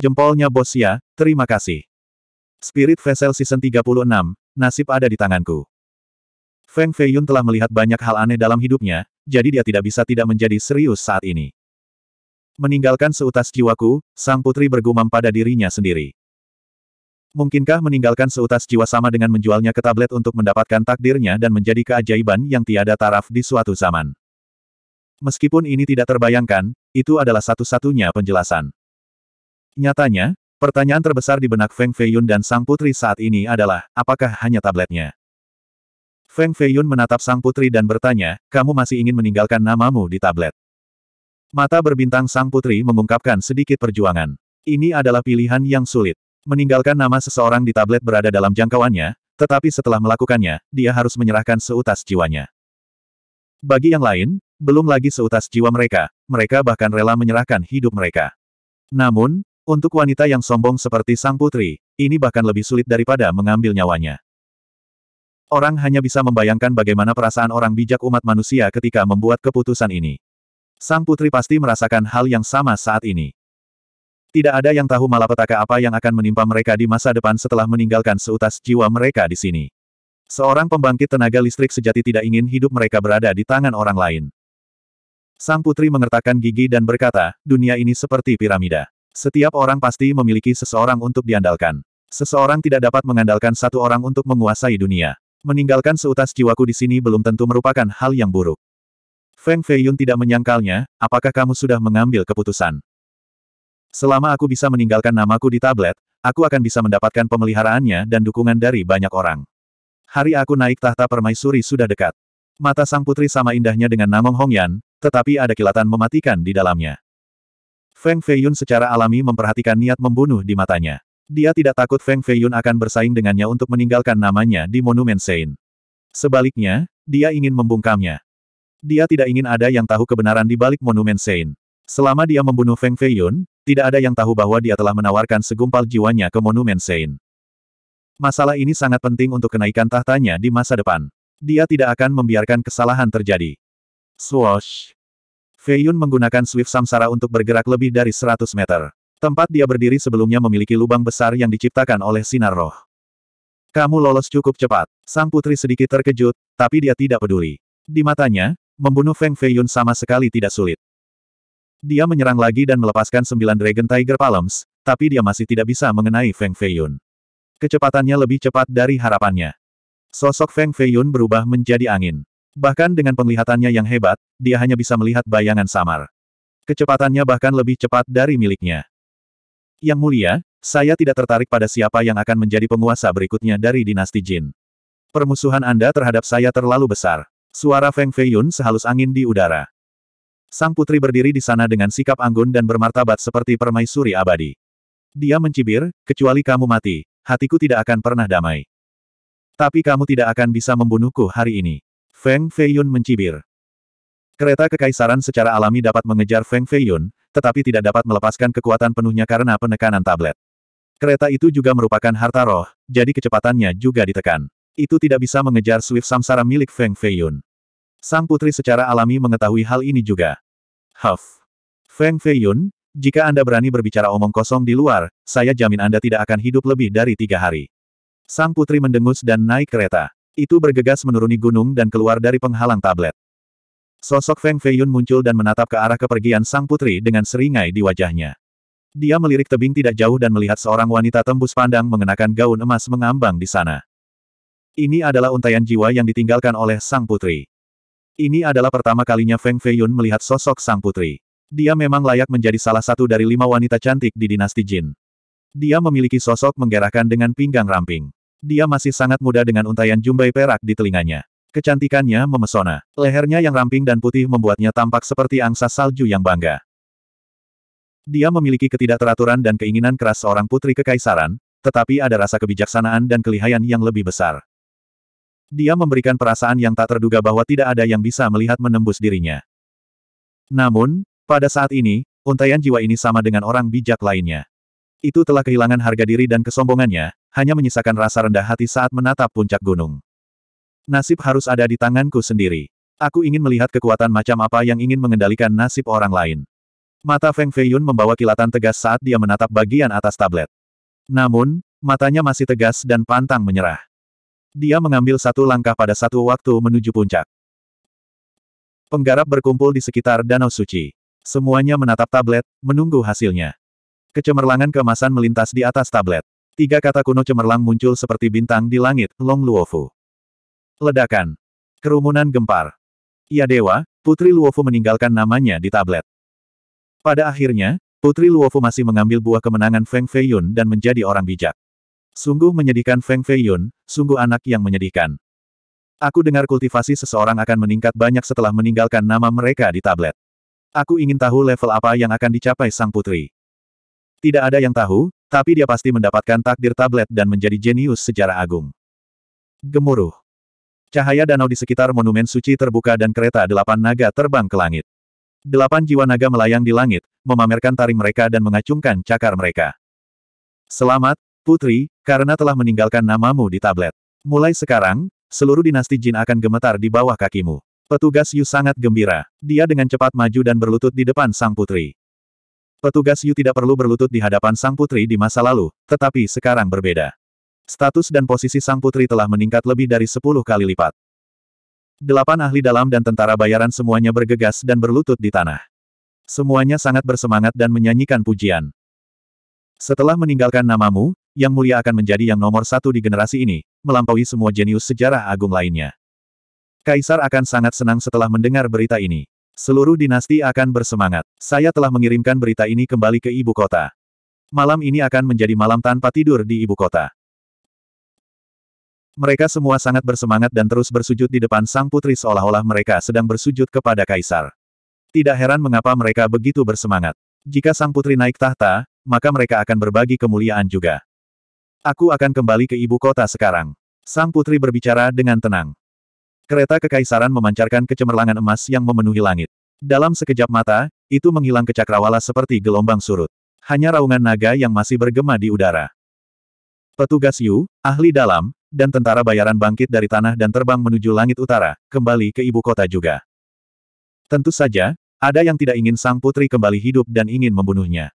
Jempolnya bos ya, terima kasih. Spirit Vessel Season 36, nasib ada di tanganku. Feng Feiyun telah melihat banyak hal aneh dalam hidupnya, jadi dia tidak bisa tidak menjadi serius saat ini. Meninggalkan seutas jiwaku, sang putri bergumam pada dirinya sendiri. Mungkinkah meninggalkan seutas jiwa sama dengan menjualnya ke tablet untuk mendapatkan takdirnya dan menjadi keajaiban yang tiada taraf di suatu zaman? Meskipun ini tidak terbayangkan, itu adalah satu-satunya penjelasan. Nyatanya, pertanyaan terbesar di benak Feng Feiyun dan sang putri saat ini adalah, apakah hanya tabletnya? Feng Feiyun menatap sang putri dan bertanya, kamu masih ingin meninggalkan namamu di tablet? Mata berbintang sang putri mengungkapkan sedikit perjuangan. Ini adalah pilihan yang sulit. Meninggalkan nama seseorang di tablet berada dalam jangkauannya, tetapi setelah melakukannya, dia harus menyerahkan seutas jiwanya. Bagi yang lain, belum lagi seutas jiwa mereka, mereka bahkan rela menyerahkan hidup mereka. Namun, untuk wanita yang sombong seperti sang putri, ini bahkan lebih sulit daripada mengambil nyawanya. Orang hanya bisa membayangkan bagaimana perasaan orang bijak umat manusia ketika membuat keputusan ini. Sang putri pasti merasakan hal yang sama saat ini. Tidak ada yang tahu malapetaka apa yang akan menimpa mereka di masa depan setelah meninggalkan seutas jiwa mereka di sini. Seorang pembangkit tenaga listrik sejati tidak ingin hidup mereka berada di tangan orang lain. Sang putri mengertakkan gigi dan berkata, dunia ini seperti piramida. Setiap orang pasti memiliki seseorang untuk diandalkan. Seseorang tidak dapat mengandalkan satu orang untuk menguasai dunia. Meninggalkan seutas jiwaku di sini belum tentu merupakan hal yang buruk. Feng Feiyun tidak menyangkalnya, apakah kamu sudah mengambil keputusan? Selama aku bisa meninggalkan namaku di tablet, aku akan bisa mendapatkan pemeliharaannya dan dukungan dari banyak orang. Hari aku naik tahta permaisuri sudah dekat. Mata sang putri sama indahnya dengan Namong Hongyan, tetapi ada kilatan mematikan di dalamnya. Feng Feiyun secara alami memperhatikan niat membunuh di matanya. Dia tidak takut Feng Feiyun akan bersaing dengannya untuk meninggalkan namanya di Monumen Sein. Sebaliknya, dia ingin membungkamnya. Dia tidak ingin ada yang tahu kebenaran di balik Monumen Sein. Selama dia membunuh Feng Feiyun, tidak ada yang tahu bahwa dia telah menawarkan segumpal jiwanya ke Monumen Sein. Masalah ini sangat penting untuk kenaikan tahtanya di masa depan. Dia tidak akan membiarkan kesalahan terjadi. Swoosh! Fei Yun menggunakan Swift Samsara untuk bergerak lebih dari 100 meter. Tempat dia berdiri sebelumnya memiliki lubang besar yang diciptakan oleh sinar roh. Kamu lolos cukup cepat. Sang putri sedikit terkejut, tapi dia tidak peduli. Di matanya, membunuh Feng Feiyun sama sekali tidak sulit. Dia menyerang lagi dan melepaskan sembilan Dragon Tiger Palms, tapi dia masih tidak bisa mengenai Feng Feiyun. Kecepatannya lebih cepat dari harapannya. Sosok Feng Feiyun berubah menjadi angin. Bahkan dengan penglihatannya yang hebat, dia hanya bisa melihat bayangan samar. Kecepatannya bahkan lebih cepat dari miliknya. Yang mulia, saya tidak tertarik pada siapa yang akan menjadi penguasa berikutnya dari dinasti Jin. Permusuhan Anda terhadap saya terlalu besar. Suara Feng Feiyun sehalus angin di udara. Sang putri berdiri di sana dengan sikap anggun dan bermartabat seperti permaisuri abadi. Dia mencibir, kecuali kamu mati, hatiku tidak akan pernah damai. Tapi kamu tidak akan bisa membunuhku hari ini. Feng Feiyun mencibir. Kereta kekaisaran secara alami dapat mengejar Feng Feiyun, tetapi tidak dapat melepaskan kekuatan penuhnya karena penekanan tablet. Kereta itu juga merupakan harta roh, jadi kecepatannya juga ditekan. Itu tidak bisa mengejar Swift Samsara milik Feng Feiyun. Sang putri secara alami mengetahui hal ini juga. Huff. Feng Feiyun, jika Anda berani berbicara omong kosong di luar, saya jamin Anda tidak akan hidup lebih dari tiga hari. Sang putri mendengus dan naik kereta. Itu bergegas menuruni gunung dan keluar dari penghalang tablet. Sosok Feng Feiyun muncul dan menatap ke arah kepergian sang putri dengan seringai di wajahnya. Dia melirik tebing tidak jauh dan melihat seorang wanita tembus pandang mengenakan gaun emas mengambang di sana. Ini adalah untaian jiwa yang ditinggalkan oleh sang putri. Ini adalah pertama kalinya Feng Feiyun melihat sosok sang putri. Dia memang layak menjadi salah satu dari lima wanita cantik di dinasti Jin. Dia memiliki sosok menggerakkan dengan pinggang ramping. Dia masih sangat muda dengan untaian jumbai perak di telinganya. Kecantikannya memesona. Lehernya yang ramping dan putih membuatnya tampak seperti angsa salju yang bangga. Dia memiliki ketidakteraturan dan keinginan keras seorang putri kekaisaran, tetapi ada rasa kebijaksanaan dan kelihayan yang lebih besar. Dia memberikan perasaan yang tak terduga bahwa tidak ada yang bisa melihat menembus dirinya. Namun, pada saat ini, untaian jiwa ini sama dengan orang bijak lainnya. Itu telah kehilangan harga diri dan kesombongannya, hanya menyisakan rasa rendah hati saat menatap puncak gunung. Nasib harus ada di tanganku sendiri. Aku ingin melihat kekuatan macam apa yang ingin mengendalikan nasib orang lain. Mata Feng Feiyun membawa kilatan tegas saat dia menatap bagian atas tablet. Namun, matanya masih tegas dan pantang menyerah. Dia mengambil satu langkah pada satu waktu menuju puncak. Penggarap berkumpul di sekitar Danau Suci. Semuanya menatap tablet, menunggu hasilnya. Kecemerlangan kemasan melintas di atas tablet. Tiga kata kuno cemerlang muncul seperti bintang di langit, Long Luofu. Ledakan. Kerumunan gempar. Ya dewa, Putri Luofu meninggalkan namanya di tablet. Pada akhirnya, Putri Luofu masih mengambil buah kemenangan Feng Feiyun dan menjadi orang bijak. Sungguh menyedihkan Feng Feiyun, sungguh anak yang menyedihkan. Aku dengar kultivasi seseorang akan meningkat banyak setelah meninggalkan nama mereka di tablet. Aku ingin tahu level apa yang akan dicapai sang putri. Tidak ada yang tahu, tapi dia pasti mendapatkan takdir tablet dan menjadi jenius sejarah agung. Gemuruh. Cahaya danau di sekitar monumen suci terbuka dan kereta delapan naga terbang ke langit. Delapan jiwa naga melayang di langit, memamerkan taring mereka dan mengacungkan cakar mereka. Selamat, Putri, karena telah meninggalkan namamu di tablet. Mulai sekarang, seluruh dinasti jin akan gemetar di bawah kakimu. Petugas Yu sangat gembira. Dia dengan cepat maju dan berlutut di depan sang putri. Petugas Yu tidak perlu berlutut di hadapan sang putri di masa lalu, tetapi sekarang berbeda. Status dan posisi sang putri telah meningkat lebih dari 10 kali lipat. Delapan ahli dalam dan tentara bayaran semuanya bergegas dan berlutut di tanah. Semuanya sangat bersemangat dan menyanyikan pujian. Setelah meninggalkan namamu, yang mulia akan menjadi yang nomor satu di generasi ini, melampaui semua jenius sejarah agung lainnya. Kaisar akan sangat senang setelah mendengar berita ini. Seluruh dinasti akan bersemangat. Saya telah mengirimkan berita ini kembali ke ibu kota. Malam ini akan menjadi malam tanpa tidur di ibu kota. Mereka semua sangat bersemangat dan terus bersujud di depan sang putri seolah-olah mereka sedang bersujud kepada kaisar. Tidak heran mengapa mereka begitu bersemangat. Jika sang putri naik tahta, maka mereka akan berbagi kemuliaan juga. Aku akan kembali ke ibu kota sekarang. Sang putri berbicara dengan tenang. Kereta kekaisaran memancarkan kecemerlangan emas yang memenuhi langit. Dalam sekejap mata, itu menghilang ke cakrawala seperti gelombang surut. Hanya raungan naga yang masih bergema di udara. Petugas Yu, ahli dalam, dan tentara bayaran bangkit dari tanah dan terbang menuju langit utara, kembali ke ibu kota juga. Tentu saja, ada yang tidak ingin sang putri kembali hidup dan ingin membunuhnya.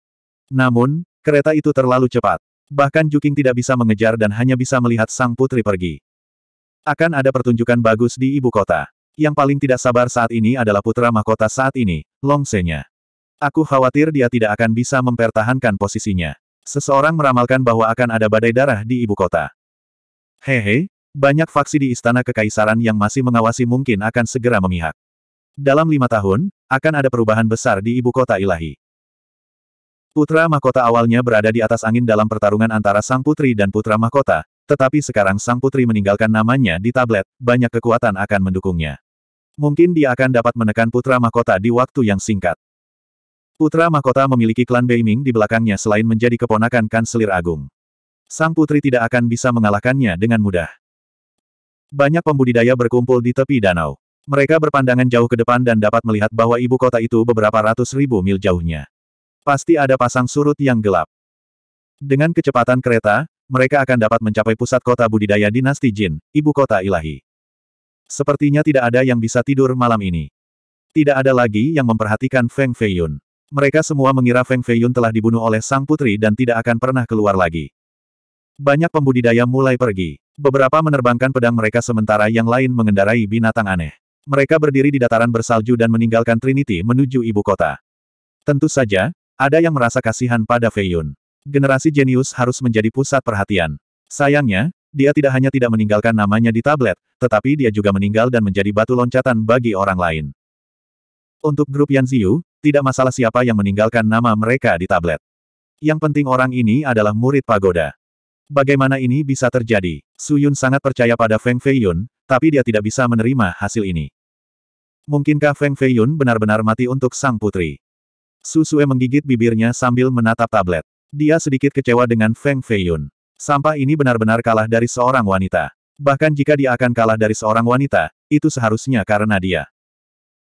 Namun, kereta itu terlalu cepat. Bahkan Juking tidak bisa mengejar dan hanya bisa melihat sang putri pergi. Akan ada pertunjukan bagus di ibu kota. Yang paling tidak sabar saat ini adalah putra mahkota saat ini, Long Senya. Aku khawatir dia tidak akan bisa mempertahankan posisinya. Seseorang meramalkan bahwa akan ada badai darah di ibu kota. Hehe, banyak faksi di istana kekaisaran yang masih mengawasi mungkin akan segera memihak. Dalam lima tahun, akan ada perubahan besar di ibu kota ilahi. Putra mahkota awalnya berada di atas angin dalam pertarungan antara sang putri dan putra mahkota, tetapi sekarang sang putri meninggalkan namanya di tablet, banyak kekuatan akan mendukungnya. Mungkin dia akan dapat menekan putra mahkota di waktu yang singkat. Putra mahkota memiliki klan Beiming di belakangnya selain menjadi keponakan kanselir agung. Sang putri tidak akan bisa mengalahkannya dengan mudah. Banyak pembudidaya berkumpul di tepi danau. Mereka berpandangan jauh ke depan dan dapat melihat bahwa ibu kota itu beberapa ratus ribu mil jauhnya. Pasti ada pasang surut yang gelap. Dengan kecepatan kereta, mereka akan dapat mencapai pusat kota budidaya dinasti Jin, ibu kota ilahi. Sepertinya tidak ada yang bisa tidur malam ini. Tidak ada lagi yang memperhatikan Feng Feiyun. Mereka semua mengira Feng Feiyun telah dibunuh oleh sang putri dan tidak akan pernah keluar lagi. Banyak pembudidaya mulai pergi. Beberapa menerbangkan pedang mereka sementara yang lain mengendarai binatang aneh. Mereka berdiri di dataran bersalju dan meninggalkan Trinity menuju ibu kota. Tentu saja, ada yang merasa kasihan pada Feiyun. Generasi jenius harus menjadi pusat perhatian. Sayangnya, dia tidak hanya tidak meninggalkan namanya di tablet, tetapi dia juga meninggal dan menjadi batu loncatan bagi orang lain. Untuk grup Yan Ziyu, tidak masalah siapa yang meninggalkan nama mereka di tablet. Yang penting orang ini adalah murid pagoda. Bagaimana ini bisa terjadi? Su Yun sangat percaya pada Feng Feiyun, tapi dia tidak bisa menerima hasil ini. Mungkinkah Feng Feiyun benar-benar mati untuk sang putri? Su Sue menggigit bibirnya sambil menatap tablet. Dia sedikit kecewa dengan Feng Feiyun. Sampah ini benar-benar kalah dari seorang wanita. Bahkan jika dia akan kalah dari seorang wanita, itu seharusnya karena dia.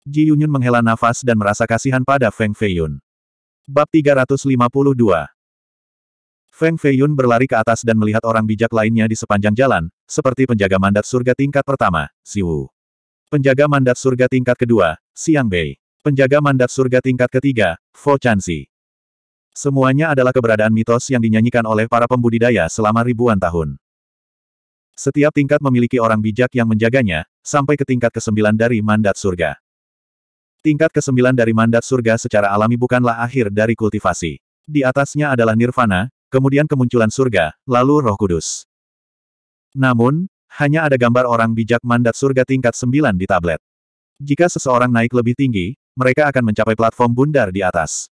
Ji Yunyun menghela nafas dan merasa kasihan pada Feng Feiyun. Bab 352 Feng Feiyun berlari ke atas dan melihat orang bijak lainnya di sepanjang jalan, seperti penjaga mandat surga tingkat pertama, Si Wu. Penjaga mandat surga tingkat kedua, Siang Bei. Penjaga mandat surga tingkat ketiga, Fo Chansi. Semuanya adalah keberadaan mitos yang dinyanyikan oleh para pembudidaya selama ribuan tahun. Setiap tingkat memiliki orang bijak yang menjaganya, sampai ke tingkat kesembilan dari mandat surga. Tingkat kesembilan dari mandat surga secara alami bukanlah akhir dari kultivasi. Di atasnya adalah nirvana, kemudian kemunculan surga, lalu roh kudus. Namun, hanya ada gambar orang bijak mandat surga tingkat 9 di tablet. Jika seseorang naik lebih tinggi, mereka akan mencapai platform bundar di atas.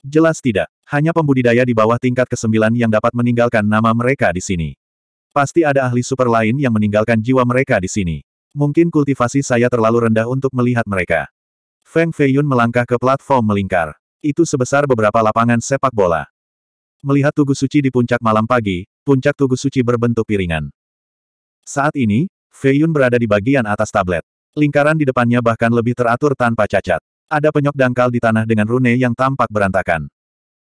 Jelas tidak. Hanya pembudidaya di bawah tingkat kesembilan yang dapat meninggalkan nama mereka di sini. Pasti ada ahli super lain yang meninggalkan jiwa mereka di sini. Mungkin kultivasi saya terlalu rendah untuk melihat mereka. Feng Feiyun melangkah ke platform melingkar. Itu sebesar beberapa lapangan sepak bola. Melihat Tugu Suci di puncak malam pagi, puncak Tugu Suci berbentuk piringan. Saat ini, Feiyun berada di bagian atas tablet. Lingkaran di depannya bahkan lebih teratur tanpa cacat. Ada penyok dangkal di tanah dengan rune yang tampak berantakan.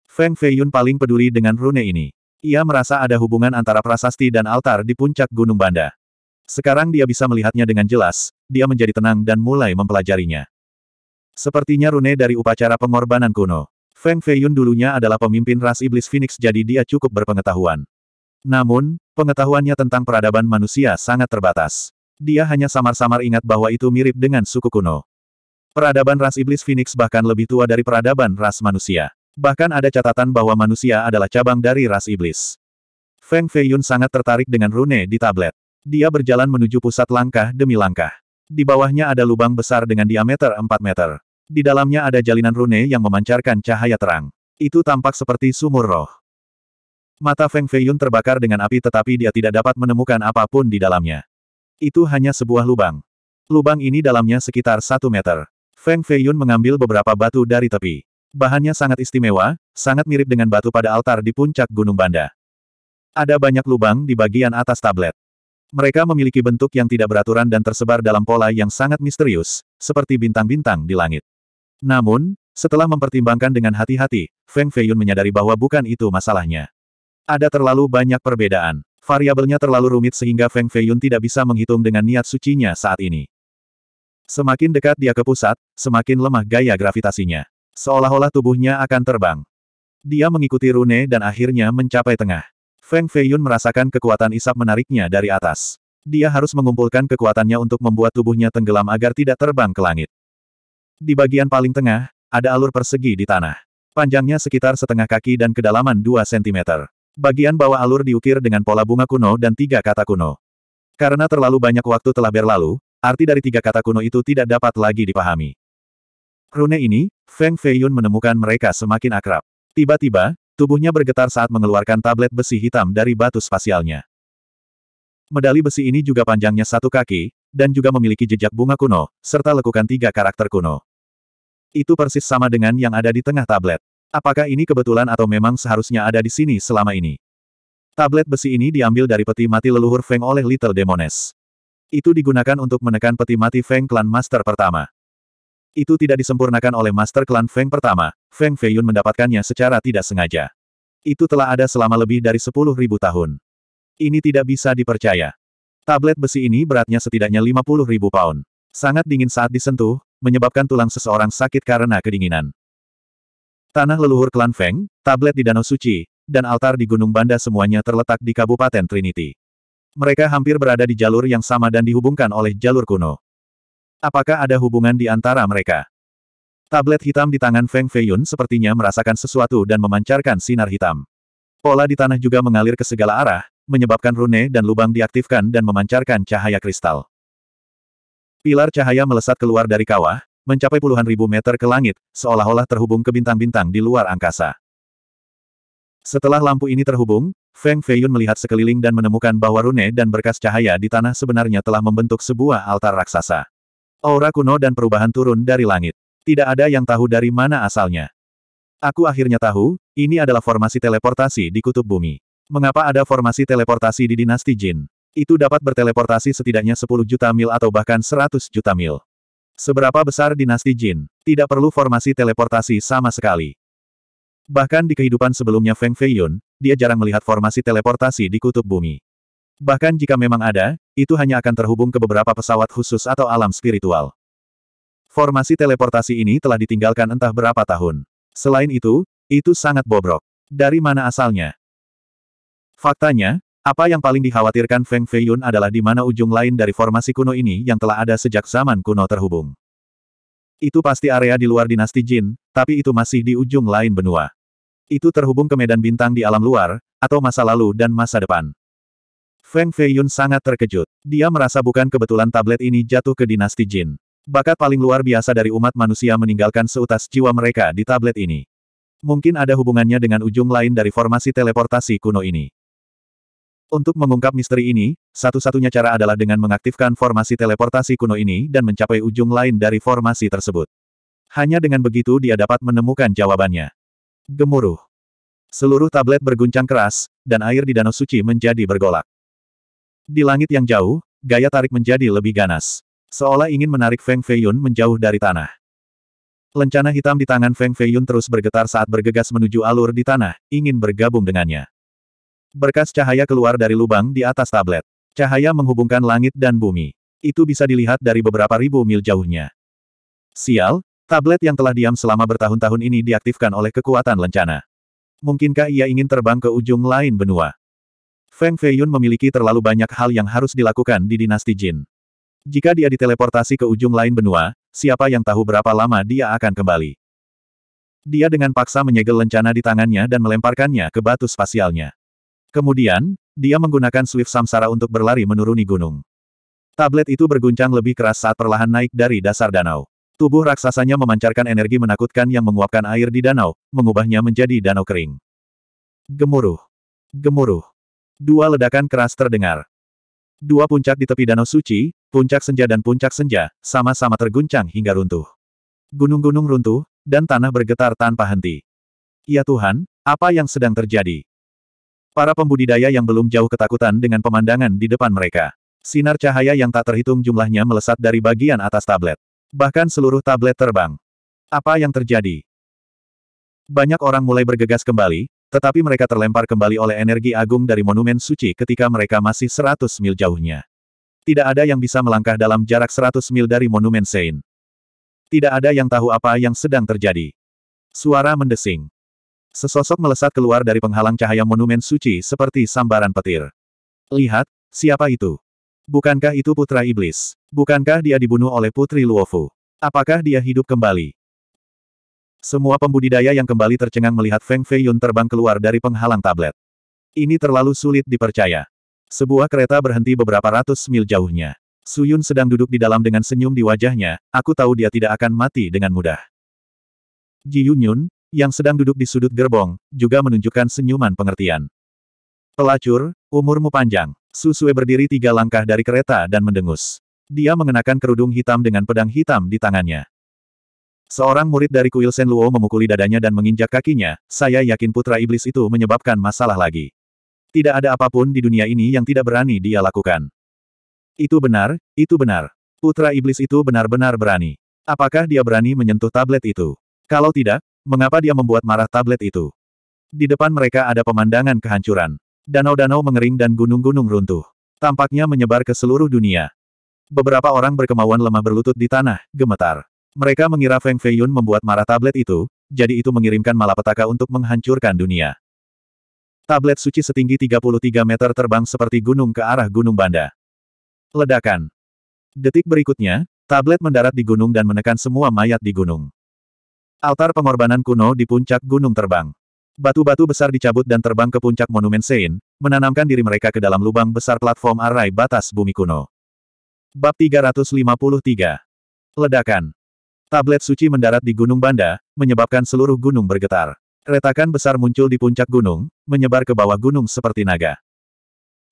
Feng Feiyun paling peduli dengan rune ini. Ia merasa ada hubungan antara prasasti dan altar di puncak Gunung Banda. Sekarang dia bisa melihatnya dengan jelas, dia menjadi tenang dan mulai mempelajarinya. Sepertinya rune dari upacara pengorbanan kuno. Feng Feiyun dulunya adalah pemimpin ras iblis Phoenix jadi dia cukup berpengetahuan. Namun, pengetahuannya tentang peradaban manusia sangat terbatas. Dia hanya samar-samar ingat bahwa itu mirip dengan suku kuno. Peradaban ras iblis Phoenix bahkan lebih tua dari peradaban ras manusia. Bahkan ada catatan bahwa manusia adalah cabang dari ras iblis. Feng Feiyun sangat tertarik dengan rune di tablet. Dia berjalan menuju pusat langkah demi langkah. Di bawahnya ada lubang besar dengan diameter 4 meter. Di dalamnya ada jalinan rune yang memancarkan cahaya terang. Itu tampak seperti sumur roh. Mata Feng Feiyun terbakar dengan api tetapi dia tidak dapat menemukan apapun di dalamnya. Itu hanya sebuah lubang. Lubang ini dalamnya sekitar satu meter. Feng Feiyun mengambil beberapa batu dari tepi. Bahannya sangat istimewa, sangat mirip dengan batu pada altar di puncak Gunung Banda. Ada banyak lubang di bagian atas tablet. Mereka memiliki bentuk yang tidak beraturan dan tersebar dalam pola yang sangat misterius, seperti bintang-bintang di langit. Namun, setelah mempertimbangkan dengan hati-hati, Feng Feiyun menyadari bahwa bukan itu masalahnya. Ada terlalu banyak perbedaan. Variabelnya terlalu rumit sehingga Feng Feiyun tidak bisa menghitung dengan niat sucinya saat ini. Semakin dekat dia ke pusat, semakin lemah gaya gravitasinya. Seolah-olah tubuhnya akan terbang. Dia mengikuti Rune dan akhirnya mencapai tengah. Feng Feiyun merasakan kekuatan isap menariknya dari atas. Dia harus mengumpulkan kekuatannya untuk membuat tubuhnya tenggelam agar tidak terbang ke langit. Di bagian paling tengah, ada alur persegi di tanah. Panjangnya sekitar setengah kaki dan kedalaman 2 cm. Bagian bawah alur diukir dengan pola bunga kuno dan tiga kata kuno. Karena terlalu banyak waktu telah berlalu, Arti dari tiga kata kuno itu tidak dapat lagi dipahami. Rune ini, Feng Feiyun menemukan mereka semakin akrab. Tiba-tiba, tubuhnya bergetar saat mengeluarkan tablet besi hitam dari batu spasialnya. Medali besi ini juga panjangnya satu kaki, dan juga memiliki jejak bunga kuno, serta lekukan tiga karakter kuno. Itu persis sama dengan yang ada di tengah tablet. Apakah ini kebetulan atau memang seharusnya ada di sini selama ini? Tablet besi ini diambil dari peti mati leluhur Feng oleh Little Demoness. Itu digunakan untuk menekan peti mati Feng Clan Master pertama. Itu tidak disempurnakan oleh Master Klan Feng pertama, Feng Feiyun mendapatkannya secara tidak sengaja. Itu telah ada selama lebih dari 10.000 tahun. Ini tidak bisa dipercaya. Tablet besi ini beratnya setidaknya 50.000 pound. Sangat dingin saat disentuh, menyebabkan tulang seseorang sakit karena kedinginan. Tanah leluhur klan Feng, tablet di Danau Suci, dan altar di Gunung Banda semuanya terletak di Kabupaten Trinity. Mereka hampir berada di jalur yang sama dan dihubungkan oleh jalur kuno. Apakah ada hubungan di antara mereka? Tablet hitam di tangan Feng Feiyun sepertinya merasakan sesuatu dan memancarkan sinar hitam. Pola di tanah juga mengalir ke segala arah, menyebabkan rune dan lubang diaktifkan dan memancarkan cahaya kristal. Pilar cahaya melesat keluar dari kawah, mencapai puluhan ribu meter ke langit, seolah-olah terhubung ke bintang-bintang di luar angkasa. Setelah lampu ini terhubung, Feng Feiyun melihat sekeliling dan menemukan bahwa rune dan berkas cahaya di tanah sebenarnya telah membentuk sebuah altar raksasa. Aura kuno dan perubahan turun dari langit. Tidak ada yang tahu dari mana asalnya. Aku akhirnya tahu, ini adalah formasi teleportasi di kutub bumi. Mengapa ada formasi teleportasi di dinasti Jin? Itu dapat berteleportasi setidaknya 10 juta mil atau bahkan 100 juta mil. Seberapa besar dinasti Jin? Tidak perlu formasi teleportasi sama sekali. Bahkan di kehidupan sebelumnya Feng Feiyun, dia jarang melihat formasi teleportasi di kutub bumi. Bahkan jika memang ada, itu hanya akan terhubung ke beberapa pesawat khusus atau alam spiritual. Formasi teleportasi ini telah ditinggalkan entah berapa tahun. Selain itu, itu sangat bobrok. Dari mana asalnya? Faktanya, apa yang paling dikhawatirkan Feng Feiyun adalah di mana ujung lain dari formasi kuno ini yang telah ada sejak zaman kuno terhubung. Itu pasti area di luar dinasti Jin, tapi itu masih di ujung lain benua. Itu terhubung ke medan bintang di alam luar, atau masa lalu dan masa depan. Feng Feiyun sangat terkejut. Dia merasa bukan kebetulan tablet ini jatuh ke dinasti Jin. Bakat paling luar biasa dari umat manusia meninggalkan seutas jiwa mereka di tablet ini. Mungkin ada hubungannya dengan ujung lain dari formasi teleportasi kuno ini. Untuk mengungkap misteri ini, satu-satunya cara adalah dengan mengaktifkan formasi teleportasi kuno ini dan mencapai ujung lain dari formasi tersebut. Hanya dengan begitu dia dapat menemukan jawabannya gemuruh. Seluruh tablet berguncang keras, dan air di danau suci menjadi bergolak. Di langit yang jauh, gaya tarik menjadi lebih ganas. Seolah ingin menarik Feng Feiyun menjauh dari tanah. Lencana hitam di tangan Feng Feiyun terus bergetar saat bergegas menuju alur di tanah, ingin bergabung dengannya. Berkas cahaya keluar dari lubang di atas tablet. Cahaya menghubungkan langit dan bumi. Itu bisa dilihat dari beberapa ribu mil jauhnya. Sial, Tablet yang telah diam selama bertahun-tahun ini diaktifkan oleh kekuatan lencana. Mungkinkah ia ingin terbang ke ujung lain benua? Feng Feiyun memiliki terlalu banyak hal yang harus dilakukan di dinasti Jin. Jika dia diteleportasi ke ujung lain benua, siapa yang tahu berapa lama dia akan kembali. Dia dengan paksa menyegel lencana di tangannya dan melemparkannya ke batu spasialnya. Kemudian, dia menggunakan Swift Samsara untuk berlari menuruni gunung. Tablet itu berguncang lebih keras saat perlahan naik dari dasar danau. Tubuh raksasanya memancarkan energi menakutkan yang menguapkan air di danau, mengubahnya menjadi danau kering. Gemuruh. Gemuruh. Dua ledakan keras terdengar. Dua puncak di tepi danau suci, puncak senja dan puncak senja, sama-sama terguncang hingga runtuh. Gunung-gunung runtuh, dan tanah bergetar tanpa henti. Ya Tuhan, apa yang sedang terjadi? Para pembudidaya yang belum jauh ketakutan dengan pemandangan di depan mereka. Sinar cahaya yang tak terhitung jumlahnya melesat dari bagian atas tablet. Bahkan seluruh tablet terbang. Apa yang terjadi? Banyak orang mulai bergegas kembali, tetapi mereka terlempar kembali oleh energi agung dari monumen suci ketika mereka masih 100 mil jauhnya. Tidak ada yang bisa melangkah dalam jarak 100 mil dari monumen Sein. Tidak ada yang tahu apa yang sedang terjadi. Suara mendesing. Sesosok melesat keluar dari penghalang cahaya monumen suci seperti sambaran petir. Lihat, siapa itu? Bukankah itu putra iblis? Bukankah dia dibunuh oleh putri Luofu? Apakah dia hidup kembali? Semua pembudidaya yang kembali tercengang melihat Feng Feiyun terbang keluar dari penghalang tablet. Ini terlalu sulit dipercaya. Sebuah kereta berhenti beberapa ratus mil jauhnya. Suyun sedang duduk di dalam dengan senyum di wajahnya, aku tahu dia tidak akan mati dengan mudah. Ji Yunyun, yang sedang duduk di sudut gerbong, juga menunjukkan senyuman pengertian. Pelacur, umurmu panjang. Susue berdiri tiga langkah dari kereta dan mendengus. Dia mengenakan kerudung hitam dengan pedang hitam di tangannya. Seorang murid dari kuil Senluo memukuli dadanya dan menginjak kakinya, saya yakin putra iblis itu menyebabkan masalah lagi. Tidak ada apapun di dunia ini yang tidak berani dia lakukan. Itu benar, itu benar. Putra iblis itu benar-benar berani. Apakah dia berani menyentuh tablet itu? Kalau tidak, mengapa dia membuat marah tablet itu? Di depan mereka ada pemandangan kehancuran danau-danau mengering dan gunung-gunung runtuh. Tampaknya menyebar ke seluruh dunia. Beberapa orang berkemauan lemah berlutut di tanah, gemetar. Mereka mengira Feng Feiyun membuat marah tablet itu, jadi itu mengirimkan malapetaka untuk menghancurkan dunia. Tablet suci setinggi 33 meter terbang seperti gunung ke arah Gunung Banda. Ledakan. Detik berikutnya, tablet mendarat di gunung dan menekan semua mayat di gunung. Altar pengorbanan kuno di puncak gunung terbang. Batu-batu besar dicabut dan terbang ke puncak monumen Sein, menanamkan diri mereka ke dalam lubang besar platform arai batas bumi kuno. Bab 353 Ledakan Tablet suci mendarat di Gunung Banda, menyebabkan seluruh gunung bergetar. Retakan besar muncul di puncak gunung, menyebar ke bawah gunung seperti naga.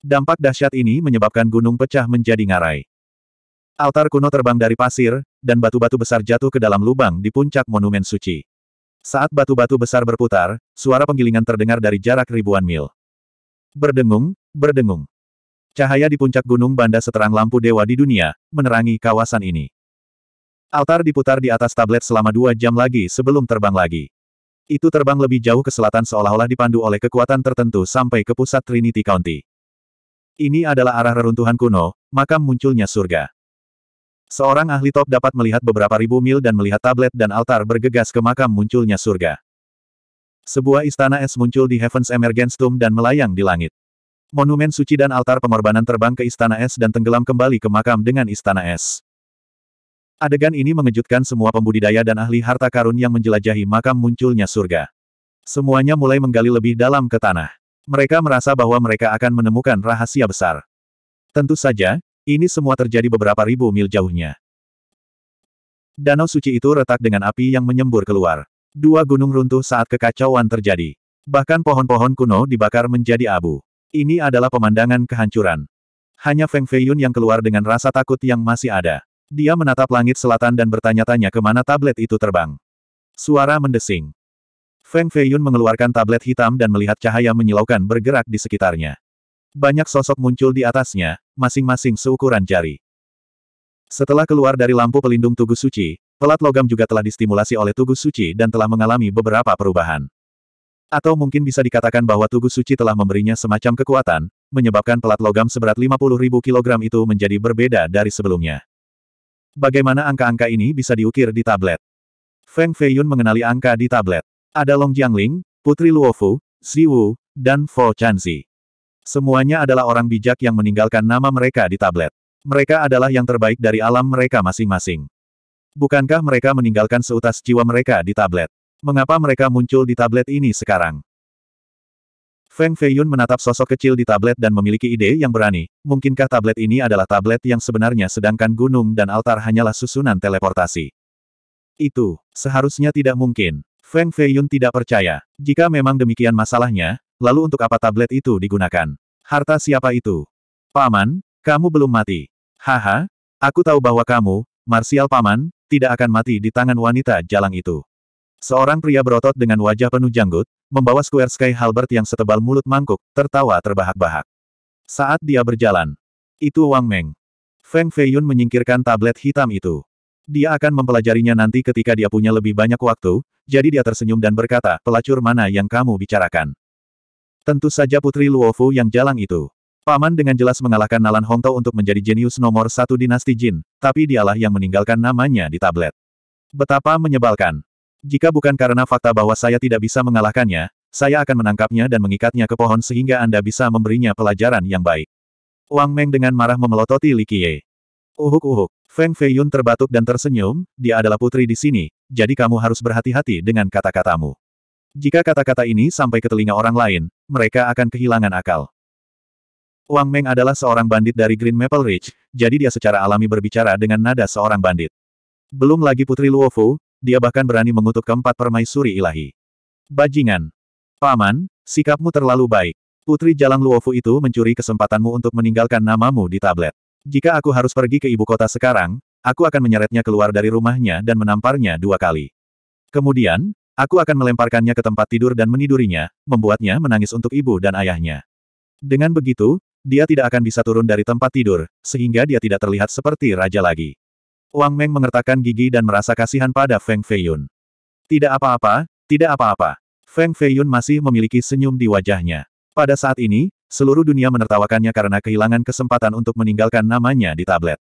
Dampak dahsyat ini menyebabkan gunung pecah menjadi ngarai. Altar kuno terbang dari pasir, dan batu-batu besar jatuh ke dalam lubang di puncak monumen suci. Saat batu-batu besar berputar, suara penggilingan terdengar dari jarak ribuan mil. Berdengung, berdengung. Cahaya di puncak gunung Banda seterang lampu dewa di dunia, menerangi kawasan ini. Altar diputar di atas tablet selama dua jam lagi sebelum terbang lagi. Itu terbang lebih jauh ke selatan seolah-olah dipandu oleh kekuatan tertentu sampai ke pusat Trinity County. Ini adalah arah reruntuhan kuno, makam munculnya surga. Seorang ahli top dapat melihat beberapa ribu mil dan melihat tablet dan altar bergegas ke makam munculnya surga. Sebuah istana es muncul di Heaven's Emergence Tomb dan melayang di langit. Monumen suci dan altar pengorbanan terbang ke istana es dan tenggelam kembali ke makam dengan istana es. Adegan ini mengejutkan semua pembudidaya dan ahli harta karun yang menjelajahi makam munculnya surga. Semuanya mulai menggali lebih dalam ke tanah. Mereka merasa bahwa mereka akan menemukan rahasia besar. Tentu saja, ini semua terjadi beberapa ribu mil jauhnya. Danau suci itu retak dengan api yang menyembur keluar. Dua gunung runtuh saat kekacauan terjadi. Bahkan pohon-pohon kuno dibakar menjadi abu. Ini adalah pemandangan kehancuran. Hanya Feng Feiyun yang keluar dengan rasa takut yang masih ada. Dia menatap langit selatan dan bertanya-tanya kemana tablet itu terbang. Suara mendesing. Feng Feiyun mengeluarkan tablet hitam dan melihat cahaya menyilaukan bergerak di sekitarnya. Banyak sosok muncul di atasnya, masing-masing seukuran jari. Setelah keluar dari lampu pelindung Tugu Suci, pelat logam juga telah distimulasi oleh Tugu Suci dan telah mengalami beberapa perubahan. Atau mungkin bisa dikatakan bahwa Tugu Suci telah memberinya semacam kekuatan, menyebabkan pelat logam seberat 50.000 kg itu menjadi berbeda dari sebelumnya. Bagaimana angka-angka ini bisa diukir di tablet? Feng Feiyun mengenali angka di tablet. Ada Long Jiangling, Putri Luofu, Xi Wu, dan Fo Chanzi. Semuanya adalah orang bijak yang meninggalkan nama mereka di tablet. Mereka adalah yang terbaik dari alam mereka masing-masing. Bukankah mereka meninggalkan seutas jiwa mereka di tablet? Mengapa mereka muncul di tablet ini sekarang? Feng Feiyun menatap sosok kecil di tablet dan memiliki ide yang berani. Mungkinkah tablet ini adalah tablet yang sebenarnya sedangkan gunung dan altar hanyalah susunan teleportasi? Itu, seharusnya tidak mungkin. Feng Feiyun tidak percaya. Jika memang demikian masalahnya, lalu untuk apa tablet itu digunakan? Harta siapa itu? Paman, kamu belum mati. Haha, aku tahu bahwa kamu, Martial Paman, tidak akan mati di tangan wanita jalang itu. Seorang pria berotot dengan wajah penuh janggut, membawa Square Sky Halbert yang setebal mulut mangkuk, tertawa terbahak-bahak. Saat dia berjalan, itu Wang Meng. Feng Feiyun menyingkirkan tablet hitam itu. Dia akan mempelajarinya nanti ketika dia punya lebih banyak waktu, jadi dia tersenyum dan berkata, pelacur mana yang kamu bicarakan? Tentu saja Putri Luofu yang jalang itu. Paman dengan jelas mengalahkan Nalan Hongto untuk menjadi jenius nomor satu dinasti Jin, tapi dialah yang meninggalkan namanya di tablet. Betapa menyebalkan. Jika bukan karena fakta bahwa saya tidak bisa mengalahkannya, saya akan menangkapnya dan mengikatnya ke pohon sehingga Anda bisa memberinya pelajaran yang baik. Wang Meng dengan marah memelototi Li Qiye. Uhuk-uhuk. Feng Feiyun terbatuk dan tersenyum, dia adalah putri di sini, jadi kamu harus berhati-hati dengan kata-katamu. Jika kata-kata ini sampai ke telinga orang lain, mereka akan kehilangan akal. Wang Meng adalah seorang bandit dari Green Maple Ridge, jadi dia secara alami berbicara dengan nada seorang bandit. Belum lagi Putri Luofu, dia bahkan berani mengutuk keempat permaisuri ilahi. Bajingan. Paman, sikapmu terlalu baik. Putri Jalang Luofu itu mencuri kesempatanmu untuk meninggalkan namamu di tablet. Jika aku harus pergi ke ibu kota sekarang, aku akan menyeretnya keluar dari rumahnya dan menamparnya dua kali. Kemudian, aku akan melemparkannya ke tempat tidur dan menidurinya, membuatnya menangis untuk ibu dan ayahnya. Dengan begitu, dia tidak akan bisa turun dari tempat tidur, sehingga dia tidak terlihat seperti raja lagi. Wang Meng mengertakkan gigi dan merasa kasihan pada Feng Feiyun. Tidak apa-apa, tidak apa-apa. Feng Feiyun masih memiliki senyum di wajahnya. Pada saat ini, Seluruh dunia menertawakannya karena kehilangan kesempatan untuk meninggalkan namanya di tablet.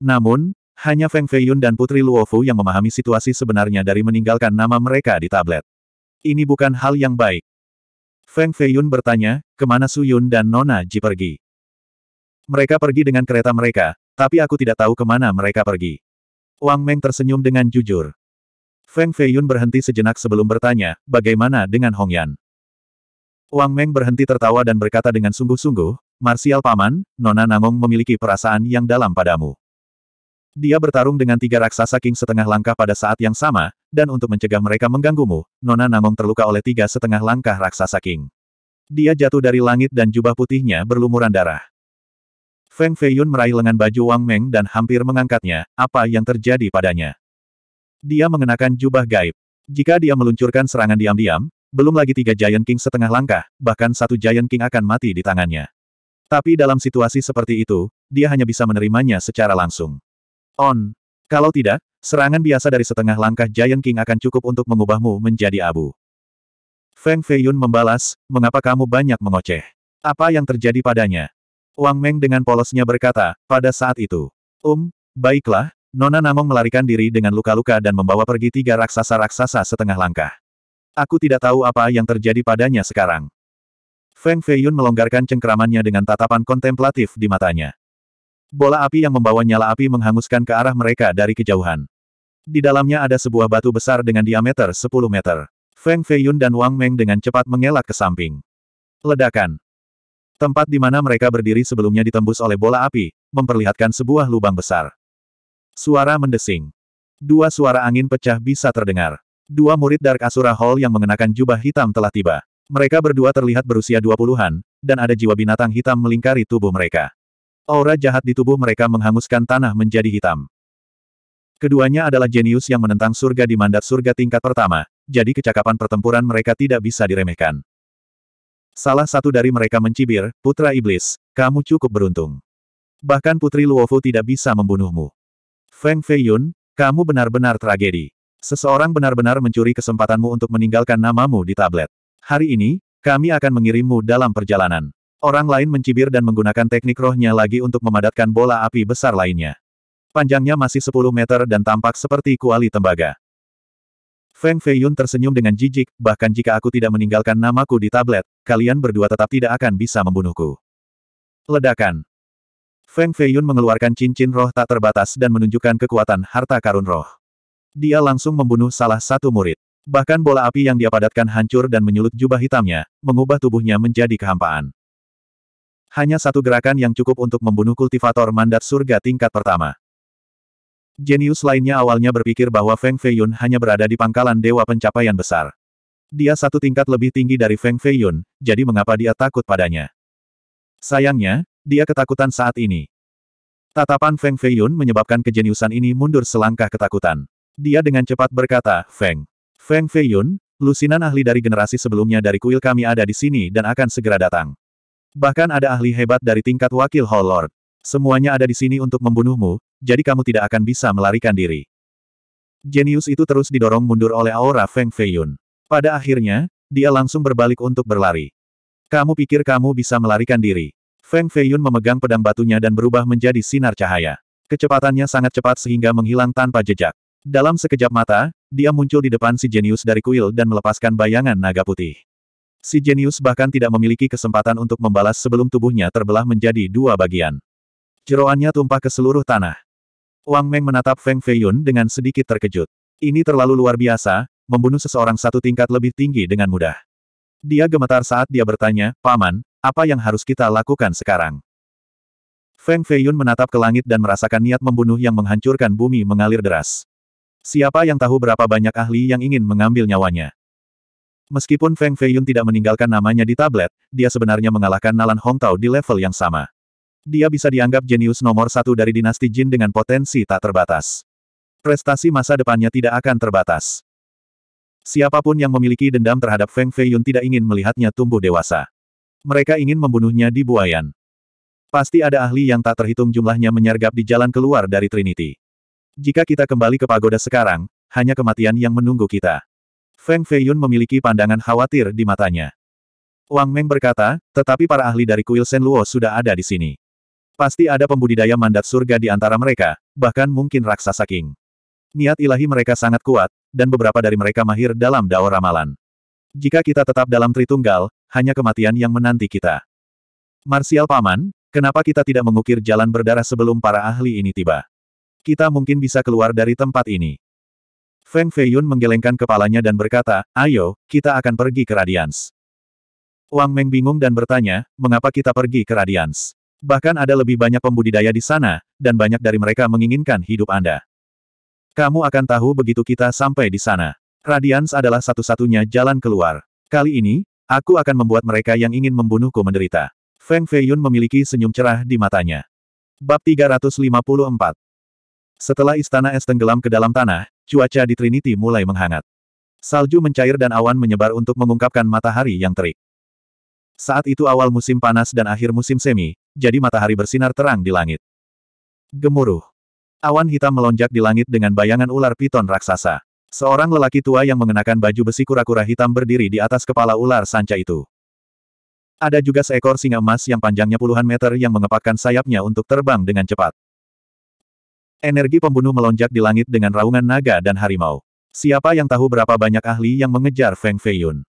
Namun, hanya Feng Feiyun dan Putri Luofu yang memahami situasi sebenarnya dari meninggalkan nama mereka di tablet. Ini bukan hal yang baik. Feng Feiyun bertanya, kemana Suyun dan Nona Ji pergi? Mereka pergi dengan kereta mereka, tapi aku tidak tahu kemana mereka pergi. Wang Meng tersenyum dengan jujur. Feng Feiyun berhenti sejenak sebelum bertanya, bagaimana dengan Hong Yan? Wang Meng berhenti tertawa dan berkata dengan sungguh-sungguh, Marsial Paman, Nona Nangong memiliki perasaan yang dalam padamu. Dia bertarung dengan tiga raksasa King setengah langkah pada saat yang sama, dan untuk mencegah mereka mengganggumu, Nona Nangong terluka oleh tiga setengah langkah raksasa King. Dia jatuh dari langit dan jubah putihnya berlumuran darah. Feng Feiyun meraih lengan baju Wang Meng dan hampir mengangkatnya, apa yang terjadi padanya. Dia mengenakan jubah gaib. Jika dia meluncurkan serangan diam-diam, belum lagi tiga Giant King setengah langkah, bahkan satu Giant King akan mati di tangannya. Tapi dalam situasi seperti itu, dia hanya bisa menerimanya secara langsung. On. Kalau tidak, serangan biasa dari setengah langkah Giant King akan cukup untuk mengubahmu menjadi abu. Feng Feiyun membalas, mengapa kamu banyak mengoceh? Apa yang terjadi padanya? Wang Meng dengan polosnya berkata, pada saat itu. Um, baiklah, Nona Namong melarikan diri dengan luka-luka dan membawa pergi tiga raksasa-raksasa setengah langkah. Aku tidak tahu apa yang terjadi padanya sekarang. Feng Feiyun melonggarkan cengkeramannya dengan tatapan kontemplatif di matanya. Bola api yang membawa nyala api menghanguskan ke arah mereka dari kejauhan. Di dalamnya ada sebuah batu besar dengan diameter 10 meter. Feng Feiyun dan Wang Meng dengan cepat mengelak ke samping. Ledakan. Tempat di mana mereka berdiri sebelumnya ditembus oleh bola api, memperlihatkan sebuah lubang besar. Suara mendesing. Dua suara angin pecah bisa terdengar. Dua murid Dark Asura Hall yang mengenakan jubah hitam telah tiba. Mereka berdua terlihat berusia dua puluhan, dan ada jiwa binatang hitam melingkari tubuh mereka. Aura jahat di tubuh mereka menghanguskan tanah menjadi hitam. Keduanya adalah jenius yang menentang surga di mandat surga tingkat pertama, jadi kecakapan pertempuran mereka tidak bisa diremehkan. Salah satu dari mereka mencibir, Putra Iblis, kamu cukup beruntung. Bahkan Putri Luofu tidak bisa membunuhmu. Feng Feiyun, kamu benar-benar tragedi. Seseorang benar-benar mencuri kesempatanmu untuk meninggalkan namamu di tablet. Hari ini, kami akan mengirimmu dalam perjalanan. Orang lain mencibir dan menggunakan teknik rohnya lagi untuk memadatkan bola api besar lainnya. Panjangnya masih 10 meter dan tampak seperti kuali tembaga. Feng Feiyun tersenyum dengan jijik, bahkan jika aku tidak meninggalkan namaku di tablet, kalian berdua tetap tidak akan bisa membunuhku. Ledakan. Feng Feiyun mengeluarkan cincin roh tak terbatas dan menunjukkan kekuatan harta karun roh. Dia langsung membunuh salah satu murid. Bahkan bola api yang dia padatkan hancur dan menyulut jubah hitamnya, mengubah tubuhnya menjadi kehampaan. Hanya satu gerakan yang cukup untuk membunuh kultivator mandat surga tingkat pertama. Jenius lainnya awalnya berpikir bahwa Feng Feiyun hanya berada di pangkalan dewa pencapaian besar. Dia satu tingkat lebih tinggi dari Feng Feiyun, jadi mengapa dia takut padanya? Sayangnya, dia ketakutan saat ini. Tatapan Feng Feiyun menyebabkan kejeniusan ini mundur selangkah ketakutan. Dia dengan cepat berkata, Feng. Feng Feiyun, lusinan ahli dari generasi sebelumnya dari kuil kami ada di sini dan akan segera datang. Bahkan ada ahli hebat dari tingkat wakil Hall Lord. Semuanya ada di sini untuk membunuhmu, jadi kamu tidak akan bisa melarikan diri. Jenius itu terus didorong mundur oleh aura Feng Feiyun. Pada akhirnya, dia langsung berbalik untuk berlari. Kamu pikir kamu bisa melarikan diri? Feng Feiyun memegang pedang batunya dan berubah menjadi sinar cahaya. Kecepatannya sangat cepat sehingga menghilang tanpa jejak. Dalam sekejap mata, dia muncul di depan si jenius dari kuil dan melepaskan bayangan naga putih. Si jenius bahkan tidak memiliki kesempatan untuk membalas sebelum tubuhnya terbelah menjadi dua bagian. Jeroannya tumpah ke seluruh tanah. Wang Meng menatap Feng Feiyun dengan sedikit terkejut. Ini terlalu luar biasa, membunuh seseorang satu tingkat lebih tinggi dengan mudah. Dia gemetar saat dia bertanya, Paman, apa yang harus kita lakukan sekarang? Feng Feiyun menatap ke langit dan merasakan niat membunuh yang menghancurkan bumi mengalir deras. Siapa yang tahu berapa banyak ahli yang ingin mengambil nyawanya? Meskipun Feng Feiyun tidak meninggalkan namanya di tablet, dia sebenarnya mengalahkan Nalan Hongtao di level yang sama. Dia bisa dianggap jenius nomor satu dari dinasti Jin dengan potensi tak terbatas. Prestasi masa depannya tidak akan terbatas. Siapapun yang memiliki dendam terhadap Feng Feiyun tidak ingin melihatnya tumbuh dewasa. Mereka ingin membunuhnya di buayan. Pasti ada ahli yang tak terhitung jumlahnya menyergap di jalan keluar dari Trinity. Jika kita kembali ke pagoda sekarang, hanya kematian yang menunggu kita. Feng Feiyun memiliki pandangan khawatir di matanya. Wang Meng berkata, tetapi para ahli dari kuil Sen Luo sudah ada di sini. Pasti ada pembudidaya mandat surga di antara mereka, bahkan mungkin raksasa king. Niat ilahi mereka sangat kuat, dan beberapa dari mereka mahir dalam dao ramalan. Jika kita tetap dalam Tritunggal, hanya kematian yang menanti kita. Marsial Paman, kenapa kita tidak mengukir jalan berdarah sebelum para ahli ini tiba? Kita mungkin bisa keluar dari tempat ini. Feng Feiyun menggelengkan kepalanya dan berkata, ayo, kita akan pergi ke Radians. Wang Meng bingung dan bertanya, mengapa kita pergi ke Radians? Bahkan ada lebih banyak pembudidaya di sana, dan banyak dari mereka menginginkan hidup Anda. Kamu akan tahu begitu kita sampai di sana. Radians adalah satu-satunya jalan keluar. Kali ini, aku akan membuat mereka yang ingin membunuhku menderita. Feng Feiyun memiliki senyum cerah di matanya. Bab 354 setelah istana es tenggelam ke dalam tanah, cuaca di Trinity mulai menghangat. Salju mencair dan awan menyebar untuk mengungkapkan matahari yang terik. Saat itu awal musim panas dan akhir musim semi, jadi matahari bersinar terang di langit. Gemuruh. Awan hitam melonjak di langit dengan bayangan ular piton raksasa. Seorang lelaki tua yang mengenakan baju besi kura-kura hitam berdiri di atas kepala ular sanca itu. Ada juga seekor singa emas yang panjangnya puluhan meter yang mengepakkan sayapnya untuk terbang dengan cepat. Energi pembunuh melonjak di langit dengan raungan naga dan harimau. Siapa yang tahu berapa banyak ahli yang mengejar Feng Feiyun.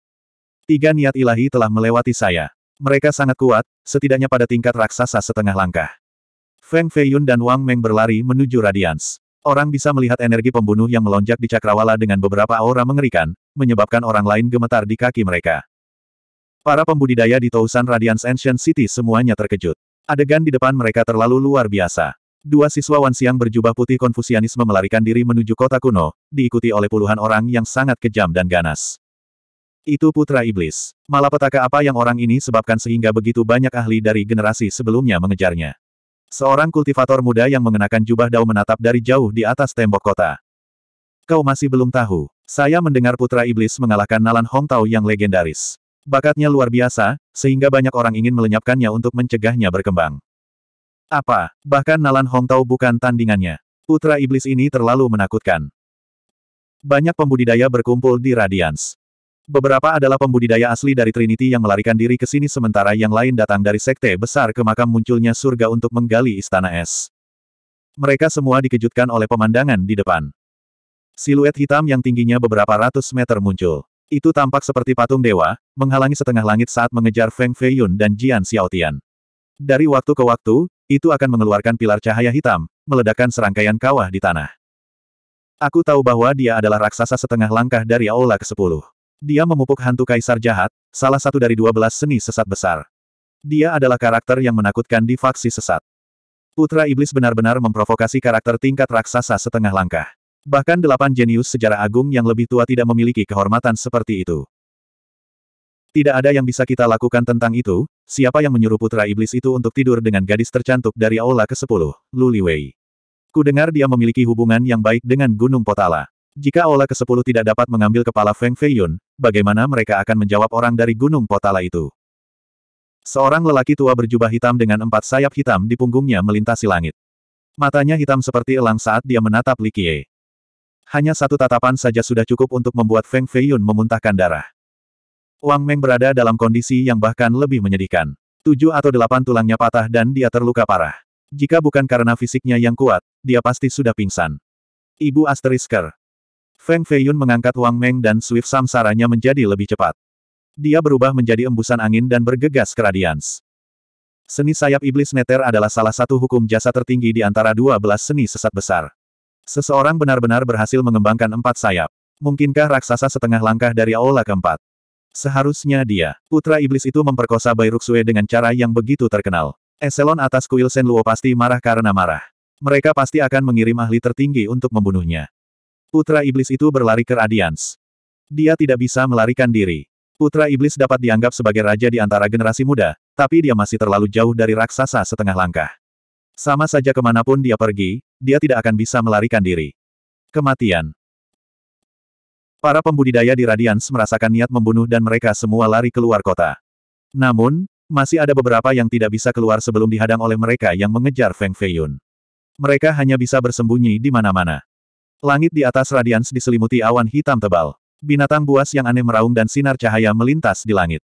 Tiga niat ilahi telah melewati saya. Mereka sangat kuat, setidaknya pada tingkat raksasa setengah langkah. Feng Feiyun dan Wang Meng berlari menuju Radiance. Orang bisa melihat energi pembunuh yang melonjak di cakrawala dengan beberapa aura mengerikan, menyebabkan orang lain gemetar di kaki mereka. Para pembudidaya di Tousan Radiance Ancient City semuanya terkejut. Adegan di depan mereka terlalu luar biasa. Dua siswa Wansiang berjubah putih Konfusianisme melarikan diri menuju kota kuno, diikuti oleh puluhan orang yang sangat kejam dan ganas. Itu putra iblis. Malapetaka apa yang orang ini sebabkan sehingga begitu banyak ahli dari generasi sebelumnya mengejarnya. Seorang kultivator muda yang mengenakan jubah dao menatap dari jauh di atas tembok kota. Kau masih belum tahu. Saya mendengar putra iblis mengalahkan Nalan Hong yang legendaris. Bakatnya luar biasa, sehingga banyak orang ingin melenyapkannya untuk mencegahnya berkembang. Apa, bahkan Nalan Hongtao bukan tandingannya. Putra iblis ini terlalu menakutkan. Banyak pembudidaya berkumpul di Radians. Beberapa adalah pembudidaya asli dari Trinity yang melarikan diri ke sini sementara yang lain datang dari sekte besar ke makam munculnya surga untuk menggali istana es. Mereka semua dikejutkan oleh pemandangan di depan. Siluet hitam yang tingginya beberapa ratus meter muncul. Itu tampak seperti patung dewa, menghalangi setengah langit saat mengejar Feng Feiyun dan Jian Xiaotian. Dari waktu ke waktu, itu akan mengeluarkan pilar cahaya hitam, meledakkan serangkaian kawah di tanah. Aku tahu bahwa dia adalah raksasa setengah langkah dari Aula ke-10. Dia memupuk hantu kaisar jahat, salah satu dari dua belas seni sesat besar. Dia adalah karakter yang menakutkan di faksi sesat. Putra Iblis benar-benar memprovokasi karakter tingkat raksasa setengah langkah. Bahkan delapan jenius sejarah agung yang lebih tua tidak memiliki kehormatan seperti itu. Tidak ada yang bisa kita lakukan tentang itu, Siapa yang menyuruh putra iblis itu untuk tidur dengan gadis tercantik dari aula ke-10, Luliwei? Ku dengar dia memiliki hubungan yang baik dengan Gunung Potala. Jika aula ke-10 tidak dapat mengambil kepala Feng Feiyun, bagaimana mereka akan menjawab orang dari Gunung Potala itu? Seorang lelaki tua berjubah hitam dengan empat sayap hitam di punggungnya melintasi langit. Matanya hitam seperti elang saat dia menatap Li Likie. Hanya satu tatapan saja sudah cukup untuk membuat Feng Feiyun memuntahkan darah. Wang Meng berada dalam kondisi yang bahkan lebih menyedihkan. Tujuh atau delapan tulangnya patah dan dia terluka parah. Jika bukan karena fisiknya yang kuat, dia pasti sudah pingsan. Ibu Asterisker. Feng Feiyun mengangkat Wang Meng dan Swift samsaranya menjadi lebih cepat. Dia berubah menjadi embusan angin dan bergegas ke Radiance. Seni sayap iblis neter adalah salah satu hukum jasa tertinggi di antara dua belas seni sesat besar. Seseorang benar-benar berhasil mengembangkan empat sayap. Mungkinkah raksasa setengah langkah dari aula keempat? Seharusnya dia, putra iblis itu memperkosa Bai Ruxue dengan cara yang begitu terkenal. Eselon atas kuil Sen Luo pasti marah karena marah. Mereka pasti akan mengirim ahli tertinggi untuk membunuhnya. Putra iblis itu berlari ke Radians. Dia tidak bisa melarikan diri. Putra iblis dapat dianggap sebagai raja di antara generasi muda, tapi dia masih terlalu jauh dari raksasa setengah langkah. Sama saja kemanapun dia pergi, dia tidak akan bisa melarikan diri. Kematian. Para pembudidaya di Radians merasakan niat membunuh dan mereka semua lari keluar kota. Namun, masih ada beberapa yang tidak bisa keluar sebelum dihadang oleh mereka yang mengejar Feng Feiyun. Mereka hanya bisa bersembunyi di mana-mana. Langit di atas Radians diselimuti awan hitam tebal. Binatang buas yang aneh meraung dan sinar cahaya melintas di langit.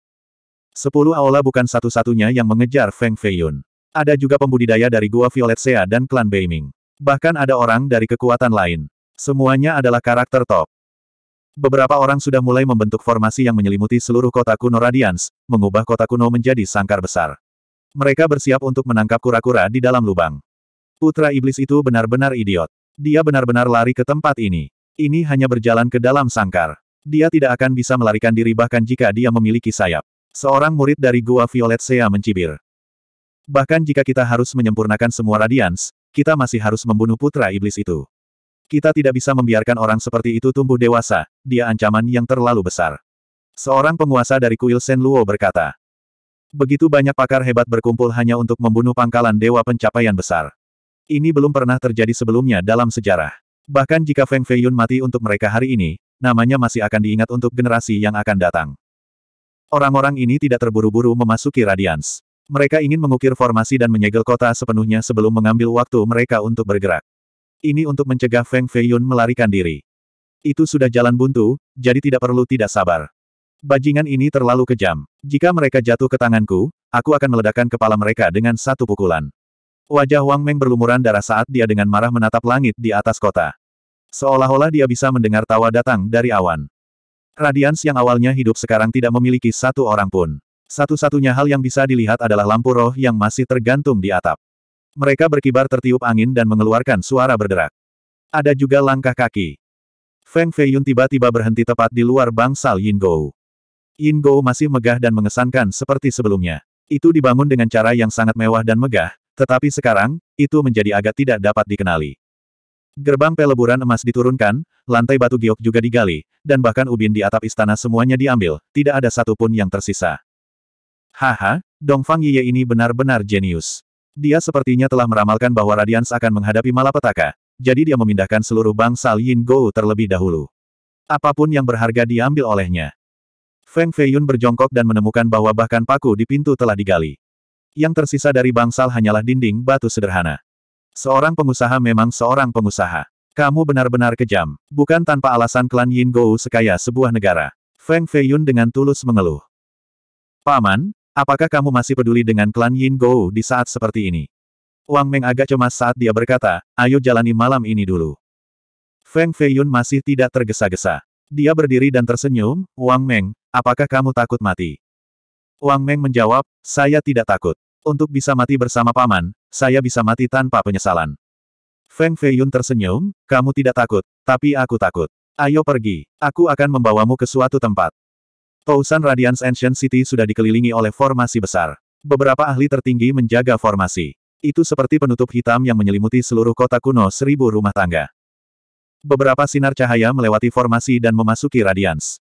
Sepuluh aula bukan satu-satunya yang mengejar Feng Feiyun. Ada juga pembudidaya dari Gua Violet Sea dan klan Beiming. Bahkan ada orang dari kekuatan lain. Semuanya adalah karakter top. Beberapa orang sudah mulai membentuk formasi yang menyelimuti seluruh kota kuno Radians, mengubah kota kuno menjadi sangkar besar. Mereka bersiap untuk menangkap kura-kura di dalam lubang. Putra iblis itu benar-benar idiot. Dia benar-benar lari ke tempat ini. Ini hanya berjalan ke dalam sangkar. Dia tidak akan bisa melarikan diri bahkan jika dia memiliki sayap. Seorang murid dari Gua Violet Sea mencibir. Bahkan jika kita harus menyempurnakan semua Radians, kita masih harus membunuh putra iblis itu. Kita tidak bisa membiarkan orang seperti itu tumbuh dewasa, dia ancaman yang terlalu besar. Seorang penguasa dari kuil Sen Luo berkata. Begitu banyak pakar hebat berkumpul hanya untuk membunuh pangkalan dewa pencapaian besar. Ini belum pernah terjadi sebelumnya dalam sejarah. Bahkan jika Feng Feiyun mati untuk mereka hari ini, namanya masih akan diingat untuk generasi yang akan datang. Orang-orang ini tidak terburu-buru memasuki Radiance. Mereka ingin mengukir formasi dan menyegel kota sepenuhnya sebelum mengambil waktu mereka untuk bergerak. Ini untuk mencegah Feng Feiyun melarikan diri. Itu sudah jalan buntu, jadi tidak perlu tidak sabar. Bajingan ini terlalu kejam. Jika mereka jatuh ke tanganku, aku akan meledakkan kepala mereka dengan satu pukulan. Wajah Wang Meng berlumuran darah saat dia dengan marah menatap langit di atas kota. Seolah-olah dia bisa mendengar tawa datang dari awan. Radians yang awalnya hidup sekarang tidak memiliki satu orang pun. Satu-satunya hal yang bisa dilihat adalah lampu roh yang masih tergantung di atap. Mereka berkibar tertiup angin dan mengeluarkan suara berderak. Ada juga langkah kaki. Feng Feiyun tiba-tiba berhenti tepat di luar bangsal Yin Gou. Yin Gou masih megah dan mengesankan seperti sebelumnya. Itu dibangun dengan cara yang sangat mewah dan megah, tetapi sekarang, itu menjadi agak tidak dapat dikenali. Gerbang peleburan emas diturunkan, lantai batu giok juga digali, dan bahkan ubin di atap istana semuanya diambil, tidak ada satupun yang tersisa. Haha, Dongfang Yiye ini benar-benar jenius. Dia sepertinya telah meramalkan bahwa Radiance akan menghadapi malapetaka, jadi dia memindahkan seluruh bangsa Yin Go terlebih dahulu. Apapun yang berharga diambil olehnya. Feng Feiyun berjongkok dan menemukan bahwa bahkan paku di pintu telah digali. Yang tersisa dari bangsal hanyalah dinding batu sederhana. Seorang pengusaha memang seorang pengusaha. Kamu benar-benar kejam. Bukan tanpa alasan klan Yin Go sekaya sebuah negara. Feng Feiyun dengan tulus mengeluh. Paman, Apakah kamu masih peduli dengan klan Yin Gou di saat seperti ini? Wang Meng agak cemas saat dia berkata, ayo jalani malam ini dulu. Feng Feiyun masih tidak tergesa-gesa. Dia berdiri dan tersenyum, Wang Meng, apakah kamu takut mati? Wang Meng menjawab, saya tidak takut. Untuk bisa mati bersama paman, saya bisa mati tanpa penyesalan. Feng Feiyun tersenyum, kamu tidak takut, tapi aku takut. Ayo pergi, aku akan membawamu ke suatu tempat. Tausan Radiance Ancient City sudah dikelilingi oleh formasi besar. Beberapa ahli tertinggi menjaga formasi. Itu seperti penutup hitam yang menyelimuti seluruh kota kuno seribu rumah tangga. Beberapa sinar cahaya melewati formasi dan memasuki Radiance.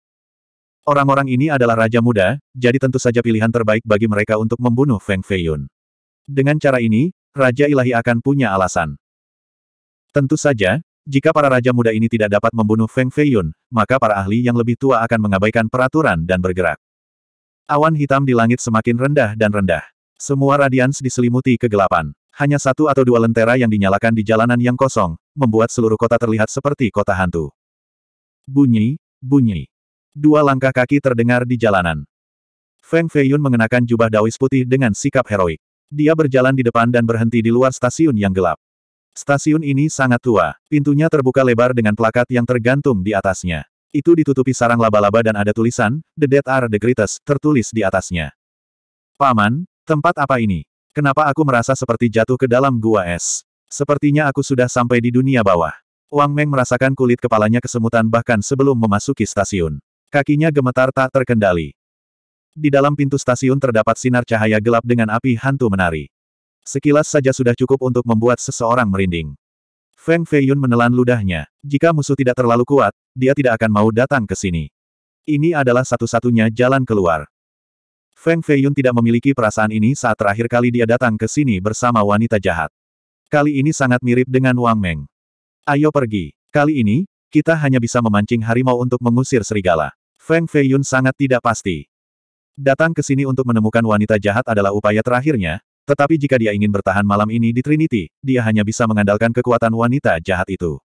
Orang-orang ini adalah raja muda, jadi tentu saja pilihan terbaik bagi mereka untuk membunuh Feng Feiyun. Dengan cara ini, Raja Ilahi akan punya alasan. Tentu saja, jika para raja muda ini tidak dapat membunuh Feng Feiyun, maka para ahli yang lebih tua akan mengabaikan peraturan dan bergerak. Awan hitam di langit semakin rendah dan rendah. Semua radians diselimuti kegelapan. Hanya satu atau dua lentera yang dinyalakan di jalanan yang kosong, membuat seluruh kota terlihat seperti kota hantu. Bunyi, bunyi. Dua langkah kaki terdengar di jalanan. Feng Feiyun mengenakan jubah dawis putih dengan sikap heroik. Dia berjalan di depan dan berhenti di luar stasiun yang gelap. Stasiun ini sangat tua, pintunya terbuka lebar dengan plakat yang tergantung di atasnya. Itu ditutupi sarang laba-laba dan ada tulisan, The Dead Are The Greatest, tertulis di atasnya. Paman, tempat apa ini? Kenapa aku merasa seperti jatuh ke dalam gua es? Sepertinya aku sudah sampai di dunia bawah. Wang Meng merasakan kulit kepalanya kesemutan bahkan sebelum memasuki stasiun. Kakinya gemetar tak terkendali. Di dalam pintu stasiun terdapat sinar cahaya gelap dengan api hantu menari. Sekilas saja sudah cukup untuk membuat seseorang merinding. Feng Feiyun menelan ludahnya. Jika musuh tidak terlalu kuat, dia tidak akan mau datang ke sini. Ini adalah satu-satunya jalan keluar. Feng Feiyun tidak memiliki perasaan ini saat terakhir kali dia datang ke sini bersama wanita jahat. Kali ini sangat mirip dengan Wang Meng. Ayo pergi. Kali ini, kita hanya bisa memancing harimau untuk mengusir serigala. Feng Feiyun sangat tidak pasti. Datang ke sini untuk menemukan wanita jahat adalah upaya terakhirnya, tetapi jika dia ingin bertahan malam ini di Trinity, dia hanya bisa mengandalkan kekuatan wanita jahat itu.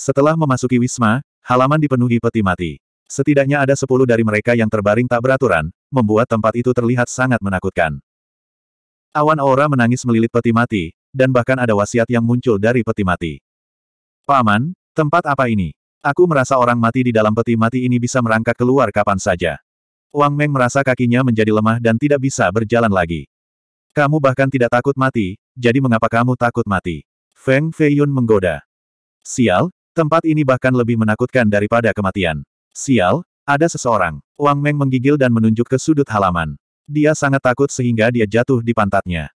Setelah memasuki Wisma, halaman dipenuhi peti mati. Setidaknya ada sepuluh dari mereka yang terbaring tak beraturan, membuat tempat itu terlihat sangat menakutkan. Awan aura menangis melilit peti mati, dan bahkan ada wasiat yang muncul dari peti mati. Paman, tempat apa ini? Aku merasa orang mati di dalam peti mati ini bisa merangkak keluar kapan saja. Wang Meng merasa kakinya menjadi lemah dan tidak bisa berjalan lagi. Kamu bahkan tidak takut mati, jadi mengapa kamu takut mati? Feng Feiyun menggoda. Sial, tempat ini bahkan lebih menakutkan daripada kematian. Sial, ada seseorang. Wang Meng menggigil dan menunjuk ke sudut halaman. Dia sangat takut sehingga dia jatuh di pantatnya.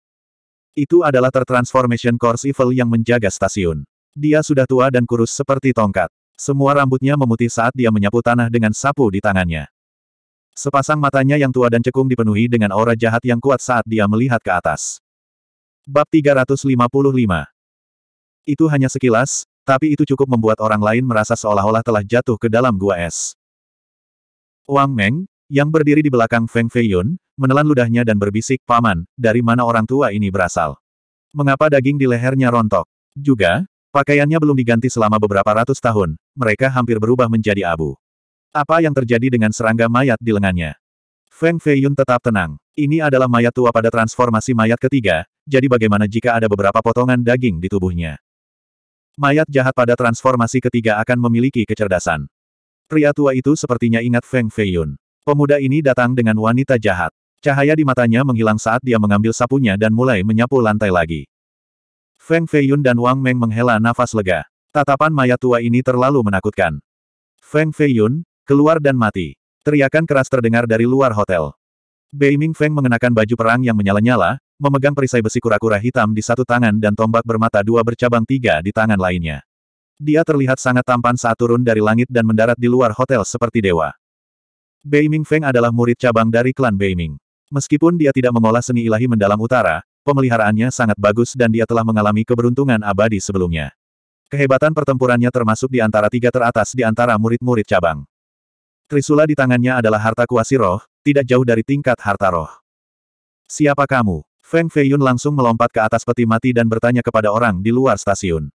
Itu adalah tertransformation Course Evil yang menjaga stasiun. Dia sudah tua dan kurus seperti tongkat. Semua rambutnya memutih saat dia menyapu tanah dengan sapu di tangannya. Sepasang matanya yang tua dan cekung dipenuhi dengan aura jahat yang kuat saat dia melihat ke atas. Bab 355 Itu hanya sekilas, tapi itu cukup membuat orang lain merasa seolah-olah telah jatuh ke dalam gua es. Wang Meng, yang berdiri di belakang Feng Feiyun, menelan ludahnya dan berbisik, Paman, dari mana orang tua ini berasal? Mengapa daging di lehernya rontok? Juga, pakaiannya belum diganti selama beberapa ratus tahun, mereka hampir berubah menjadi abu. Apa yang terjadi dengan serangga mayat di lengannya? Feng Feiyun tetap tenang. Ini adalah mayat tua pada transformasi mayat ketiga, jadi bagaimana jika ada beberapa potongan daging di tubuhnya? Mayat jahat pada transformasi ketiga akan memiliki kecerdasan. Pria tua itu sepertinya ingat Feng Feiyun. Pemuda ini datang dengan wanita jahat. Cahaya di matanya menghilang saat dia mengambil sapunya dan mulai menyapu lantai lagi. Feng Feiyun dan Wang Meng menghela nafas lega. Tatapan mayat tua ini terlalu menakutkan. Feng Feiyun, Keluar dan mati. Teriakan keras terdengar dari luar hotel. Bei Feng mengenakan baju perang yang menyala-nyala, memegang perisai besi kura-kura hitam di satu tangan dan tombak bermata dua bercabang tiga di tangan lainnya. Dia terlihat sangat tampan saat turun dari langit dan mendarat di luar hotel seperti dewa. Bei Feng adalah murid cabang dari klan Bei Ming. Meskipun dia tidak mengolah seni ilahi mendalam utara, pemeliharaannya sangat bagus dan dia telah mengalami keberuntungan abadi sebelumnya. Kehebatan pertempurannya termasuk di antara tiga teratas di antara murid-murid cabang. Trisula di tangannya adalah harta kuasi roh, tidak jauh dari tingkat harta roh. Siapa kamu? Feng Feiyun langsung melompat ke atas peti mati dan bertanya kepada orang di luar stasiun.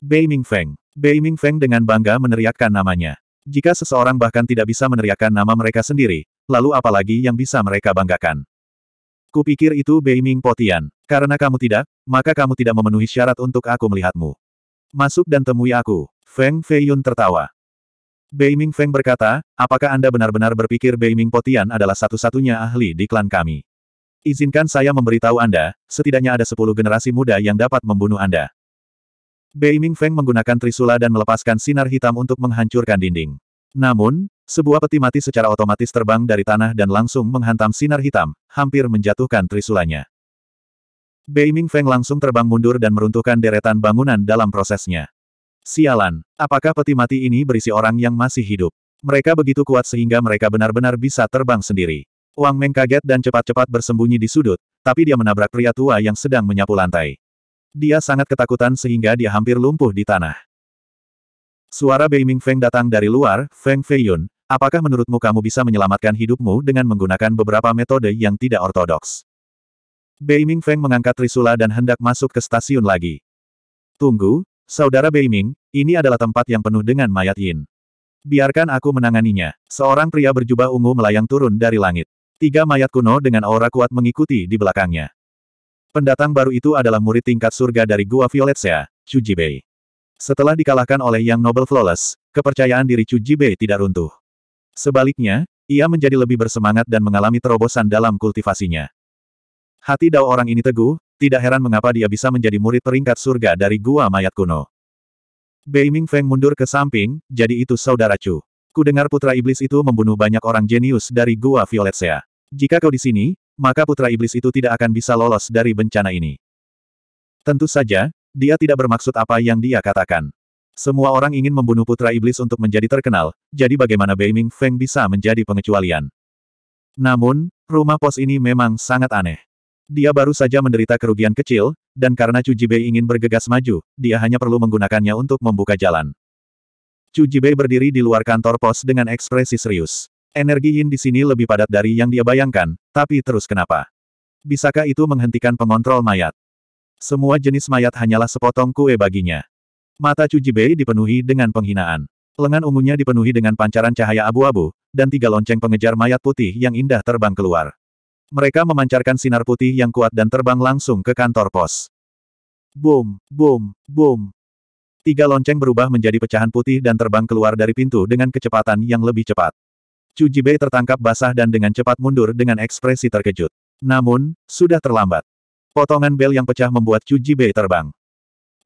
Bei Ming Feng, Bei Ming Feng dengan bangga meneriakkan namanya. Jika seseorang bahkan tidak bisa meneriakkan nama mereka sendiri, lalu apalagi yang bisa mereka banggakan. Kupikir itu Bei Ming Potian. Karena kamu tidak, maka kamu tidak memenuhi syarat untuk aku melihatmu. Masuk dan temui aku. Feng Feiyun tertawa. Beiming Feng berkata, apakah Anda benar-benar berpikir Beiming Potian adalah satu-satunya ahli di klan kami? Izinkan saya memberitahu Anda, setidaknya ada sepuluh generasi muda yang dapat membunuh Anda. Beiming Feng menggunakan trisula dan melepaskan sinar hitam untuk menghancurkan dinding. Namun, sebuah peti mati secara otomatis terbang dari tanah dan langsung menghantam sinar hitam, hampir menjatuhkan trisulanya. Beiming Feng langsung terbang mundur dan meruntuhkan deretan bangunan dalam prosesnya. Sialan, apakah peti mati ini berisi orang yang masih hidup? Mereka begitu kuat sehingga mereka benar-benar bisa terbang sendiri. Wang Meng kaget dan cepat-cepat bersembunyi di sudut, tapi dia menabrak pria tua yang sedang menyapu lantai. Dia sangat ketakutan sehingga dia hampir lumpuh di tanah. Suara Beiming Feng datang dari luar, Feng Feiyun, apakah menurutmu kamu bisa menyelamatkan hidupmu dengan menggunakan beberapa metode yang tidak ortodoks? Beiming Feng mengangkat Trisula dan hendak masuk ke stasiun lagi. Tunggu, Saudara Beiming, ini adalah tempat yang penuh dengan mayat Yin. Biarkan aku menanganinya. Seorang pria berjubah ungu melayang turun dari langit. Tiga mayat kuno dengan aura kuat mengikuti di belakangnya. Pendatang baru itu adalah murid tingkat surga dari Gua Violet Sea, Chu Jibei. Setelah dikalahkan oleh Yang Noble Flawless, kepercayaan diri Chu Jibei tidak runtuh. Sebaliknya, ia menjadi lebih bersemangat dan mengalami terobosan dalam kultivasinya. Hati dao orang ini teguh, tidak heran mengapa dia bisa menjadi murid peringkat surga dari gua mayat kuno. Beiming Feng mundur ke samping, jadi itu saudara Chu. Ku dengar putra iblis itu membunuh banyak orang jenius dari gua Violet Sea. Jika kau di sini, maka putra iblis itu tidak akan bisa lolos dari bencana ini. Tentu saja, dia tidak bermaksud apa yang dia katakan. Semua orang ingin membunuh putra iblis untuk menjadi terkenal, jadi bagaimana Beiming Feng bisa menjadi pengecualian? Namun, rumah pos ini memang sangat aneh. Dia baru saja menderita kerugian kecil, dan karena Chu Jibei ingin bergegas maju, dia hanya perlu menggunakannya untuk membuka jalan. Chu Jibei berdiri di luar kantor pos dengan ekspresi serius. Energi Yin di sini lebih padat dari yang dia bayangkan, tapi terus kenapa? Bisakah itu menghentikan pengontrol mayat? Semua jenis mayat hanyalah sepotong kue baginya. Mata Chu Jibei dipenuhi dengan penghinaan. Lengan ungunya dipenuhi dengan pancaran cahaya abu-abu, dan tiga lonceng pengejar mayat putih yang indah terbang keluar. Mereka memancarkan sinar putih yang kuat dan terbang langsung ke kantor pos. Boom, boom, boom. Tiga lonceng berubah menjadi pecahan putih dan terbang keluar dari pintu dengan kecepatan yang lebih cepat. Chu Jibei tertangkap basah dan dengan cepat mundur dengan ekspresi terkejut. Namun, sudah terlambat. Potongan bel yang pecah membuat Chu Jibei terbang.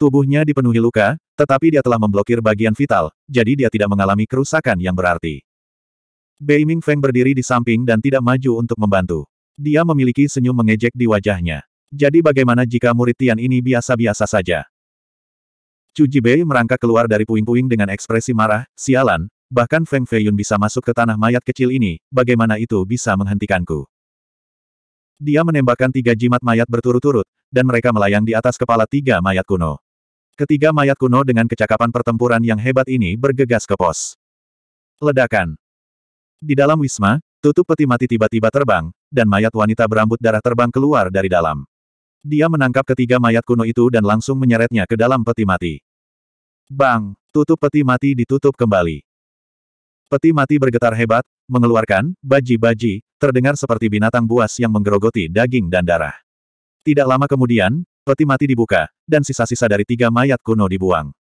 Tubuhnya dipenuhi luka, tetapi dia telah memblokir bagian vital, jadi dia tidak mengalami kerusakan yang berarti. Bei Ming Feng berdiri di samping dan tidak maju untuk membantu. Dia memiliki senyum mengejek di wajahnya. Jadi bagaimana jika murid Tian ini biasa-biasa saja? Chu Jibei merangkak keluar dari puing-puing dengan ekspresi marah, sialan, bahkan Feng Feiyun bisa masuk ke tanah mayat kecil ini, bagaimana itu bisa menghentikanku? Dia menembakkan tiga jimat mayat berturut-turut, dan mereka melayang di atas kepala tiga mayat kuno. Ketiga mayat kuno dengan kecakapan pertempuran yang hebat ini bergegas ke pos. Ledakan. Di dalam wisma, tutup peti mati tiba-tiba terbang, dan mayat wanita berambut darah terbang keluar dari dalam. Dia menangkap ketiga mayat kuno itu dan langsung menyeretnya ke dalam peti mati. Bang! Tutup peti mati ditutup kembali. Peti mati bergetar hebat, mengeluarkan baji-baji, terdengar seperti binatang buas yang menggerogoti daging dan darah. Tidak lama kemudian, peti mati dibuka, dan sisa-sisa dari tiga mayat kuno dibuang.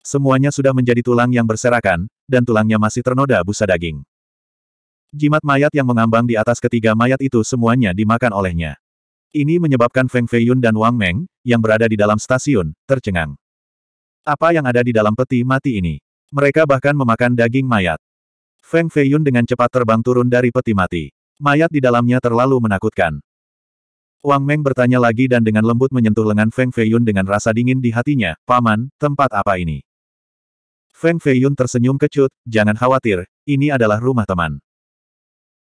Semuanya sudah menjadi tulang yang berserakan, dan tulangnya masih ternoda busa daging. Jimat mayat yang mengambang di atas ketiga mayat itu semuanya dimakan olehnya. Ini menyebabkan Feng Feiyun dan Wang Meng, yang berada di dalam stasiun, tercengang. Apa yang ada di dalam peti mati ini? Mereka bahkan memakan daging mayat. Feng Feiyun dengan cepat terbang turun dari peti mati. Mayat di dalamnya terlalu menakutkan. Wang Meng bertanya lagi dan dengan lembut menyentuh lengan Feng Feiyun dengan rasa dingin di hatinya, Paman, tempat apa ini? Feng Feiyun tersenyum kecut, jangan khawatir, ini adalah rumah teman.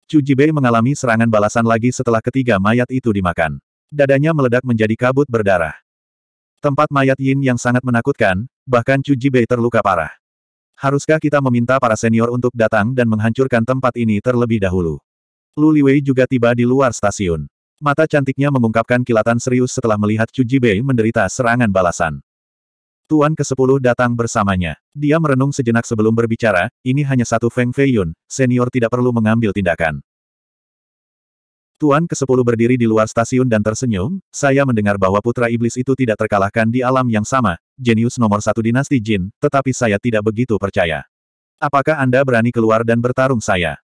Chu Jibei mengalami serangan balasan lagi setelah ketiga mayat itu dimakan. Dadanya meledak menjadi kabut berdarah. Tempat mayat Yin yang sangat menakutkan, bahkan Chu Jibei terluka parah. Haruskah kita meminta para senior untuk datang dan menghancurkan tempat ini terlebih dahulu? Lu Liwei juga tiba di luar stasiun. Mata cantiknya mengungkapkan kilatan serius setelah melihat Chu Jibei menderita serangan balasan. Tuan ke-10 datang bersamanya. Dia merenung sejenak sebelum berbicara, ini hanya satu Feng Feiyun, senior tidak perlu mengambil tindakan. Tuan ke-10 berdiri di luar stasiun dan tersenyum, saya mendengar bahwa putra iblis itu tidak terkalahkan di alam yang sama, jenius nomor satu dinasti Jin, tetapi saya tidak begitu percaya. Apakah Anda berani keluar dan bertarung saya?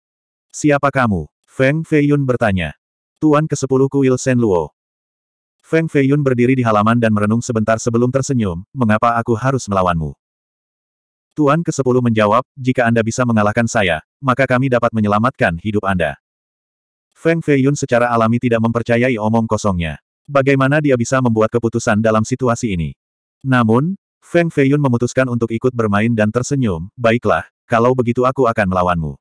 Siapa kamu? Feng Feiyun bertanya. Tuan ke-10 Kuil Luo, Feng Feiyun berdiri di halaman dan merenung sebentar sebelum tersenyum, mengapa aku harus melawanmu? Tuan ke-10 menjawab, jika Anda bisa mengalahkan saya, maka kami dapat menyelamatkan hidup Anda. Feng Feiyun secara alami tidak mempercayai omong kosongnya. Bagaimana dia bisa membuat keputusan dalam situasi ini? Namun, Feng Feiyun memutuskan untuk ikut bermain dan tersenyum, baiklah, kalau begitu aku akan melawanmu.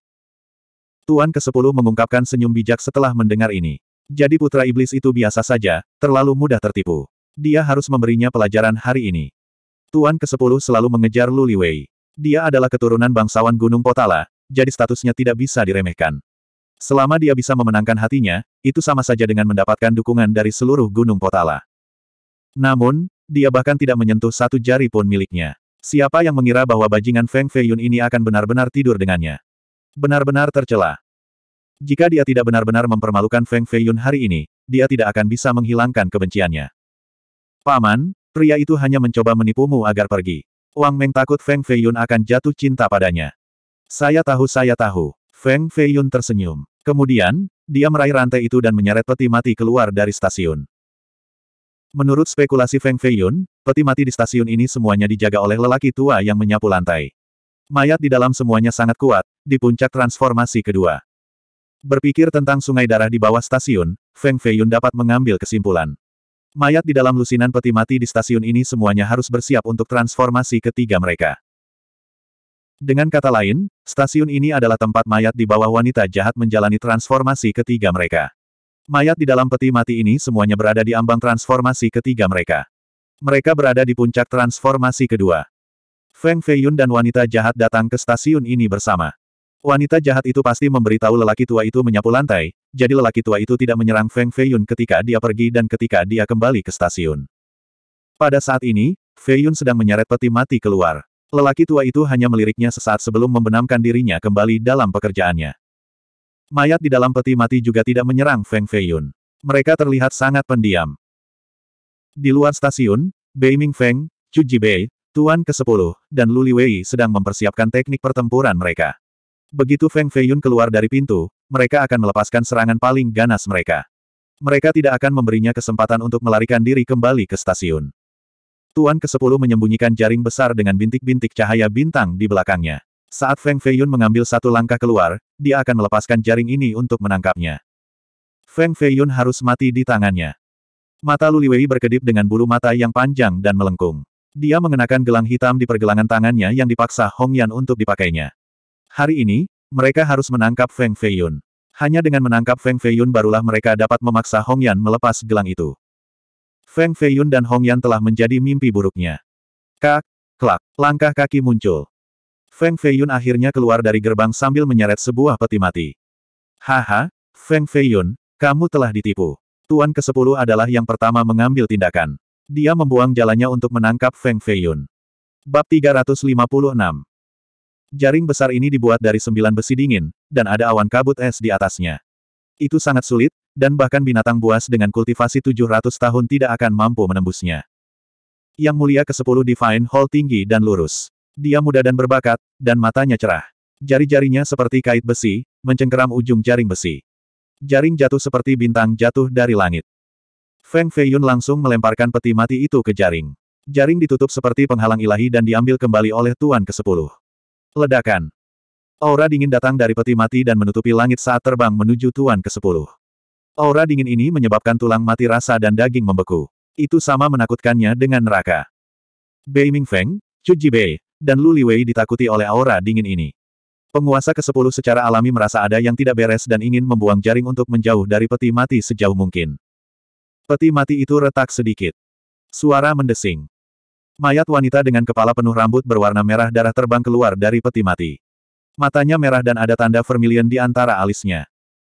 Tuan ke-10 mengungkapkan senyum bijak setelah mendengar ini. Jadi putra iblis itu biasa saja, terlalu mudah tertipu. Dia harus memberinya pelajaran hari ini. Tuan ke-10 selalu mengejar Luli Wei. Dia adalah keturunan bangsawan Gunung Potala, jadi statusnya tidak bisa diremehkan. Selama dia bisa memenangkan hatinya, itu sama saja dengan mendapatkan dukungan dari seluruh Gunung Potala. Namun, dia bahkan tidak menyentuh satu jari pun miliknya. Siapa yang mengira bahwa bajingan Feng Feiyun ini akan benar-benar tidur dengannya? Benar-benar tercela. Jika dia tidak benar-benar mempermalukan Feng Feiyun hari ini, dia tidak akan bisa menghilangkan kebenciannya. Paman, pria itu hanya mencoba menipumu agar pergi. Wang Meng takut Feng Feiyun akan jatuh cinta padanya. Saya tahu saya tahu. Feng Feiyun tersenyum. Kemudian, dia meraih rantai itu dan menyeret peti mati keluar dari stasiun. Menurut spekulasi Feng Feiyun, peti mati di stasiun ini semuanya dijaga oleh lelaki tua yang menyapu lantai. Mayat di dalam semuanya sangat kuat, di puncak transformasi kedua. Berpikir tentang sungai darah di bawah stasiun, Feng Feiyun dapat mengambil kesimpulan. Mayat di dalam lusinan peti mati di stasiun ini semuanya harus bersiap untuk transformasi ketiga mereka. Dengan kata lain, stasiun ini adalah tempat mayat di bawah wanita jahat menjalani transformasi ketiga mereka. Mayat di dalam peti mati ini semuanya berada di ambang transformasi ketiga mereka. Mereka berada di puncak transformasi kedua. Feng Feiyun dan wanita jahat datang ke stasiun ini bersama. Wanita jahat itu pasti memberitahu lelaki tua itu menyapu lantai, jadi lelaki tua itu tidak menyerang Feng Feiyun ketika dia pergi dan ketika dia kembali ke stasiun. Pada saat ini, Feiyun sedang menyeret peti mati keluar. Lelaki tua itu hanya meliriknya sesaat sebelum membenamkan dirinya kembali dalam pekerjaannya. Mayat di dalam peti mati juga tidak menyerang Feng Feiyun. Mereka terlihat sangat pendiam. Di luar stasiun, Bei Feng, Chu Jibei, Tuan ke-10, dan Luli Wei sedang mempersiapkan teknik pertempuran mereka. Begitu Feng Feiyun keluar dari pintu, mereka akan melepaskan serangan paling ganas mereka. Mereka tidak akan memberinya kesempatan untuk melarikan diri kembali ke stasiun. Tuan ke-10 menyembunyikan jaring besar dengan bintik-bintik cahaya bintang di belakangnya. Saat Feng Feiyun mengambil satu langkah keluar, dia akan melepaskan jaring ini untuk menangkapnya. Feng Feiyun harus mati di tangannya. Mata Luliwei berkedip dengan bulu mata yang panjang dan melengkung. Dia mengenakan gelang hitam di pergelangan tangannya yang dipaksa Hong Yan untuk dipakainya. Hari ini, mereka harus menangkap Feng Feiyun. Hanya dengan menangkap Feng Feiyun barulah mereka dapat memaksa Hong Yan melepas gelang itu. Feng Feiyun dan Hong Yan telah menjadi mimpi buruknya. Kak, klak, langkah kaki muncul. Feng Feiyun akhirnya keluar dari gerbang sambil menyeret sebuah peti mati. Haha, Feng Feiyun, kamu telah ditipu. Tuan ke-10 adalah yang pertama mengambil tindakan. Dia membuang jalannya untuk menangkap Feng Feiyun. Bab 356 Jaring besar ini dibuat dari sembilan besi dingin, dan ada awan kabut es di atasnya. Itu sangat sulit, dan bahkan binatang buas dengan kultivasi 700 tahun tidak akan mampu menembusnya. Yang mulia ke-10 Divine Hall tinggi dan lurus. Dia muda dan berbakat, dan matanya cerah. Jari-jarinya seperti kait besi, mencengkeram ujung jaring besi. Jaring jatuh seperti bintang jatuh dari langit. Feng Feiyun langsung melemparkan peti mati itu ke jaring. Jaring ditutup seperti penghalang ilahi dan diambil kembali oleh Tuan ke-10. Ledakan. Aura dingin datang dari peti mati dan menutupi langit saat terbang menuju Tuan ke-10. Aura dingin ini menyebabkan tulang mati rasa dan daging membeku. Itu sama menakutkannya dengan neraka. Bei Mingfeng, Chu Jibei, dan Lu Liwei ditakuti oleh aura dingin ini. Penguasa ke-10 secara alami merasa ada yang tidak beres dan ingin membuang jaring untuk menjauh dari peti mati sejauh mungkin. Peti mati itu retak sedikit. Suara mendesing. Mayat wanita dengan kepala penuh rambut berwarna merah darah terbang keluar dari peti mati. Matanya merah dan ada tanda vermilion di antara alisnya.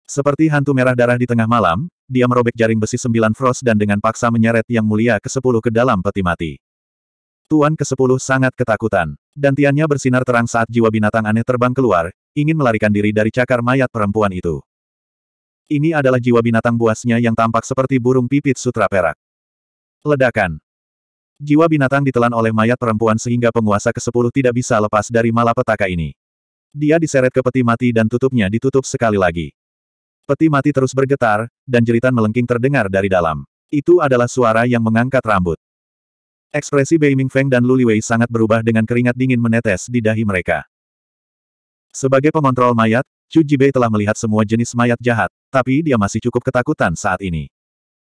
Seperti hantu merah darah di tengah malam, dia merobek jaring besi sembilan frost dan dengan paksa menyeret Yang Mulia ke sepuluh ke dalam peti mati. Tuan ke-10 sangat ketakutan. dan Dantiannya bersinar terang saat jiwa binatang aneh terbang keluar, ingin melarikan diri dari cakar mayat perempuan itu. Ini adalah jiwa binatang buasnya yang tampak seperti burung pipit sutra perak. Ledakan. Jiwa binatang ditelan oleh mayat perempuan sehingga penguasa ke-10 tidak bisa lepas dari malapetaka ini. Dia diseret ke peti mati dan tutupnya ditutup sekali lagi. Peti mati terus bergetar, dan jeritan melengking terdengar dari dalam. Itu adalah suara yang mengangkat rambut. Ekspresi Bei feng dan luli wei sangat berubah dengan keringat dingin menetes di dahi mereka. Sebagai pengontrol mayat, Chu Jibei telah melihat semua jenis mayat jahat, tapi dia masih cukup ketakutan saat ini.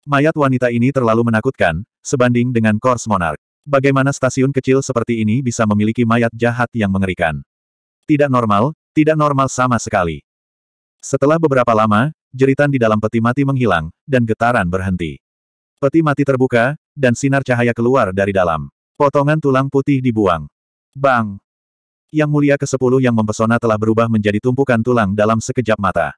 Mayat wanita ini terlalu menakutkan, sebanding dengan Kors Monarch. Bagaimana stasiun kecil seperti ini bisa memiliki mayat jahat yang mengerikan? Tidak normal, tidak normal sama sekali. Setelah beberapa lama, jeritan di dalam peti mati menghilang, dan getaran berhenti. Peti mati terbuka, dan sinar cahaya keluar dari dalam. Potongan tulang putih dibuang. Bang! Yang mulia ke-10 yang mempesona telah berubah menjadi tumpukan tulang dalam sekejap mata.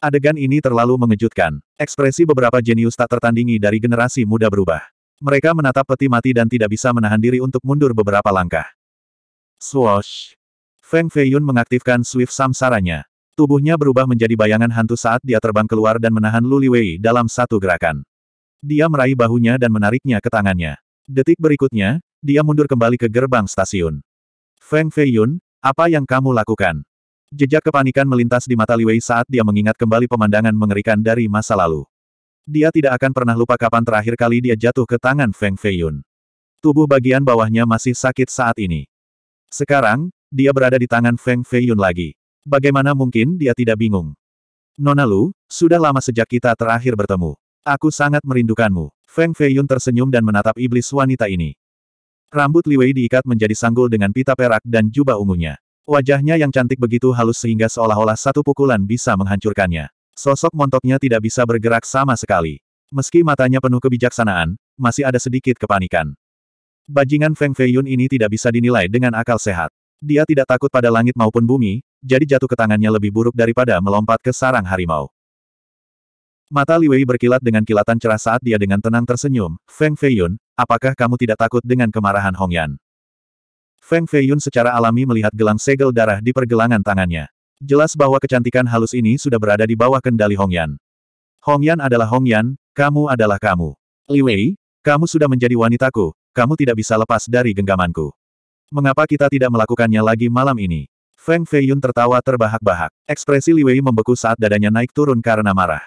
Adegan ini terlalu mengejutkan. Ekspresi beberapa jenius tak tertandingi dari generasi muda berubah. Mereka menatap peti mati dan tidak bisa menahan diri untuk mundur beberapa langkah. Swoosh! Feng Feiyun mengaktifkan swift samsaranya. Tubuhnya berubah menjadi bayangan hantu saat dia terbang keluar dan menahan Luli Wei dalam satu gerakan. Dia meraih bahunya dan menariknya ke tangannya. Detik berikutnya, dia mundur kembali ke gerbang stasiun. Feng Feiyun, apa yang kamu lakukan? Jejak kepanikan melintas di mata Wei saat dia mengingat kembali pemandangan mengerikan dari masa lalu. Dia tidak akan pernah lupa kapan terakhir kali dia jatuh ke tangan Feng Feiyun. Tubuh bagian bawahnya masih sakit saat ini. Sekarang, dia berada di tangan Feng Feiyun lagi. Bagaimana mungkin dia tidak bingung? Nona Lu, sudah lama sejak kita terakhir bertemu. Aku sangat merindukanmu. Feng Feiyun tersenyum dan menatap iblis wanita ini. Rambut Li Wei diikat menjadi sanggul dengan pita perak dan jubah ungunya. Wajahnya yang cantik begitu halus sehingga seolah-olah satu pukulan bisa menghancurkannya. Sosok montoknya tidak bisa bergerak sama sekali. Meski matanya penuh kebijaksanaan, masih ada sedikit kepanikan. Bajingan Feng Feiyun ini tidak bisa dinilai dengan akal sehat. Dia tidak takut pada langit maupun bumi, jadi jatuh ke tangannya lebih buruk daripada melompat ke sarang harimau. Mata Li Liwei berkilat dengan kilatan cerah saat dia dengan tenang tersenyum, Feng Feiyun, apakah kamu tidak takut dengan kemarahan Hong Yan? Feng Feiyun secara alami melihat gelang segel darah di pergelangan tangannya. Jelas bahwa kecantikan halus ini sudah berada di bawah kendali Hongyan. Hongyan adalah Hongyan, kamu adalah kamu. Li Wei, kamu sudah menjadi wanitaku, kamu tidak bisa lepas dari genggamanku. Mengapa kita tidak melakukannya lagi malam ini? Feng Feiyun tertawa terbahak-bahak. Ekspresi Li Wei membeku saat dadanya naik turun karena marah.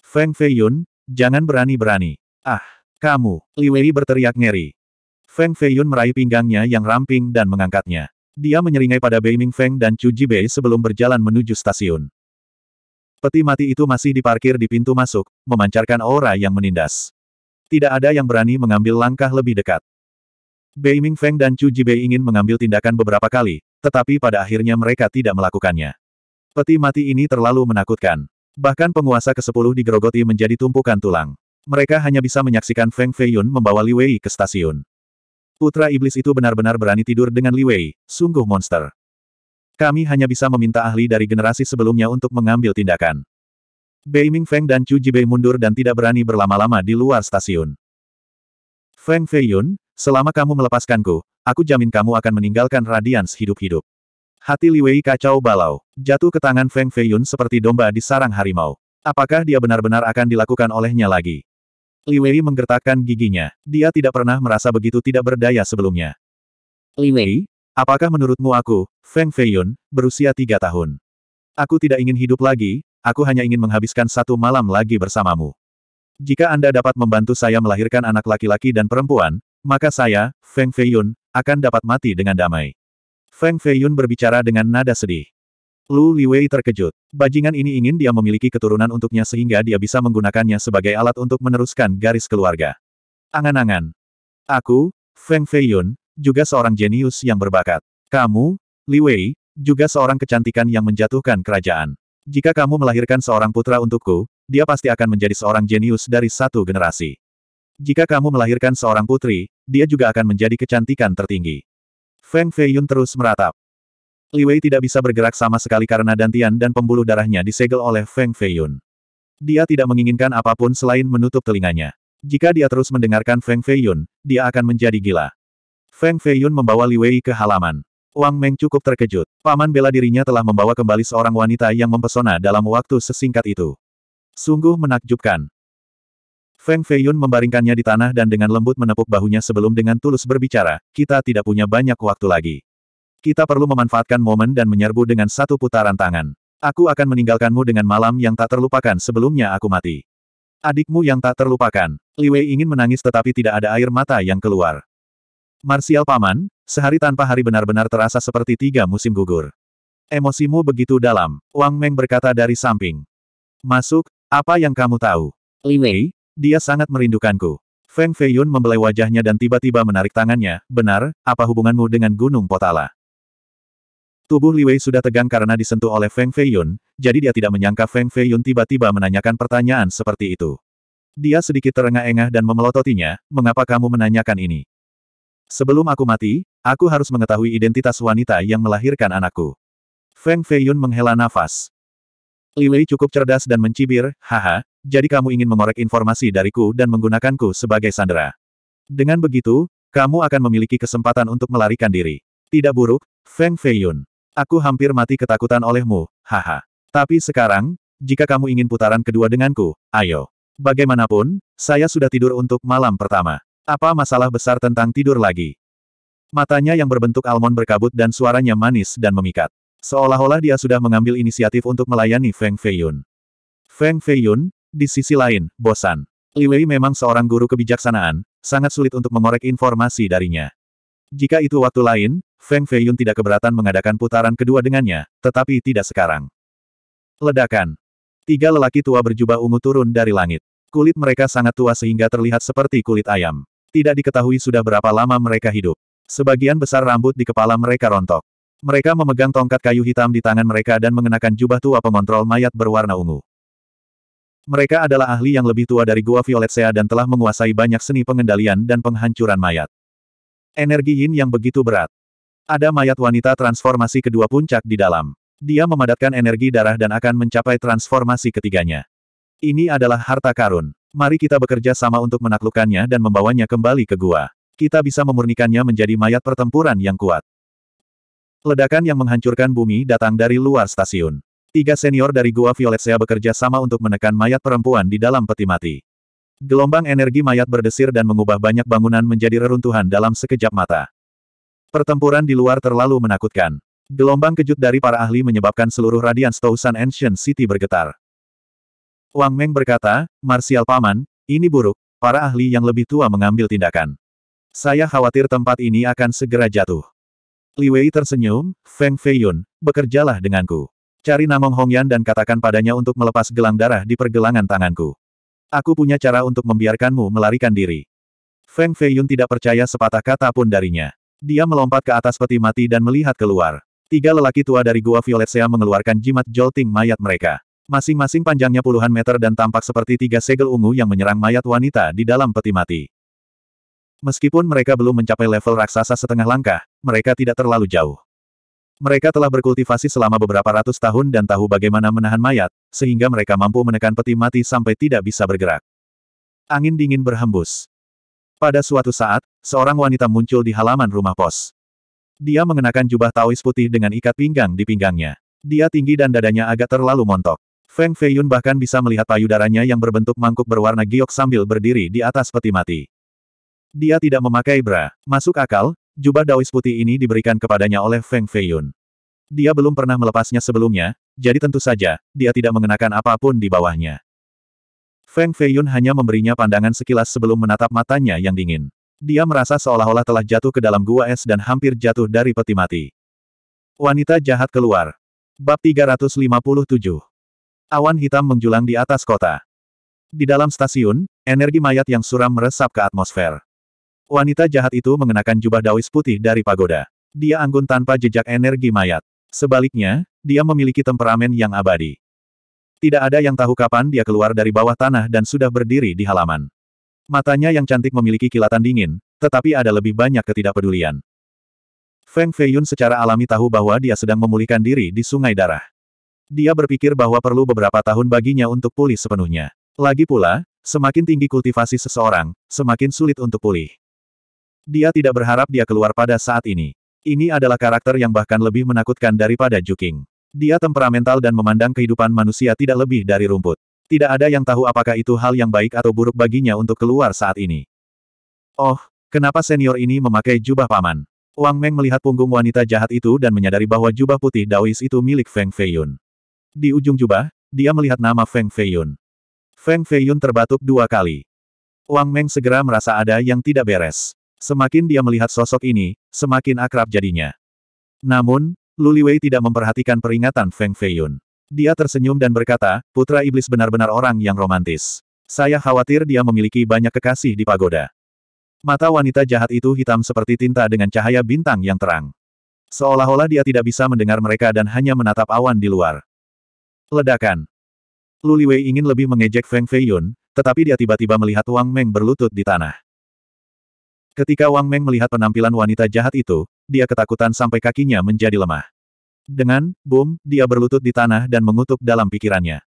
Feng Feiyun, jangan berani-berani. Ah, kamu, Li Wei berteriak ngeri. Feng Feiyun meraih pinggangnya yang ramping dan mengangkatnya. Dia menyeringai pada Bei Feng dan Chu Jibei sebelum berjalan menuju stasiun. Peti mati itu masih diparkir di pintu masuk, memancarkan aura yang menindas. Tidak ada yang berani mengambil langkah lebih dekat. Bei Feng dan Chu Jibei ingin mengambil tindakan beberapa kali, tetapi pada akhirnya mereka tidak melakukannya. Peti mati ini terlalu menakutkan. Bahkan penguasa ke-10 digerogoti menjadi tumpukan tulang. Mereka hanya bisa menyaksikan Feng Feiyun membawa Li Wei ke stasiun. Putra Iblis itu benar-benar berani tidur dengan Li Wei, sungguh monster. Kami hanya bisa meminta ahli dari generasi sebelumnya untuk mengambil tindakan. Bei Ming Feng dan Chu Jibei mundur dan tidak berani berlama-lama di luar stasiun. Feng Feiyun, selama kamu melepaskanku, aku jamin kamu akan meninggalkan Radians hidup-hidup. Hati Li Wei kacau balau, jatuh ke tangan Feng Feiyun seperti domba di sarang harimau. Apakah dia benar-benar akan dilakukan olehnya lagi? Li Wei menggertakkan giginya. Dia tidak pernah merasa begitu tidak berdaya sebelumnya. Li Wei, apakah menurutmu aku, Feng Feiyun, berusia tiga tahun? Aku tidak ingin hidup lagi, aku hanya ingin menghabiskan satu malam lagi bersamamu. Jika Anda dapat membantu saya melahirkan anak laki-laki dan perempuan, maka saya, Feng Feiyun, akan dapat mati dengan damai. Feng Feiyun berbicara dengan nada sedih. Lu Liwei terkejut. Bajingan ini ingin dia memiliki keturunan untuknya sehingga dia bisa menggunakannya sebagai alat untuk meneruskan garis keluarga. Angan-angan. Aku, Feng Feiyun, juga seorang jenius yang berbakat. Kamu, Liwei, juga seorang kecantikan yang menjatuhkan kerajaan. Jika kamu melahirkan seorang putra untukku, dia pasti akan menjadi seorang jenius dari satu generasi. Jika kamu melahirkan seorang putri, dia juga akan menjadi kecantikan tertinggi. Feng Feiyun terus meratap. Li Wei tidak bisa bergerak sama sekali karena dantian dan pembuluh darahnya disegel oleh Feng Feiyun. Dia tidak menginginkan apapun selain menutup telinganya. Jika dia terus mendengarkan Feng Feiyun, dia akan menjadi gila. Feng Feiyun membawa Li Wei ke halaman. Wang Meng cukup terkejut. Paman bela dirinya telah membawa kembali seorang wanita yang mempesona dalam waktu sesingkat itu. Sungguh menakjubkan. Feng Feiyun membaringkannya di tanah dan dengan lembut menepuk bahunya sebelum dengan tulus berbicara, kita tidak punya banyak waktu lagi. Kita perlu memanfaatkan momen dan menyerbu dengan satu putaran tangan. Aku akan meninggalkanmu dengan malam yang tak terlupakan sebelumnya aku mati. Adikmu yang tak terlupakan. Li Wei ingin menangis tetapi tidak ada air mata yang keluar. Marsial Paman, sehari tanpa hari benar-benar terasa seperti tiga musim gugur. Emosimu begitu dalam, Wang Meng berkata dari samping. Masuk, apa yang kamu tahu? Li Wei, dia sangat merindukanku. Feng Feiyun membelai wajahnya dan tiba-tiba menarik tangannya, benar, apa hubunganmu dengan Gunung Potala? Tubuh Liwei sudah tegang karena disentuh oleh Feng Feiyun, jadi dia tidak menyangka Feng Feiyun tiba-tiba menanyakan pertanyaan seperti itu. Dia sedikit terengah-engah dan memelototinya, mengapa kamu menanyakan ini? Sebelum aku mati, aku harus mengetahui identitas wanita yang melahirkan anakku. Feng Feiyun menghela nafas. Liwei cukup cerdas dan mencibir, haha, jadi kamu ingin mengorek informasi dariku dan menggunakanku sebagai sandera. Dengan begitu, kamu akan memiliki kesempatan untuk melarikan diri. Tidak buruk, Feng Feiyun. Aku hampir mati ketakutan olehmu, haha. Tapi sekarang, jika kamu ingin putaran kedua denganku, ayo. Bagaimanapun, saya sudah tidur untuk malam pertama. Apa masalah besar tentang tidur lagi? Matanya yang berbentuk almond berkabut dan suaranya manis dan memikat. Seolah-olah dia sudah mengambil inisiatif untuk melayani Feng Feiyun. Feng Feiyun, di sisi lain, bosan. Li Wei memang seorang guru kebijaksanaan, sangat sulit untuk mengorek informasi darinya. Jika itu waktu lain, Feng Feiyun tidak keberatan mengadakan putaran kedua dengannya, tetapi tidak sekarang. Ledakan. Tiga lelaki tua berjubah ungu turun dari langit. Kulit mereka sangat tua sehingga terlihat seperti kulit ayam. Tidak diketahui sudah berapa lama mereka hidup. Sebagian besar rambut di kepala mereka rontok. Mereka memegang tongkat kayu hitam di tangan mereka dan mengenakan jubah tua pengontrol mayat berwarna ungu. Mereka adalah ahli yang lebih tua dari Gua Violet Sea dan telah menguasai banyak seni pengendalian dan penghancuran mayat. Energi yin yang begitu berat. Ada mayat wanita transformasi kedua puncak di dalam. Dia memadatkan energi darah dan akan mencapai transformasi ketiganya. Ini adalah harta karun. Mari kita bekerja sama untuk menaklukkannya dan membawanya kembali ke gua. Kita bisa memurnikannya menjadi mayat pertempuran yang kuat. Ledakan yang menghancurkan bumi datang dari luar stasiun. Tiga senior dari Gua Violet Sea bekerja sama untuk menekan mayat perempuan di dalam peti mati. Gelombang energi mayat berdesir dan mengubah banyak bangunan menjadi reruntuhan dalam sekejap mata. Pertempuran di luar terlalu menakutkan. Gelombang kejut dari para ahli menyebabkan seluruh radian Stoussan Ancient City bergetar. Wang Meng berkata, "Martial Paman, ini buruk, para ahli yang lebih tua mengambil tindakan. Saya khawatir tempat ini akan segera jatuh. Li Wei tersenyum, Feng Feiyun, bekerjalah denganku. Cari Namong Hongyan dan katakan padanya untuk melepas gelang darah di pergelangan tanganku. Aku punya cara untuk membiarkanmu melarikan diri. Feng Feiyun tidak percaya sepatah kata pun darinya. Dia melompat ke atas peti mati dan melihat keluar. Tiga lelaki tua dari Gua Violet Sea mengeluarkan jimat jolting mayat mereka. Masing-masing panjangnya puluhan meter dan tampak seperti tiga segel ungu yang menyerang mayat wanita di dalam peti mati. Meskipun mereka belum mencapai level raksasa setengah langkah, mereka tidak terlalu jauh. Mereka telah berkultivasi selama beberapa ratus tahun dan tahu bagaimana menahan mayat, sehingga mereka mampu menekan peti mati sampai tidak bisa bergerak. Angin dingin berhembus. Pada suatu saat, seorang wanita muncul di halaman rumah pos. Dia mengenakan jubah taois putih dengan ikat pinggang di pinggangnya. Dia tinggi dan dadanya agak terlalu montok. Feng Feiyun bahkan bisa melihat payudaranya yang berbentuk mangkuk berwarna giok sambil berdiri di atas peti mati. Dia tidak memakai bra. Masuk akal, jubah daois putih ini diberikan kepadanya oleh Feng Feiyun. Dia belum pernah melepasnya sebelumnya, jadi tentu saja, dia tidak mengenakan apapun di bawahnya. Feng Feiyun hanya memberinya pandangan sekilas sebelum menatap matanya yang dingin. Dia merasa seolah-olah telah jatuh ke dalam gua es dan hampir jatuh dari peti mati. Wanita jahat keluar. Bab 357. Awan hitam menjulang di atas kota. Di dalam stasiun, energi mayat yang suram meresap ke atmosfer. Wanita jahat itu mengenakan jubah dawis putih dari pagoda. Dia anggun tanpa jejak energi mayat. Sebaliknya, dia memiliki temperamen yang abadi. Tidak ada yang tahu kapan dia keluar dari bawah tanah dan sudah berdiri di halaman. Matanya yang cantik memiliki kilatan dingin, tetapi ada lebih banyak ketidakpedulian. Feng Feiyun secara alami tahu bahwa dia sedang memulihkan diri di sungai darah. Dia berpikir bahwa perlu beberapa tahun baginya untuk pulih sepenuhnya. Lagi pula, semakin tinggi kultivasi seseorang, semakin sulit untuk pulih. Dia tidak berharap dia keluar pada saat ini. Ini adalah karakter yang bahkan lebih menakutkan daripada Juking. Dia temperamental dan memandang kehidupan manusia tidak lebih dari rumput. Tidak ada yang tahu apakah itu hal yang baik atau buruk baginya untuk keluar saat ini. Oh, kenapa senior ini memakai jubah paman? Wang Meng melihat punggung wanita jahat itu dan menyadari bahwa jubah putih Daois itu milik Feng Feiyun. Di ujung jubah, dia melihat nama Feng Feiyun. Feng Feiyun terbatuk dua kali. Wang Meng segera merasa ada yang tidak beres. Semakin dia melihat sosok ini, semakin akrab jadinya. Namun, Luliwei tidak memperhatikan peringatan Feng Feiyun. Dia tersenyum dan berkata, putra iblis benar-benar orang yang romantis. Saya khawatir dia memiliki banyak kekasih di pagoda. Mata wanita jahat itu hitam seperti tinta dengan cahaya bintang yang terang. Seolah-olah dia tidak bisa mendengar mereka dan hanya menatap awan di luar. Ledakan. Luliwei ingin lebih mengejek Feng Feiyun, tetapi dia tiba-tiba melihat Wang Meng berlutut di tanah. Ketika Wang Meng melihat penampilan wanita jahat itu, dia ketakutan sampai kakinya menjadi lemah. Dengan, boom, dia berlutut di tanah dan mengutuk dalam pikirannya.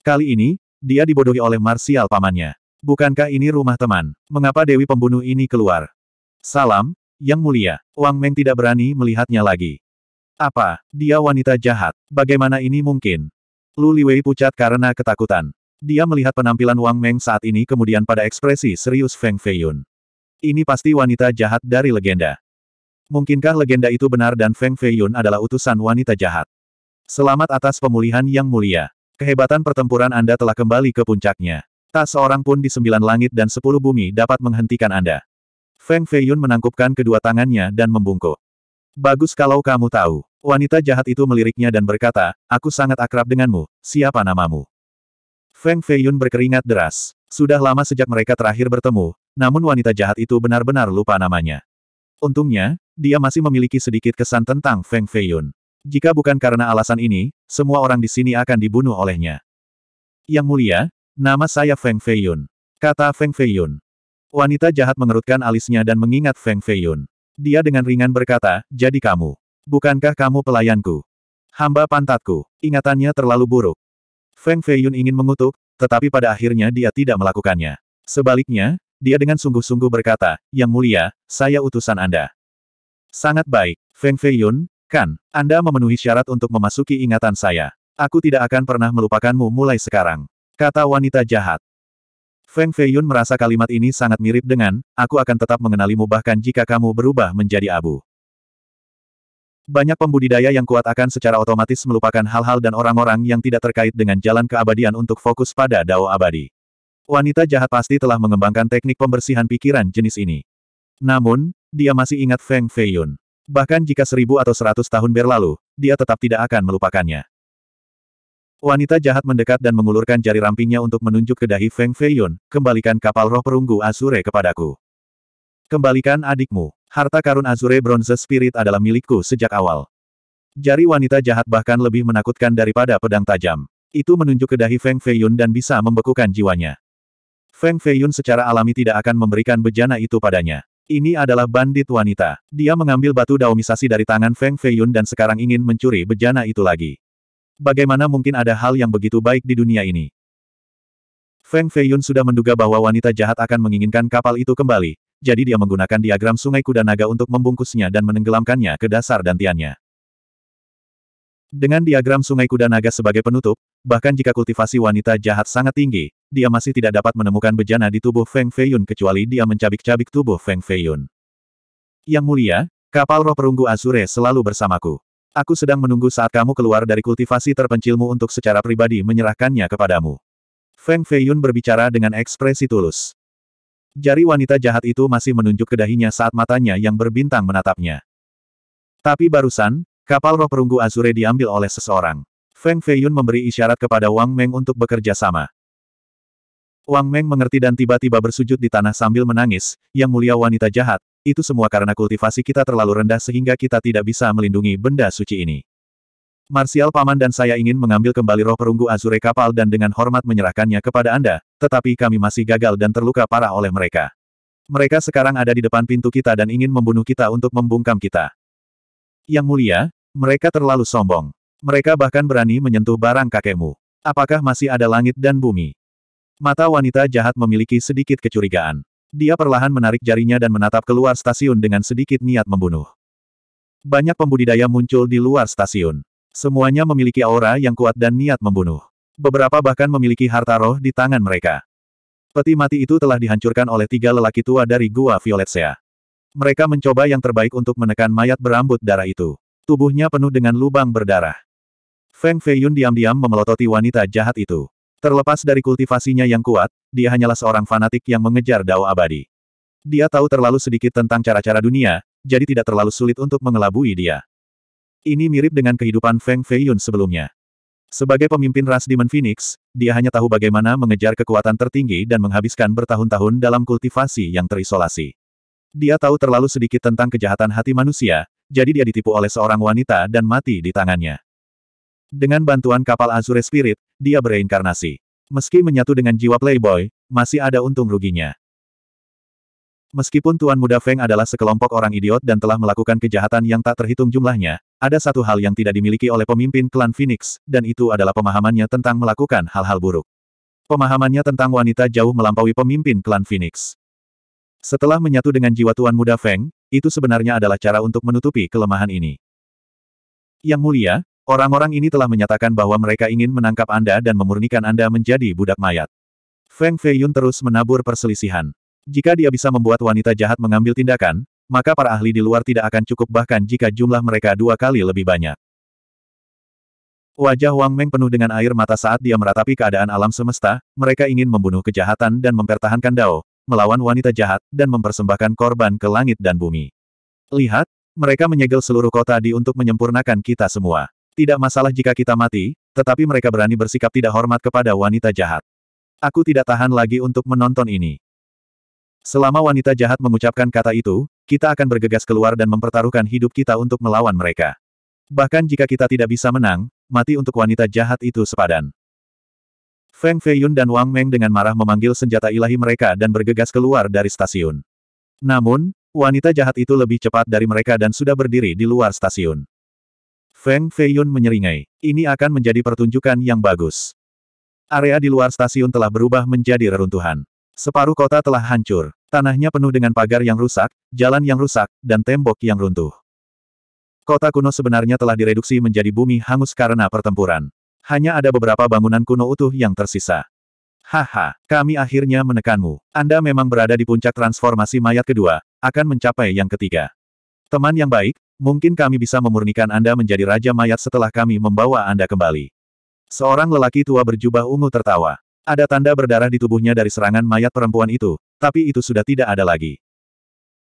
Kali ini, dia dibodohi oleh Marsial pamannya. Bukankah ini rumah teman? Mengapa Dewi Pembunuh ini keluar? Salam, Yang Mulia. Wang Meng tidak berani melihatnya lagi. Apa, dia wanita jahat? Bagaimana ini mungkin? Lu Liwei pucat karena ketakutan. Dia melihat penampilan Wang Meng saat ini kemudian pada ekspresi serius Feng Feiyun. Ini pasti wanita jahat dari legenda. Mungkinkah legenda itu benar dan Feng Feiyun adalah utusan wanita jahat? Selamat atas pemulihan yang mulia. Kehebatan pertempuran Anda telah kembali ke puncaknya. Tak seorang pun di sembilan langit dan sepuluh bumi dapat menghentikan Anda. Feng Feiyun menangkupkan kedua tangannya dan membungkuk. Bagus kalau kamu tahu. Wanita jahat itu meliriknya dan berkata, Aku sangat akrab denganmu, siapa namamu? Feng Feiyun berkeringat deras. Sudah lama sejak mereka terakhir bertemu, namun wanita jahat itu benar-benar lupa namanya. Untungnya, dia masih memiliki sedikit kesan tentang Feng Feiyun. Jika bukan karena alasan ini, semua orang di sini akan dibunuh olehnya. Yang mulia, nama saya Feng Feiyun. Kata Feng Feiyun. Wanita jahat mengerutkan alisnya dan mengingat Feng Feiyun. Dia dengan ringan berkata, jadi kamu. Bukankah kamu pelayanku? Hamba pantatku. Ingatannya terlalu buruk. Feng Feiyun ingin mengutuk, tetapi pada akhirnya dia tidak melakukannya. Sebaliknya, dia dengan sungguh-sungguh berkata, Yang mulia, saya utusan Anda. Sangat baik, Feng Feiyun, kan, Anda memenuhi syarat untuk memasuki ingatan saya. Aku tidak akan pernah melupakanmu mulai sekarang. Kata wanita jahat. Feng Feiyun merasa kalimat ini sangat mirip dengan, aku akan tetap mengenalimu bahkan jika kamu berubah menjadi abu. Banyak pembudidaya yang kuat akan secara otomatis melupakan hal-hal dan orang-orang yang tidak terkait dengan jalan keabadian untuk fokus pada dao abadi. Wanita jahat pasti telah mengembangkan teknik pembersihan pikiran jenis ini. Namun, dia masih ingat Feng Feiyun. Bahkan jika seribu atau seratus tahun berlalu, dia tetap tidak akan melupakannya. Wanita jahat mendekat dan mengulurkan jari rampingnya untuk menunjuk ke dahi Feng Feiyun, kembalikan kapal roh perunggu Azure kepadaku. Kembalikan adikmu. Harta karun Azure Bronze Spirit adalah milikku sejak awal. Jari wanita jahat bahkan lebih menakutkan daripada pedang tajam. Itu menunjuk ke dahi Feng Feiyun dan bisa membekukan jiwanya. Feng Feiyun secara alami tidak akan memberikan bejana itu padanya. Ini adalah bandit wanita. Dia mengambil batu daumisasi dari tangan Feng Feiyun dan sekarang ingin mencuri bejana itu lagi. Bagaimana mungkin ada hal yang begitu baik di dunia ini? Feng Feiyun sudah menduga bahwa wanita jahat akan menginginkan kapal itu kembali, jadi dia menggunakan diagram sungai kuda naga untuk membungkusnya dan menenggelamkannya ke dasar dantiannya. Dengan diagram Sungai Kuda Naga sebagai penutup, bahkan jika kultivasi wanita jahat sangat tinggi, dia masih tidak dapat menemukan bejana di tubuh Feng Feiyun kecuali dia mencabik-cabik tubuh Feng Feiyun. Yang mulia, kapal roh perunggu Azure selalu bersamaku. Aku sedang menunggu saat kamu keluar dari kultivasi terpencilmu untuk secara pribadi menyerahkannya kepadamu. Feng Feiyun berbicara dengan ekspresi tulus. Jari wanita jahat itu masih menunjuk ke dahinya saat matanya yang berbintang menatapnya. Tapi barusan, Kapal roh perunggu Azure diambil oleh seseorang. Feng Feiyun memberi isyarat kepada Wang Meng untuk bekerja sama. Wang Meng mengerti dan tiba-tiba bersujud di tanah sambil menangis, yang mulia wanita jahat, itu semua karena kultivasi kita terlalu rendah sehingga kita tidak bisa melindungi benda suci ini. Marsial Paman dan saya ingin mengambil kembali roh perunggu Azure kapal dan dengan hormat menyerahkannya kepada Anda, tetapi kami masih gagal dan terluka parah oleh mereka. Mereka sekarang ada di depan pintu kita dan ingin membunuh kita untuk membungkam kita. Yang mulia, mereka terlalu sombong. Mereka bahkan berani menyentuh barang kakekmu. Apakah masih ada langit dan bumi? Mata wanita jahat memiliki sedikit kecurigaan. Dia perlahan menarik jarinya dan menatap keluar stasiun dengan sedikit niat membunuh. Banyak pembudidaya muncul di luar stasiun. Semuanya memiliki aura yang kuat dan niat membunuh. Beberapa bahkan memiliki harta roh di tangan mereka. Peti mati itu telah dihancurkan oleh tiga lelaki tua dari Gua Violetsea. Mereka mencoba yang terbaik untuk menekan mayat berambut darah itu. Tubuhnya penuh dengan lubang berdarah. Feng Feiyun diam-diam memelototi wanita jahat itu. Terlepas dari kultivasinya yang kuat, dia hanyalah seorang fanatik yang mengejar dao abadi. Dia tahu terlalu sedikit tentang cara-cara dunia, jadi tidak terlalu sulit untuk mengelabui dia. Ini mirip dengan kehidupan Feng Feiyun sebelumnya. Sebagai pemimpin ras Demon Phoenix, dia hanya tahu bagaimana mengejar kekuatan tertinggi dan menghabiskan bertahun-tahun dalam kultivasi yang terisolasi. Dia tahu terlalu sedikit tentang kejahatan hati manusia, jadi dia ditipu oleh seorang wanita dan mati di tangannya. Dengan bantuan kapal Azure Spirit, dia bereinkarnasi. Meski menyatu dengan jiwa Playboy, masih ada untung ruginya. Meskipun Tuan Muda Feng adalah sekelompok orang idiot dan telah melakukan kejahatan yang tak terhitung jumlahnya, ada satu hal yang tidak dimiliki oleh pemimpin klan Phoenix, dan itu adalah pemahamannya tentang melakukan hal-hal buruk. Pemahamannya tentang wanita jauh melampaui pemimpin klan Phoenix. Setelah menyatu dengan jiwa Tuan Muda Feng, itu sebenarnya adalah cara untuk menutupi kelemahan ini. Yang mulia, orang-orang ini telah menyatakan bahwa mereka ingin menangkap Anda dan memurnikan Anda menjadi budak mayat. Feng Feiyun terus menabur perselisihan. Jika dia bisa membuat wanita jahat mengambil tindakan, maka para ahli di luar tidak akan cukup bahkan jika jumlah mereka dua kali lebih banyak. Wajah Wang Meng penuh dengan air mata saat dia meratapi keadaan alam semesta, mereka ingin membunuh kejahatan dan mempertahankan Dao, melawan wanita jahat, dan mempersembahkan korban ke langit dan bumi. Lihat, mereka menyegel seluruh kota di untuk menyempurnakan kita semua. Tidak masalah jika kita mati, tetapi mereka berani bersikap tidak hormat kepada wanita jahat. Aku tidak tahan lagi untuk menonton ini. Selama wanita jahat mengucapkan kata itu, kita akan bergegas keluar dan mempertaruhkan hidup kita untuk melawan mereka. Bahkan jika kita tidak bisa menang, mati untuk wanita jahat itu sepadan. Feng Feiyun dan Wang Meng dengan marah memanggil senjata ilahi mereka dan bergegas keluar dari stasiun. Namun, wanita jahat itu lebih cepat dari mereka dan sudah berdiri di luar stasiun. Feng Feiyun menyeringai. Ini akan menjadi pertunjukan yang bagus. Area di luar stasiun telah berubah menjadi reruntuhan. Separuh kota telah hancur. Tanahnya penuh dengan pagar yang rusak, jalan yang rusak, dan tembok yang runtuh. Kota kuno sebenarnya telah direduksi menjadi bumi hangus karena pertempuran. Hanya ada beberapa bangunan kuno utuh yang tersisa. Haha, kami akhirnya menekanmu. Anda memang berada di puncak transformasi mayat kedua, akan mencapai yang ketiga. Teman yang baik, mungkin kami bisa memurnikan Anda menjadi raja mayat setelah kami membawa Anda kembali. Seorang lelaki tua berjubah ungu tertawa. Ada tanda berdarah di tubuhnya dari serangan mayat perempuan itu, tapi itu sudah tidak ada lagi.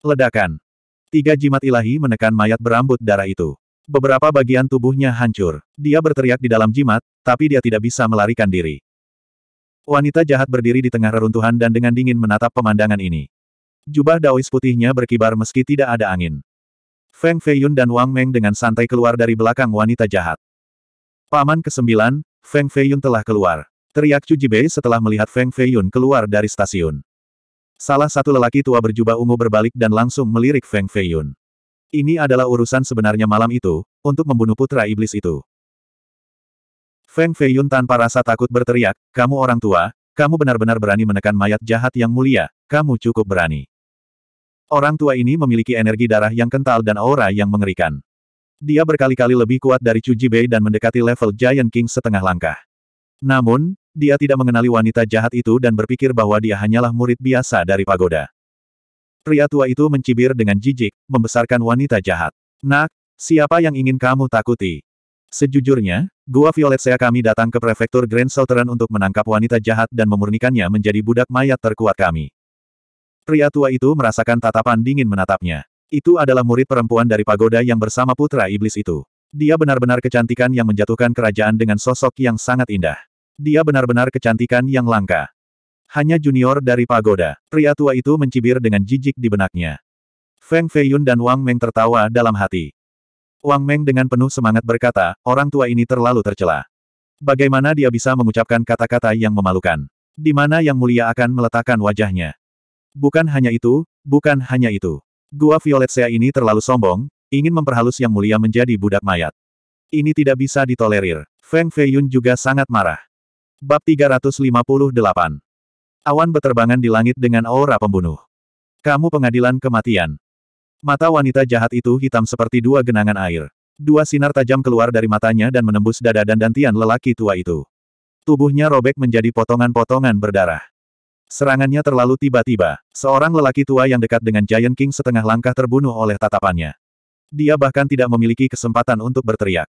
Ledakan. Tiga jimat ilahi menekan mayat berambut darah itu. Beberapa bagian tubuhnya hancur. Dia berteriak di dalam jimat, tapi dia tidak bisa melarikan diri. Wanita jahat berdiri di tengah reruntuhan dan dengan dingin menatap pemandangan ini. Jubah daois putihnya berkibar meski tidak ada angin. Feng Feiyun dan Wang Meng dengan santai keluar dari belakang wanita jahat. Paman ke kesembilan, Feng Feiyun telah keluar. Teriak Chu Jibei setelah melihat Feng Feiyun keluar dari stasiun. Salah satu lelaki tua berjubah ungu berbalik dan langsung melirik Feng Feiyun. Ini adalah urusan sebenarnya malam itu, untuk membunuh putra iblis itu. Feng Feiyun tanpa rasa takut berteriak, kamu orang tua, kamu benar-benar berani menekan mayat jahat yang mulia, kamu cukup berani. Orang tua ini memiliki energi darah yang kental dan aura yang mengerikan. Dia berkali-kali lebih kuat dari Chu Jibei dan mendekati level Giant King setengah langkah. Namun, dia tidak mengenali wanita jahat itu dan berpikir bahwa dia hanyalah murid biasa dari pagoda. Pria tua itu mencibir dengan jijik, membesarkan wanita jahat. Nak, siapa yang ingin kamu takuti? Sejujurnya, Gua Violet Sea kami datang ke prefektur Grand Southern untuk menangkap wanita jahat dan memurnikannya menjadi budak mayat terkuat kami. Pria tua itu merasakan tatapan dingin menatapnya. Itu adalah murid perempuan dari pagoda yang bersama putra iblis itu. Dia benar-benar kecantikan yang menjatuhkan kerajaan dengan sosok yang sangat indah. Dia benar-benar kecantikan yang langka. Hanya junior dari pagoda. Pria tua itu mencibir dengan jijik di benaknya. Feng Feiyun dan Wang Meng tertawa dalam hati. Wang Meng dengan penuh semangat berkata, orang tua ini terlalu tercela. Bagaimana dia bisa mengucapkan kata-kata yang memalukan? Di mana yang mulia akan meletakkan wajahnya? Bukan hanya itu, bukan hanya itu. Gua Violet Sea ini terlalu sombong, ingin memperhalus yang mulia menjadi budak mayat. Ini tidak bisa ditolerir. Feng Feiyun juga sangat marah. Bab 358 Awan beterbangan di langit dengan aura pembunuh. Kamu pengadilan kematian. Mata wanita jahat itu hitam seperti dua genangan air. Dua sinar tajam keluar dari matanya dan menembus dada dan dantian lelaki tua itu. Tubuhnya robek menjadi potongan-potongan berdarah. Serangannya terlalu tiba-tiba. Seorang lelaki tua yang dekat dengan Giant King setengah langkah terbunuh oleh tatapannya. Dia bahkan tidak memiliki kesempatan untuk berteriak.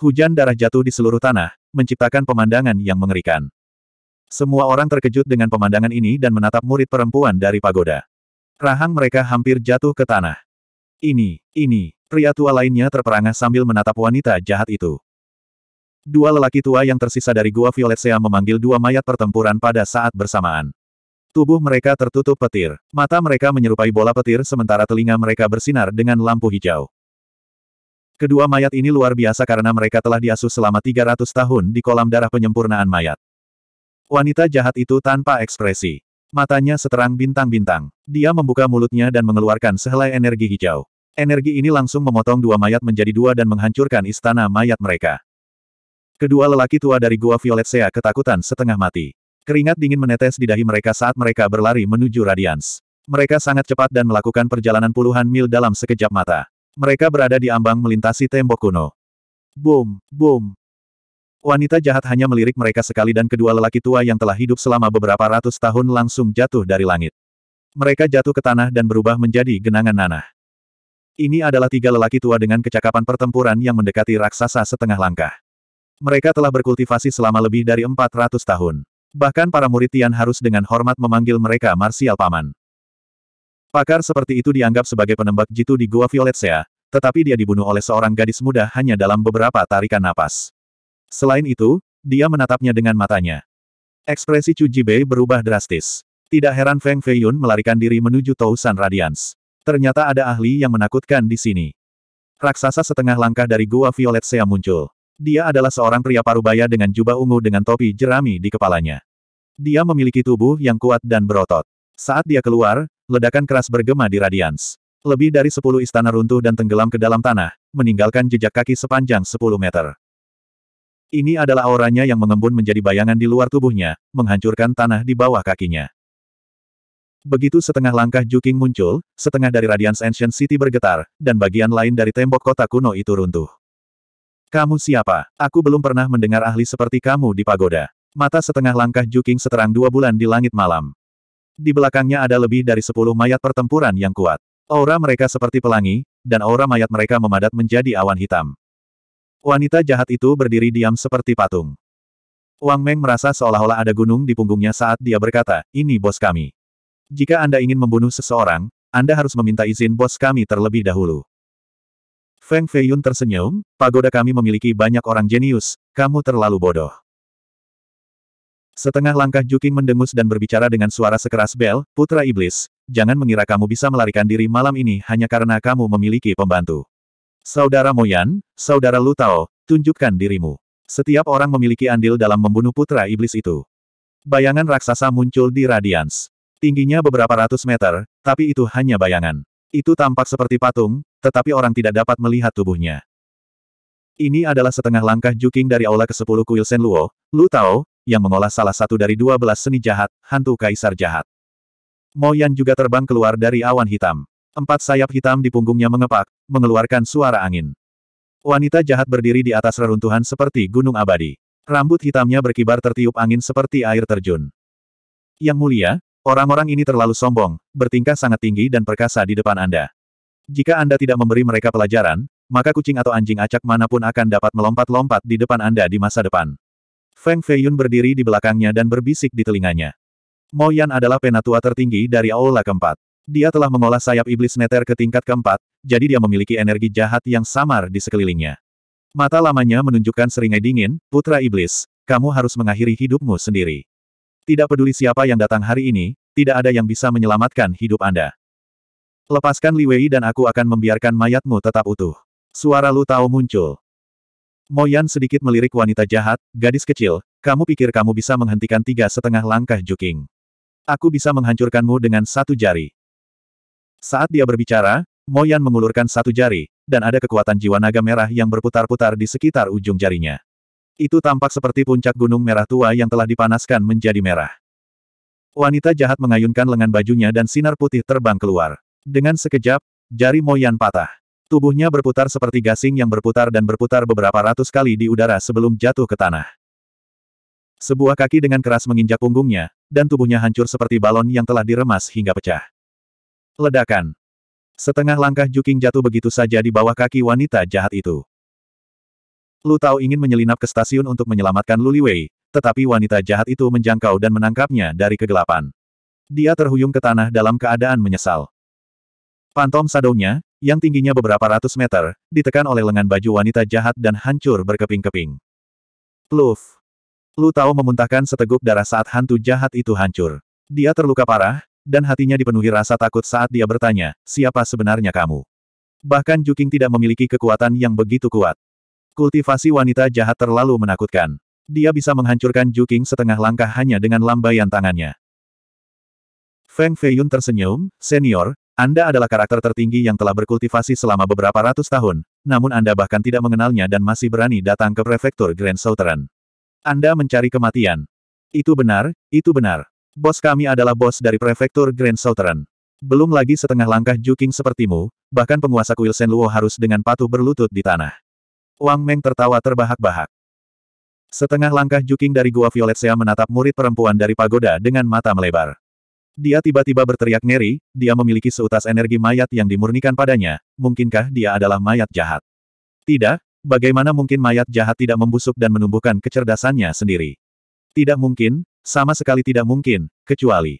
Hujan darah jatuh di seluruh tanah, menciptakan pemandangan yang mengerikan. Semua orang terkejut dengan pemandangan ini dan menatap murid perempuan dari pagoda. Rahang mereka hampir jatuh ke tanah. Ini, ini, pria tua lainnya terperangah sambil menatap wanita jahat itu. Dua lelaki tua yang tersisa dari Gua Sea memanggil dua mayat pertempuran pada saat bersamaan. Tubuh mereka tertutup petir, mata mereka menyerupai bola petir sementara telinga mereka bersinar dengan lampu hijau. Kedua mayat ini luar biasa karena mereka telah diasuh selama 300 tahun di kolam darah penyempurnaan mayat. Wanita jahat itu tanpa ekspresi. Matanya seterang bintang-bintang. Dia membuka mulutnya dan mengeluarkan sehelai energi hijau. Energi ini langsung memotong dua mayat menjadi dua dan menghancurkan istana mayat mereka. Kedua lelaki tua dari Gua Violet Sea ketakutan setengah mati. Keringat dingin menetes di dahi mereka saat mereka berlari menuju Radians. Mereka sangat cepat dan melakukan perjalanan puluhan mil dalam sekejap mata. Mereka berada di ambang melintasi tembok kuno. Boom, boom, Wanita jahat hanya melirik mereka sekali dan kedua lelaki tua yang telah hidup selama beberapa ratus tahun langsung jatuh dari langit. Mereka jatuh ke tanah dan berubah menjadi genangan nanah. Ini adalah tiga lelaki tua dengan kecakapan pertempuran yang mendekati raksasa setengah langkah. Mereka telah berkultivasi selama lebih dari 400 tahun. Bahkan para murid Tian harus dengan hormat memanggil mereka Marsial Paman. Pakar seperti itu dianggap sebagai penembak jitu di Gua Violet tetapi dia dibunuh oleh seorang gadis muda hanya dalam beberapa tarikan napas. Selain itu, dia menatapnya dengan matanya. Ekspresi Chu Jibei berubah drastis. Tidak heran Feng Feiyun melarikan diri menuju Tousan Radiance. Ternyata ada ahli yang menakutkan di sini. Raksasa setengah langkah dari Gua Violet Sea muncul. Dia adalah seorang pria parubaya dengan jubah ungu dengan topi jerami di kepalanya. Dia memiliki tubuh yang kuat dan berotot. Saat dia keluar, ledakan keras bergema di Radiance. Lebih dari sepuluh istana runtuh dan tenggelam ke dalam tanah, meninggalkan jejak kaki sepanjang sepuluh meter. Ini adalah auranya yang mengembun menjadi bayangan di luar tubuhnya, menghancurkan tanah di bawah kakinya. Begitu setengah langkah Juking muncul, setengah dari Radiance Ancient City bergetar, dan bagian lain dari tembok kota kuno itu runtuh. Kamu siapa? Aku belum pernah mendengar ahli seperti kamu di pagoda. Mata setengah langkah Juking seterang dua bulan di langit malam. Di belakangnya ada lebih dari sepuluh mayat pertempuran yang kuat. Aura mereka seperti pelangi, dan aura mayat mereka memadat menjadi awan hitam. Wanita jahat itu berdiri diam seperti patung. Wang Meng merasa seolah-olah ada gunung di punggungnya saat dia berkata, ini bos kami. Jika Anda ingin membunuh seseorang, Anda harus meminta izin bos kami terlebih dahulu. Feng Feiyun tersenyum, pagoda kami memiliki banyak orang jenius, kamu terlalu bodoh. Setengah langkah Juking mendengus dan berbicara dengan suara sekeras bel, putra iblis, jangan mengira kamu bisa melarikan diri malam ini hanya karena kamu memiliki pembantu. Saudara Moyan, Saudara Lu Lutao, tunjukkan dirimu. Setiap orang memiliki andil dalam membunuh putra iblis itu. Bayangan raksasa muncul di Radians. Tingginya beberapa ratus meter, tapi itu hanya bayangan. Itu tampak seperti patung, tetapi orang tidak dapat melihat tubuhnya. Ini adalah setengah langkah juking dari aula ke-10 kuil Sen Luo, Lu Tao, yang mengolah salah satu dari dua belas seni jahat, hantu kaisar jahat. Mo Yan juga terbang keluar dari awan hitam. Empat sayap hitam di punggungnya mengepak, mengeluarkan suara angin. Wanita jahat berdiri di atas reruntuhan seperti gunung abadi. Rambut hitamnya berkibar tertiup angin seperti air terjun. Yang mulia, orang-orang ini terlalu sombong, bertingkah sangat tinggi dan perkasa di depan Anda. Jika Anda tidak memberi mereka pelajaran, maka kucing atau anjing acak manapun akan dapat melompat-lompat di depan Anda di masa depan. Feng Feiyun berdiri di belakangnya dan berbisik di telinganya. Mo Yan adalah penatua tertinggi dari aula keempat. Dia telah mengolah sayap iblis neter ke tingkat keempat, jadi dia memiliki energi jahat yang samar di sekelilingnya. Mata lamanya menunjukkan seringai dingin, putra iblis, kamu harus mengakhiri hidupmu sendiri. Tidak peduli siapa yang datang hari ini, tidak ada yang bisa menyelamatkan hidup Anda. Lepaskan Li Wei dan aku akan membiarkan mayatmu tetap utuh. Suara Lu Tao muncul. Moyan sedikit melirik wanita jahat, gadis kecil, kamu pikir kamu bisa menghentikan tiga setengah langkah Juking. Aku bisa menghancurkanmu dengan satu jari. Saat dia berbicara, Moyan mengulurkan satu jari, dan ada kekuatan jiwa naga merah yang berputar-putar di sekitar ujung jarinya. Itu tampak seperti puncak gunung merah tua yang telah dipanaskan menjadi merah. Wanita jahat mengayunkan lengan bajunya dan sinar putih terbang keluar. Dengan sekejap, jari Moyan patah. Tubuhnya berputar seperti gasing yang berputar dan berputar beberapa ratus kali di udara sebelum jatuh ke tanah. Sebuah kaki dengan keras menginjak punggungnya, dan tubuhnya hancur seperti balon yang telah diremas hingga pecah. Ledakan. Setengah langkah Juking jatuh begitu saja di bawah kaki wanita jahat itu. Lu Tao ingin menyelinap ke stasiun untuk menyelamatkan Lu Liwei, tetapi wanita jahat itu menjangkau dan menangkapnya dari kegelapan. Dia terhuyung ke tanah dalam keadaan menyesal. Pantom sadownya, yang tingginya beberapa ratus meter, ditekan oleh lengan baju wanita jahat dan hancur berkeping-keping. Pluf! Lu Tao memuntahkan seteguk darah saat hantu jahat itu hancur. Dia terluka parah, dan hatinya dipenuhi rasa takut saat dia bertanya, siapa sebenarnya kamu? Bahkan Juking tidak memiliki kekuatan yang begitu kuat. Kultivasi wanita jahat terlalu menakutkan. Dia bisa menghancurkan Juking setengah langkah hanya dengan lambaian tangannya. Feng Feiyun tersenyum, senior, Anda adalah karakter tertinggi yang telah berkultivasi selama beberapa ratus tahun, namun Anda bahkan tidak mengenalnya dan masih berani datang ke prefektur Grand Southern. Anda mencari kematian. Itu benar, itu benar. Bos kami adalah bos dari prefektur Grand Southern. Belum lagi setengah langkah juking sepertimu, bahkan penguasa kuil Senluo harus dengan patuh berlutut di tanah. Wang Meng tertawa terbahak-bahak. Setengah langkah juking dari Gua Violet Sea menatap murid perempuan dari pagoda dengan mata melebar. Dia tiba-tiba berteriak ngeri, dia memiliki seutas energi mayat yang dimurnikan padanya, mungkinkah dia adalah mayat jahat? Tidak, bagaimana mungkin mayat jahat tidak membusuk dan menumbuhkan kecerdasannya sendiri? Tidak mungkin, sama sekali tidak mungkin, kecuali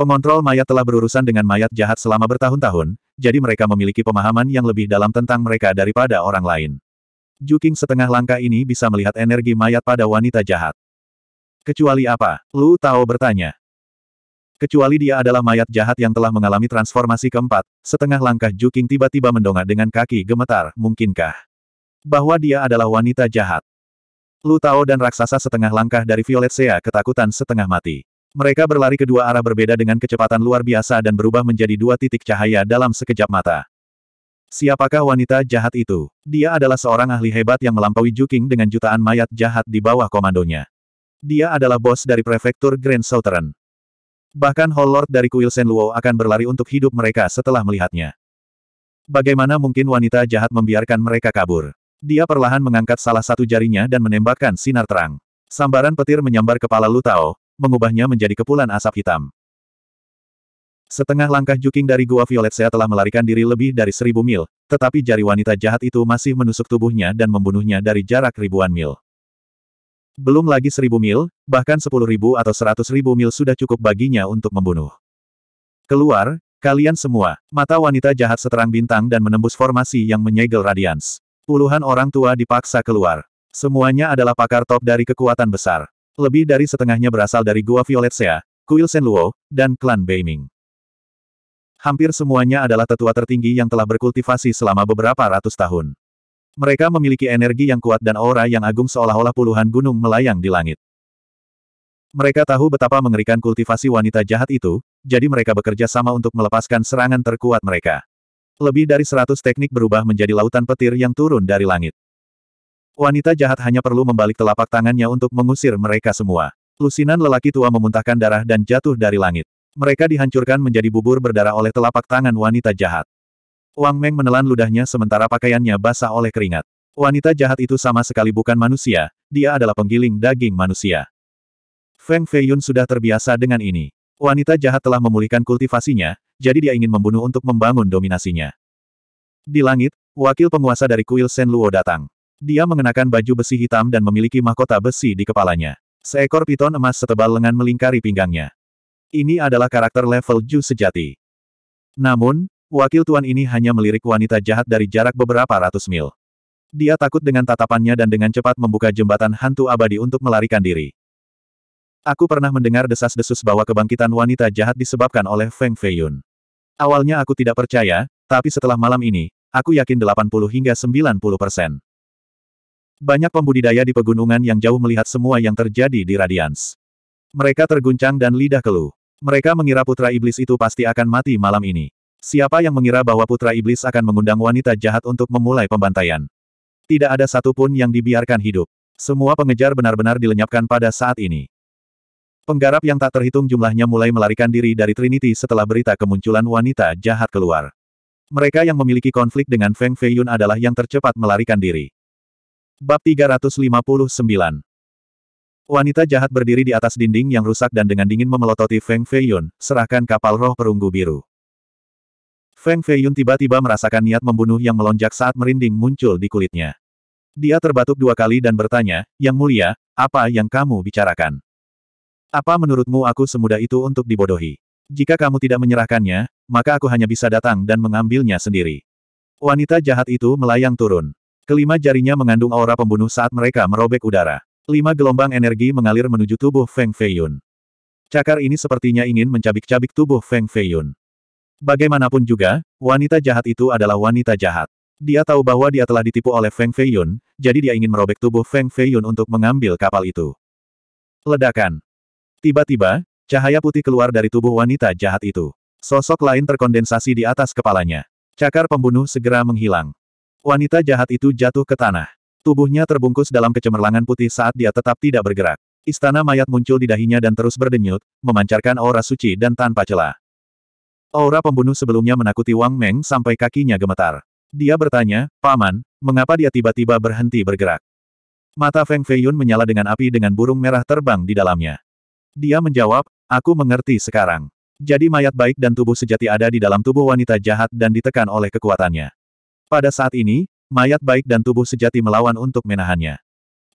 Pengontrol mayat telah berurusan dengan mayat jahat selama bertahun-tahun, jadi mereka memiliki pemahaman yang lebih dalam tentang mereka daripada orang lain. Juking setengah langkah ini bisa melihat energi mayat pada wanita jahat. Kecuali apa? Lu Tao bertanya. Kecuali dia adalah mayat jahat yang telah mengalami transformasi keempat, setengah langkah Juking tiba-tiba mendongak dengan kaki gemetar, mungkinkah? Bahwa dia adalah wanita jahat. Lu Tao dan raksasa setengah langkah dari Violet Sea ketakutan setengah mati. Mereka berlari ke dua arah berbeda dengan kecepatan luar biasa dan berubah menjadi dua titik cahaya dalam sekejap mata. Siapakah wanita jahat itu? Dia adalah seorang ahli hebat yang melampaui Juking dengan jutaan mayat jahat di bawah komandonya. Dia adalah bos dari prefektur Grand Southern. Bahkan Hall Lord dari Kuil Sen Luo akan berlari untuk hidup mereka setelah melihatnya. Bagaimana mungkin wanita jahat membiarkan mereka kabur? Dia perlahan mengangkat salah satu jarinya dan menembakkan sinar terang. Sambaran petir menyambar kepala Lutao, mengubahnya menjadi kepulan asap hitam. Setengah langkah Juking dari Gua Violet Sea telah melarikan diri lebih dari seribu mil, tetapi jari wanita jahat itu masih menusuk tubuhnya dan membunuhnya dari jarak ribuan mil. Belum lagi seribu mil, bahkan sepuluh ribu atau seratus ribu mil sudah cukup baginya untuk membunuh. Keluar, kalian semua, mata wanita jahat seterang bintang dan menembus formasi yang menyegel Radians. Puluhan orang tua dipaksa keluar. Semuanya adalah pakar top dari kekuatan besar. Lebih dari setengahnya berasal dari Gua Violet Sea, Kuil Senluo, dan klan Beiming. Hampir semuanya adalah tetua tertinggi yang telah berkultivasi selama beberapa ratus tahun. Mereka memiliki energi yang kuat dan aura yang agung seolah-olah puluhan gunung melayang di langit. Mereka tahu betapa mengerikan kultivasi wanita jahat itu, jadi mereka bekerja sama untuk melepaskan serangan terkuat mereka. Lebih dari seratus teknik berubah menjadi lautan petir yang turun dari langit. Wanita jahat hanya perlu membalik telapak tangannya untuk mengusir mereka semua. Lusinan lelaki tua memuntahkan darah dan jatuh dari langit. Mereka dihancurkan menjadi bubur berdarah oleh telapak tangan wanita jahat. Wang Meng menelan ludahnya sementara pakaiannya basah oleh keringat. Wanita jahat itu sama sekali bukan manusia, dia adalah penggiling daging manusia. Feng Feiyun sudah terbiasa dengan ini. Wanita jahat telah memulihkan kultivasinya, jadi dia ingin membunuh untuk membangun dominasinya. Di langit, wakil penguasa dari kuil Sen Luo datang. Dia mengenakan baju besi hitam dan memiliki mahkota besi di kepalanya. Seekor piton emas setebal lengan melingkari pinggangnya. Ini adalah karakter level Ju sejati. Namun, wakil tuan ini hanya melirik wanita jahat dari jarak beberapa ratus mil. Dia takut dengan tatapannya dan dengan cepat membuka jembatan hantu abadi untuk melarikan diri. Aku pernah mendengar desas-desus bahwa kebangkitan wanita jahat disebabkan oleh Feng Feiyun. Awalnya aku tidak percaya, tapi setelah malam ini, aku yakin 80 hingga 90 persen. Banyak pembudidaya di pegunungan yang jauh melihat semua yang terjadi di Radiance. Mereka terguncang dan lidah keluh. Mereka mengira putra iblis itu pasti akan mati malam ini. Siapa yang mengira bahwa putra iblis akan mengundang wanita jahat untuk memulai pembantaian? Tidak ada satupun yang dibiarkan hidup. Semua pengejar benar-benar dilenyapkan pada saat ini. Penggarap yang tak terhitung jumlahnya mulai melarikan diri dari Trinity setelah berita kemunculan wanita jahat keluar. Mereka yang memiliki konflik dengan Feng Feiyun adalah yang tercepat melarikan diri. Bab 359 Wanita jahat berdiri di atas dinding yang rusak dan dengan dingin memelototi Feng Feiyun, serahkan kapal roh perunggu biru. Feng Feiyun tiba-tiba merasakan niat membunuh yang melonjak saat merinding muncul di kulitnya. Dia terbatuk dua kali dan bertanya, Yang mulia, apa yang kamu bicarakan? Apa menurutmu aku semudah itu untuk dibodohi? Jika kamu tidak menyerahkannya, maka aku hanya bisa datang dan mengambilnya sendiri. Wanita jahat itu melayang turun. Kelima jarinya mengandung aura pembunuh saat mereka merobek udara. Lima gelombang energi mengalir menuju tubuh Feng Feiyun. Cakar ini sepertinya ingin mencabik-cabik tubuh Feng Feiyun. Bagaimanapun juga, wanita jahat itu adalah wanita jahat. Dia tahu bahwa dia telah ditipu oleh Feng Feiyun, jadi dia ingin merobek tubuh Feng Feiyun untuk mengambil kapal itu. Ledakan. Tiba-tiba, cahaya putih keluar dari tubuh wanita jahat itu. Sosok lain terkondensasi di atas kepalanya. Cakar pembunuh segera menghilang. Wanita jahat itu jatuh ke tanah. Tubuhnya terbungkus dalam kecemerlangan putih saat dia tetap tidak bergerak. Istana mayat muncul di dahinya dan terus berdenyut, memancarkan aura suci dan tanpa celah. Aura pembunuh sebelumnya menakuti Wang Meng sampai kakinya gemetar. Dia bertanya, Paman, mengapa dia tiba-tiba berhenti bergerak? Mata Feng Feiyun menyala dengan api dengan burung merah terbang di dalamnya. Dia menjawab, aku mengerti sekarang. Jadi mayat baik dan tubuh sejati ada di dalam tubuh wanita jahat dan ditekan oleh kekuatannya. Pada saat ini, mayat baik dan tubuh sejati melawan untuk menahannya.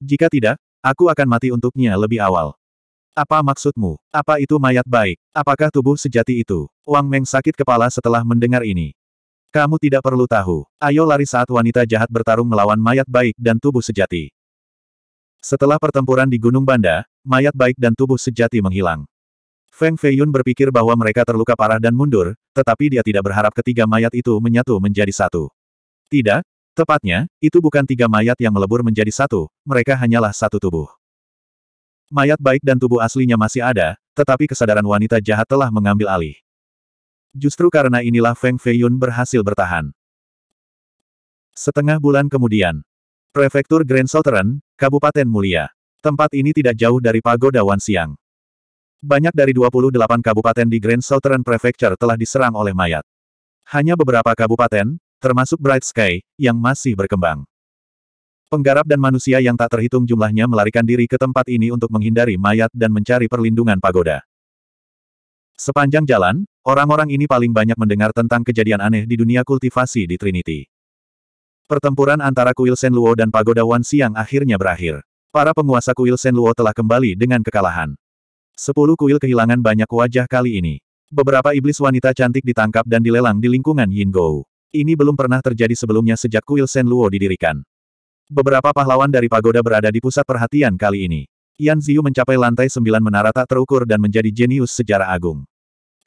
Jika tidak, aku akan mati untuknya lebih awal. Apa maksudmu? Apa itu mayat baik? Apakah tubuh sejati itu? Wang Meng sakit kepala setelah mendengar ini. Kamu tidak perlu tahu. Ayo lari saat wanita jahat bertarung melawan mayat baik dan tubuh sejati. Setelah pertempuran di Gunung Banda, mayat baik dan tubuh sejati menghilang. Feng Feiyun berpikir bahwa mereka terluka parah dan mundur, tetapi dia tidak berharap ketiga mayat itu menyatu menjadi satu. Tidak, tepatnya, itu bukan tiga mayat yang melebur menjadi satu, mereka hanyalah satu tubuh. Mayat baik dan tubuh aslinya masih ada, tetapi kesadaran wanita jahat telah mengambil alih. Justru karena inilah Feng Feiyun berhasil bertahan. Setengah bulan kemudian, Prefektur Grand Southern, Kabupaten Mulia. Tempat ini tidak jauh dari Pagoda Wanxiang. Banyak dari 28 kabupaten di Grand Southern Prefecture telah diserang oleh mayat. Hanya beberapa kabupaten, termasuk Bright Sky, yang masih berkembang. Penggarap dan manusia yang tak terhitung jumlahnya melarikan diri ke tempat ini untuk menghindari mayat dan mencari perlindungan pagoda. Sepanjang jalan, orang-orang ini paling banyak mendengar tentang kejadian aneh di dunia kultivasi di Trinity. Pertempuran antara kuil Senluo dan pagoda Wan Siang akhirnya berakhir. Para penguasa kuil Senluo telah kembali dengan kekalahan. Sepuluh kuil kehilangan banyak wajah kali ini. Beberapa iblis wanita cantik ditangkap dan dilelang di lingkungan Yin Yingou. Ini belum pernah terjadi sebelumnya sejak kuil Senluo didirikan. Beberapa pahlawan dari pagoda berada di pusat perhatian kali ini. Yan Ziyu mencapai lantai sembilan menara tak terukur dan menjadi jenius sejarah agung.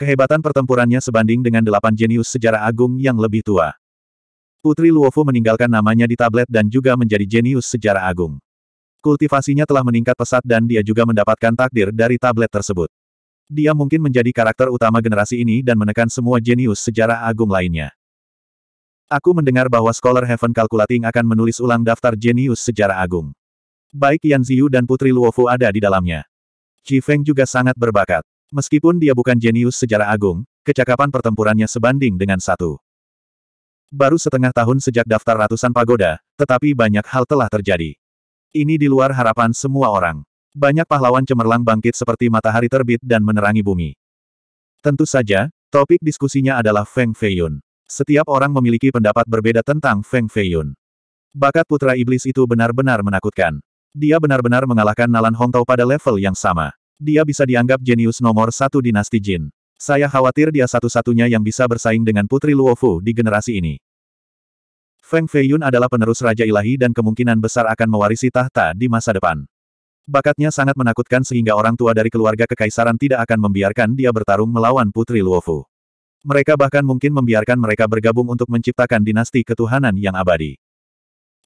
Kehebatan pertempurannya sebanding dengan delapan jenius sejarah agung yang lebih tua. Putri Luofu meninggalkan namanya di tablet dan juga menjadi jenius sejarah agung. Kultivasinya telah meningkat pesat dan dia juga mendapatkan takdir dari tablet tersebut. Dia mungkin menjadi karakter utama generasi ini dan menekan semua jenius sejarah agung lainnya. Aku mendengar bahwa Scholar Heaven Calculating akan menulis ulang daftar jenius sejarah agung. Baik Yan Ziyu dan Putri Luofu ada di dalamnya. Ji Feng juga sangat berbakat. Meskipun dia bukan jenius sejarah agung, kecakapan pertempurannya sebanding dengan satu. Baru setengah tahun sejak daftar ratusan pagoda, tetapi banyak hal telah terjadi. Ini di luar harapan semua orang. Banyak pahlawan cemerlang bangkit seperti matahari terbit dan menerangi bumi. Tentu saja, topik diskusinya adalah Feng Feiyun. Setiap orang memiliki pendapat berbeda tentang Feng Feiyun. Bakat putra iblis itu benar-benar menakutkan. Dia benar-benar mengalahkan Nalan Hongtou pada level yang sama. Dia bisa dianggap jenius nomor satu dinasti Jin. Saya khawatir dia satu-satunya yang bisa bersaing dengan Putri Luofu di generasi ini. Feng Feiyun adalah penerus Raja Ilahi dan kemungkinan besar akan mewarisi tahta di masa depan. Bakatnya sangat menakutkan sehingga orang tua dari keluarga kekaisaran tidak akan membiarkan dia bertarung melawan Putri Luofu. Mereka bahkan mungkin membiarkan mereka bergabung untuk menciptakan dinasti ketuhanan yang abadi.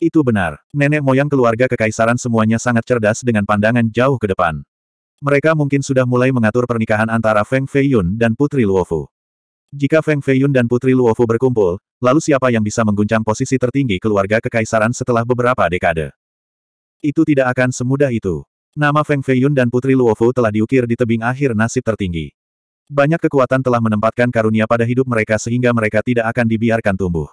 Itu benar. Nenek moyang keluarga kekaisaran semuanya sangat cerdas dengan pandangan jauh ke depan. Mereka mungkin sudah mulai mengatur pernikahan antara Feng Feiyun dan Putri Luofu. Jika Feng Feiyun dan Putri Luofu berkumpul, Lalu siapa yang bisa mengguncang posisi tertinggi keluarga kekaisaran setelah beberapa dekade? Itu tidak akan semudah itu. Nama Feng Feiyun dan Putri Luofu telah diukir di tebing akhir nasib tertinggi. Banyak kekuatan telah menempatkan karunia pada hidup mereka sehingga mereka tidak akan dibiarkan tumbuh.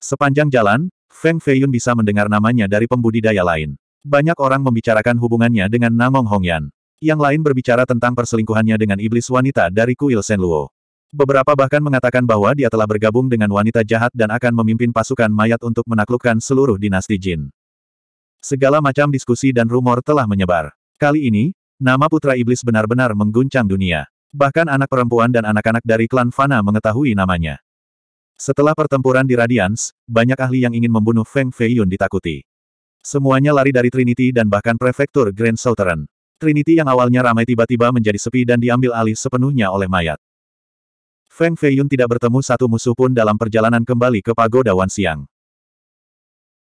Sepanjang jalan, Feng Feiyun bisa mendengar namanya dari pembudidaya lain. Banyak orang membicarakan hubungannya dengan Nangong Hongyan. Yang lain berbicara tentang perselingkuhannya dengan iblis wanita dari kuil Senluo. Beberapa bahkan mengatakan bahwa dia telah bergabung dengan wanita jahat dan akan memimpin pasukan mayat untuk menaklukkan seluruh dinasti Jin. Segala macam diskusi dan rumor telah menyebar. Kali ini, nama Putra Iblis benar-benar mengguncang dunia. Bahkan anak perempuan dan anak-anak dari klan Fana mengetahui namanya. Setelah pertempuran di Radiance, banyak ahli yang ingin membunuh Feng Feiyun ditakuti. Semuanya lari dari Trinity dan bahkan prefektur Grand Southern. Trinity yang awalnya ramai tiba-tiba menjadi sepi dan diambil alih sepenuhnya oleh mayat. Feng Feiyun tidak bertemu satu musuh pun dalam perjalanan kembali ke Pagoda Wan Siang.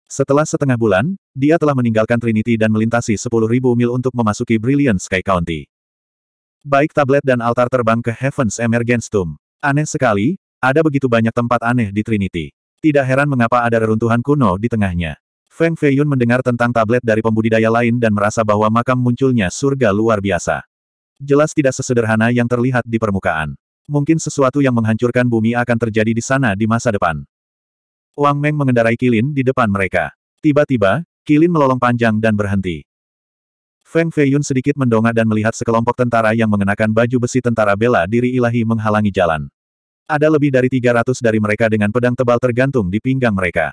Setelah setengah bulan, dia telah meninggalkan Trinity dan melintasi 10.000 mil untuk memasuki Brilliant Sky County. Baik tablet dan altar terbang ke Heaven's Emergence Tomb. Aneh sekali, ada begitu banyak tempat aneh di Trinity. Tidak heran mengapa ada reruntuhan kuno di tengahnya. Feng Feiyun mendengar tentang tablet dari pembudidaya lain dan merasa bahwa makam munculnya surga luar biasa. Jelas tidak sesederhana yang terlihat di permukaan. Mungkin sesuatu yang menghancurkan bumi akan terjadi di sana di masa depan. Wang Meng mengendarai Kilin di depan mereka. Tiba-tiba, Kilin melolong panjang dan berhenti. Feng Feiyun sedikit mendongak dan melihat sekelompok tentara yang mengenakan baju besi tentara bela diri ilahi menghalangi jalan. Ada lebih dari 300 dari mereka dengan pedang tebal tergantung di pinggang mereka.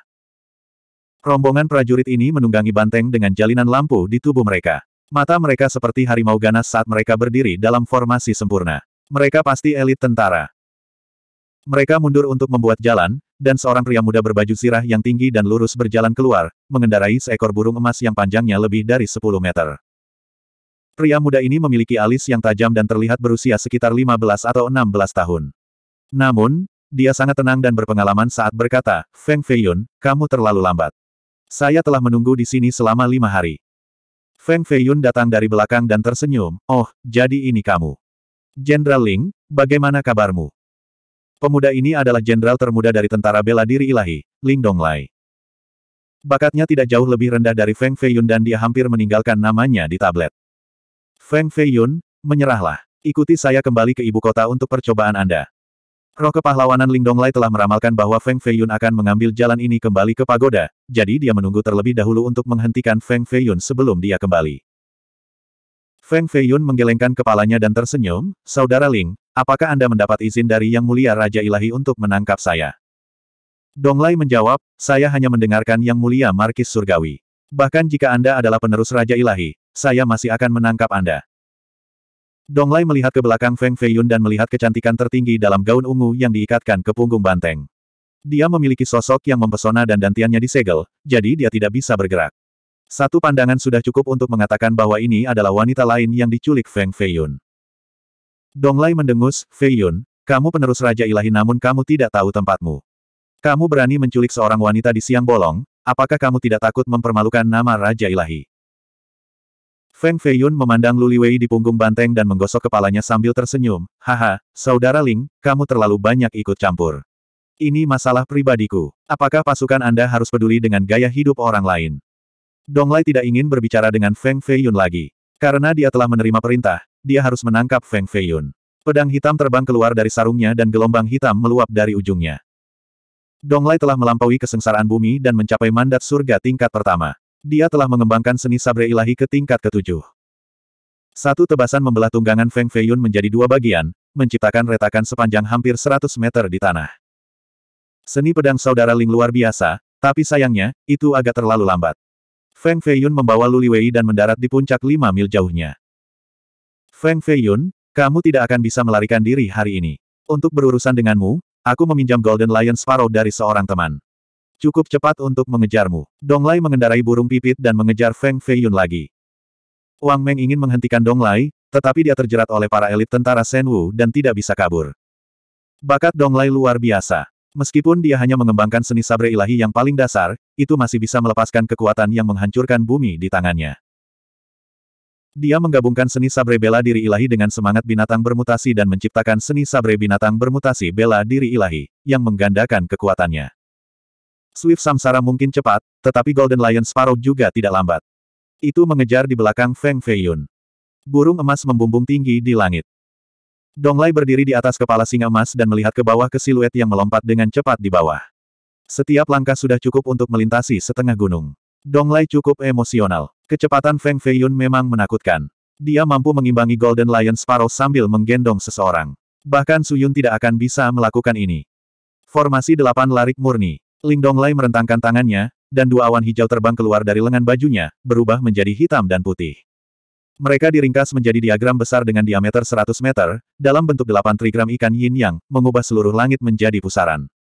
Rombongan prajurit ini menunggangi banteng dengan jalinan lampu di tubuh mereka. Mata mereka seperti harimau ganas saat mereka berdiri dalam formasi sempurna. Mereka pasti elit tentara. Mereka mundur untuk membuat jalan, dan seorang pria muda berbaju sirah yang tinggi dan lurus berjalan keluar, mengendarai seekor burung emas yang panjangnya lebih dari 10 meter. Pria muda ini memiliki alis yang tajam dan terlihat berusia sekitar 15 atau 16 tahun. Namun, dia sangat tenang dan berpengalaman saat berkata, Feng Feiyun, kamu terlalu lambat. Saya telah menunggu di sini selama lima hari. Feng Feiyun datang dari belakang dan tersenyum, oh, jadi ini kamu. Jenderal Ling, bagaimana kabarmu? Pemuda ini adalah jenderal termuda dari tentara bela diri ilahi, Ling Donglai. Bakatnya tidak jauh lebih rendah dari Feng Feiyun dan dia hampir meninggalkan namanya di tablet. Feng Feiyun, menyerahlah. Ikuti saya kembali ke ibu kota untuk percobaan Anda. Roh kepahlawanan Ling Donglai telah meramalkan bahwa Feng Feiyun akan mengambil jalan ini kembali ke pagoda, jadi dia menunggu terlebih dahulu untuk menghentikan Feng Feiyun sebelum dia kembali. Feng Feiyun menggelengkan kepalanya dan tersenyum, Saudara Ling, apakah Anda mendapat izin dari Yang Mulia Raja Ilahi untuk menangkap saya? Dong Donglai menjawab, saya hanya mendengarkan Yang Mulia Markis Surgawi. Bahkan jika Anda adalah penerus Raja Ilahi, saya masih akan menangkap Anda. Dong Donglai melihat ke belakang Feng Feiyun dan melihat kecantikan tertinggi dalam gaun ungu yang diikatkan ke punggung banteng. Dia memiliki sosok yang mempesona dan dantiannya disegel, jadi dia tidak bisa bergerak. Satu pandangan sudah cukup untuk mengatakan bahwa ini adalah wanita lain yang diculik Feng Feiyun. Donglai mendengus, Feiyun, kamu penerus Raja Ilahi namun kamu tidak tahu tempatmu. Kamu berani menculik seorang wanita di siang bolong, apakah kamu tidak takut mempermalukan nama Raja Ilahi? Feng Feiyun memandang Luliwei di punggung banteng dan menggosok kepalanya sambil tersenyum, haha, saudara Ling, kamu terlalu banyak ikut campur. Ini masalah pribadiku. Apakah pasukan Anda harus peduli dengan gaya hidup orang lain? Dong Donglai tidak ingin berbicara dengan Feng Feiyun lagi. Karena dia telah menerima perintah, dia harus menangkap Feng Feiyun. Pedang hitam terbang keluar dari sarungnya dan gelombang hitam meluap dari ujungnya. Dong Donglai telah melampaui kesengsaraan bumi dan mencapai mandat surga tingkat pertama. Dia telah mengembangkan seni sabre ilahi ke tingkat ketujuh. Satu tebasan membelah tunggangan Feng Feiyun menjadi dua bagian, menciptakan retakan sepanjang hampir 100 meter di tanah. Seni pedang saudara Ling luar biasa, tapi sayangnya, itu agak terlalu lambat. Feng Feiyun membawa Luliwei dan mendarat di puncak lima mil jauhnya. Feng Feiyun, kamu tidak akan bisa melarikan diri hari ini. Untuk berurusan denganmu, aku meminjam Golden Lion Sparrow dari seorang teman. Cukup cepat untuk mengejarmu. Dong Lai mengendarai burung pipit dan mengejar Feng Feiyun lagi. Wang Meng ingin menghentikan Dong Lai, tetapi dia terjerat oleh para elit tentara Senwu dan tidak bisa kabur. Bakat Dong Lai luar biasa. Meskipun dia hanya mengembangkan seni sabre ilahi yang paling dasar, itu masih bisa melepaskan kekuatan yang menghancurkan bumi di tangannya. Dia menggabungkan seni sabre bela diri ilahi dengan semangat binatang bermutasi dan menciptakan seni sabre binatang bermutasi bela diri ilahi, yang menggandakan kekuatannya. Swift Samsara mungkin cepat, tetapi Golden Lion Sparrow juga tidak lambat. Itu mengejar di belakang Feng Feiyun. Burung emas membumbung tinggi di langit. Donglai berdiri di atas kepala singa emas dan melihat ke bawah ke siluet yang melompat dengan cepat di bawah. Setiap langkah sudah cukup untuk melintasi setengah gunung. Donglai cukup emosional. Kecepatan Feng Feiyun memang menakutkan. Dia mampu mengimbangi Golden Lion Sparrow sambil menggendong seseorang. Bahkan Suyun tidak akan bisa melakukan ini. Formasi delapan larik murni. Ling Donglai merentangkan tangannya, dan dua awan hijau terbang keluar dari lengan bajunya, berubah menjadi hitam dan putih. Mereka diringkas menjadi diagram besar dengan diameter 100 meter, dalam bentuk delapan trigram ikan yin yang, mengubah seluruh langit menjadi pusaran.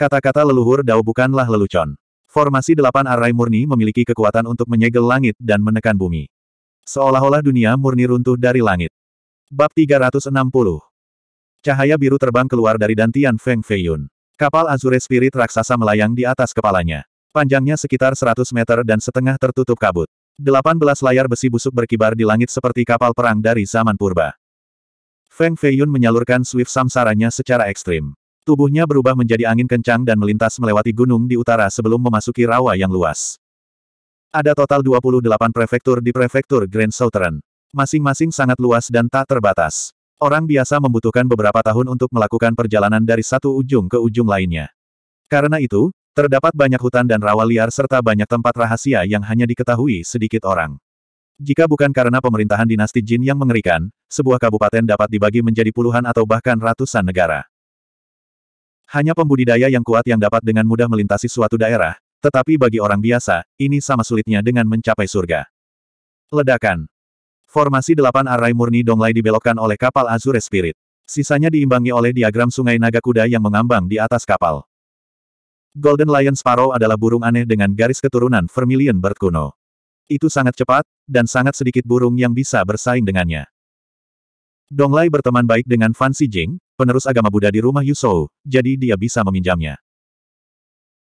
Kata-kata leluhur Dao bukanlah lelucon. Formasi delapan arai murni memiliki kekuatan untuk menyegel langit dan menekan bumi. Seolah-olah dunia murni runtuh dari langit. Bab 360 Cahaya biru terbang keluar dari dantian Feng Feiyun. Kapal Azure Spirit raksasa melayang di atas kepalanya. Panjangnya sekitar 100 meter dan setengah tertutup kabut. Delapan belas layar besi busuk berkibar di langit seperti kapal perang dari zaman purba. Feng Feiyun menyalurkan swift samsaranya secara ekstrim. Tubuhnya berubah menjadi angin kencang dan melintas melewati gunung di utara sebelum memasuki rawa yang luas. Ada total 28 prefektur di prefektur Grand Southern. Masing-masing sangat luas dan tak terbatas. Orang biasa membutuhkan beberapa tahun untuk melakukan perjalanan dari satu ujung ke ujung lainnya. Karena itu, Terdapat banyak hutan dan rawa liar serta banyak tempat rahasia yang hanya diketahui sedikit orang. Jika bukan karena pemerintahan dinasti Jin yang mengerikan, sebuah kabupaten dapat dibagi menjadi puluhan atau bahkan ratusan negara. Hanya pembudidaya yang kuat yang dapat dengan mudah melintasi suatu daerah, tetapi bagi orang biasa, ini sama sulitnya dengan mencapai surga. Ledakan. Formasi delapan arai murni donglai dibelokkan oleh kapal Azure Spirit. Sisanya diimbangi oleh diagram sungai naga kuda yang mengambang di atas kapal. Golden Lion Sparrow adalah burung aneh dengan garis keturunan vermilion bird kuno. Itu sangat cepat, dan sangat sedikit burung yang bisa bersaing dengannya. Donglai berteman baik dengan Fan Jing, penerus agama Buddha di rumah Yusou, jadi dia bisa meminjamnya.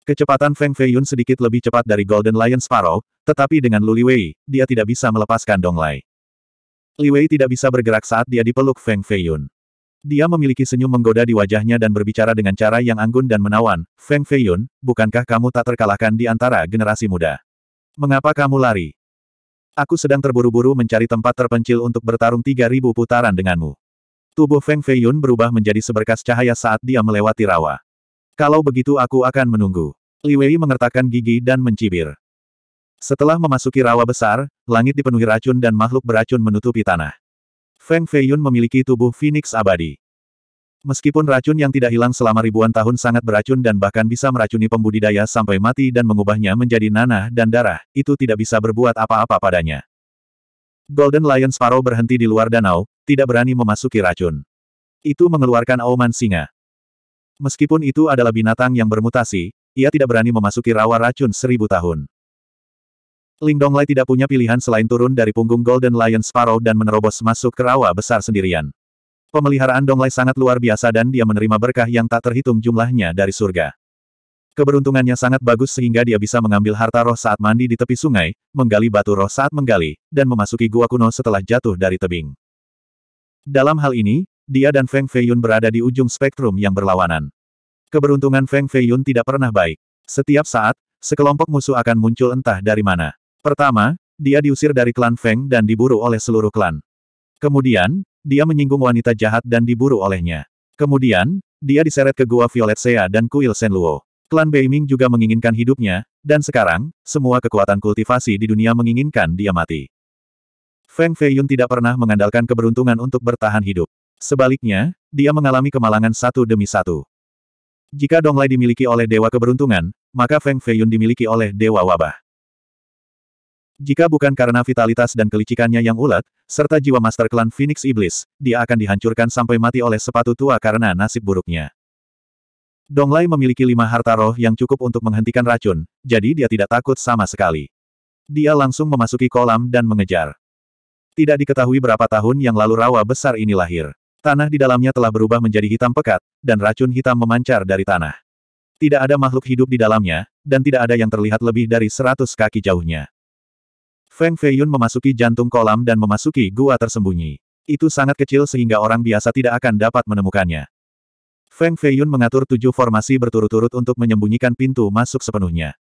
Kecepatan Feng Fei Yun sedikit lebih cepat dari Golden Lion Sparrow, tetapi dengan Wei, dia tidak bisa melepaskan Donglai. Wei tidak bisa bergerak saat dia dipeluk Feng Fei Yun. Dia memiliki senyum menggoda di wajahnya dan berbicara dengan cara yang anggun dan menawan, Feng Feiyun, bukankah kamu tak terkalahkan di antara generasi muda? Mengapa kamu lari? Aku sedang terburu-buru mencari tempat terpencil untuk bertarung 3000 putaran denganmu. Tubuh Feng Feiyun berubah menjadi seberkas cahaya saat dia melewati rawa. Kalau begitu aku akan menunggu. Li Wei mengertakkan gigi dan mencibir. Setelah memasuki rawa besar, langit dipenuhi racun dan makhluk beracun menutupi tanah. Feng Feiyun memiliki tubuh Phoenix abadi. Meskipun racun yang tidak hilang selama ribuan tahun sangat beracun dan bahkan bisa meracuni pembudidaya sampai mati dan mengubahnya menjadi nanah dan darah, itu tidak bisa berbuat apa-apa padanya. Golden Lion Sparrow berhenti di luar danau, tidak berani memasuki racun. Itu mengeluarkan auman singa. Meskipun itu adalah binatang yang bermutasi, ia tidak berani memasuki rawa racun seribu tahun. Ling Donglai tidak punya pilihan selain turun dari punggung Golden Lion Sparrow dan menerobos masuk ke rawa besar sendirian. Pemeliharaan Donglai sangat luar biasa dan dia menerima berkah yang tak terhitung jumlahnya dari surga. Keberuntungannya sangat bagus sehingga dia bisa mengambil harta roh saat mandi di tepi sungai, menggali batu roh saat menggali, dan memasuki gua kuno setelah jatuh dari tebing. Dalam hal ini, dia dan Feng Feiyun berada di ujung spektrum yang berlawanan. Keberuntungan Feng Feiyun tidak pernah baik. Setiap saat, sekelompok musuh akan muncul entah dari mana. Pertama, dia diusir dari klan Feng dan diburu oleh seluruh klan. Kemudian, dia menyinggung wanita jahat dan diburu olehnya. Kemudian, dia diseret ke gua Violet Sea dan kuil Luo. Klan Beiming juga menginginkan hidupnya, dan sekarang, semua kekuatan kultivasi di dunia menginginkan dia mati. Feng Feiyun tidak pernah mengandalkan keberuntungan untuk bertahan hidup. Sebaliknya, dia mengalami kemalangan satu demi satu. Jika Donglai dimiliki oleh Dewa Keberuntungan, maka Feng Feiyun dimiliki oleh Dewa Wabah. Jika bukan karena vitalitas dan kelicikannya yang ulat, serta jiwa master klan Phoenix Iblis, dia akan dihancurkan sampai mati oleh sepatu tua karena nasib buruknya. Dong Donglai memiliki lima harta roh yang cukup untuk menghentikan racun, jadi dia tidak takut sama sekali. Dia langsung memasuki kolam dan mengejar. Tidak diketahui berapa tahun yang lalu rawa besar ini lahir. Tanah di dalamnya telah berubah menjadi hitam pekat, dan racun hitam memancar dari tanah. Tidak ada makhluk hidup di dalamnya, dan tidak ada yang terlihat lebih dari seratus kaki jauhnya. Feng Feiyun memasuki jantung kolam dan memasuki gua tersembunyi. Itu sangat kecil sehingga orang biasa tidak akan dapat menemukannya. Feng Feiyun mengatur tujuh formasi berturut-turut untuk menyembunyikan pintu masuk sepenuhnya.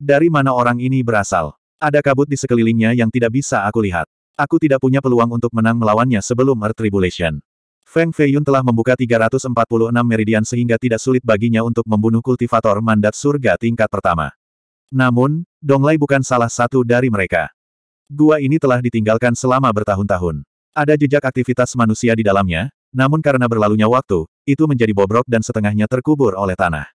Dari mana orang ini berasal? Ada kabut di sekelilingnya yang tidak bisa aku lihat. Aku tidak punya peluang untuk menang melawannya sebelum Earth Tribulation. Feng Feiyun telah membuka 346 meridian sehingga tidak sulit baginya untuk membunuh kultivator mandat surga tingkat pertama. Namun, Donglai bukan salah satu dari mereka. Gua ini telah ditinggalkan selama bertahun-tahun. Ada jejak aktivitas manusia di dalamnya, namun karena berlalunya waktu, itu menjadi bobrok dan setengahnya terkubur oleh tanah.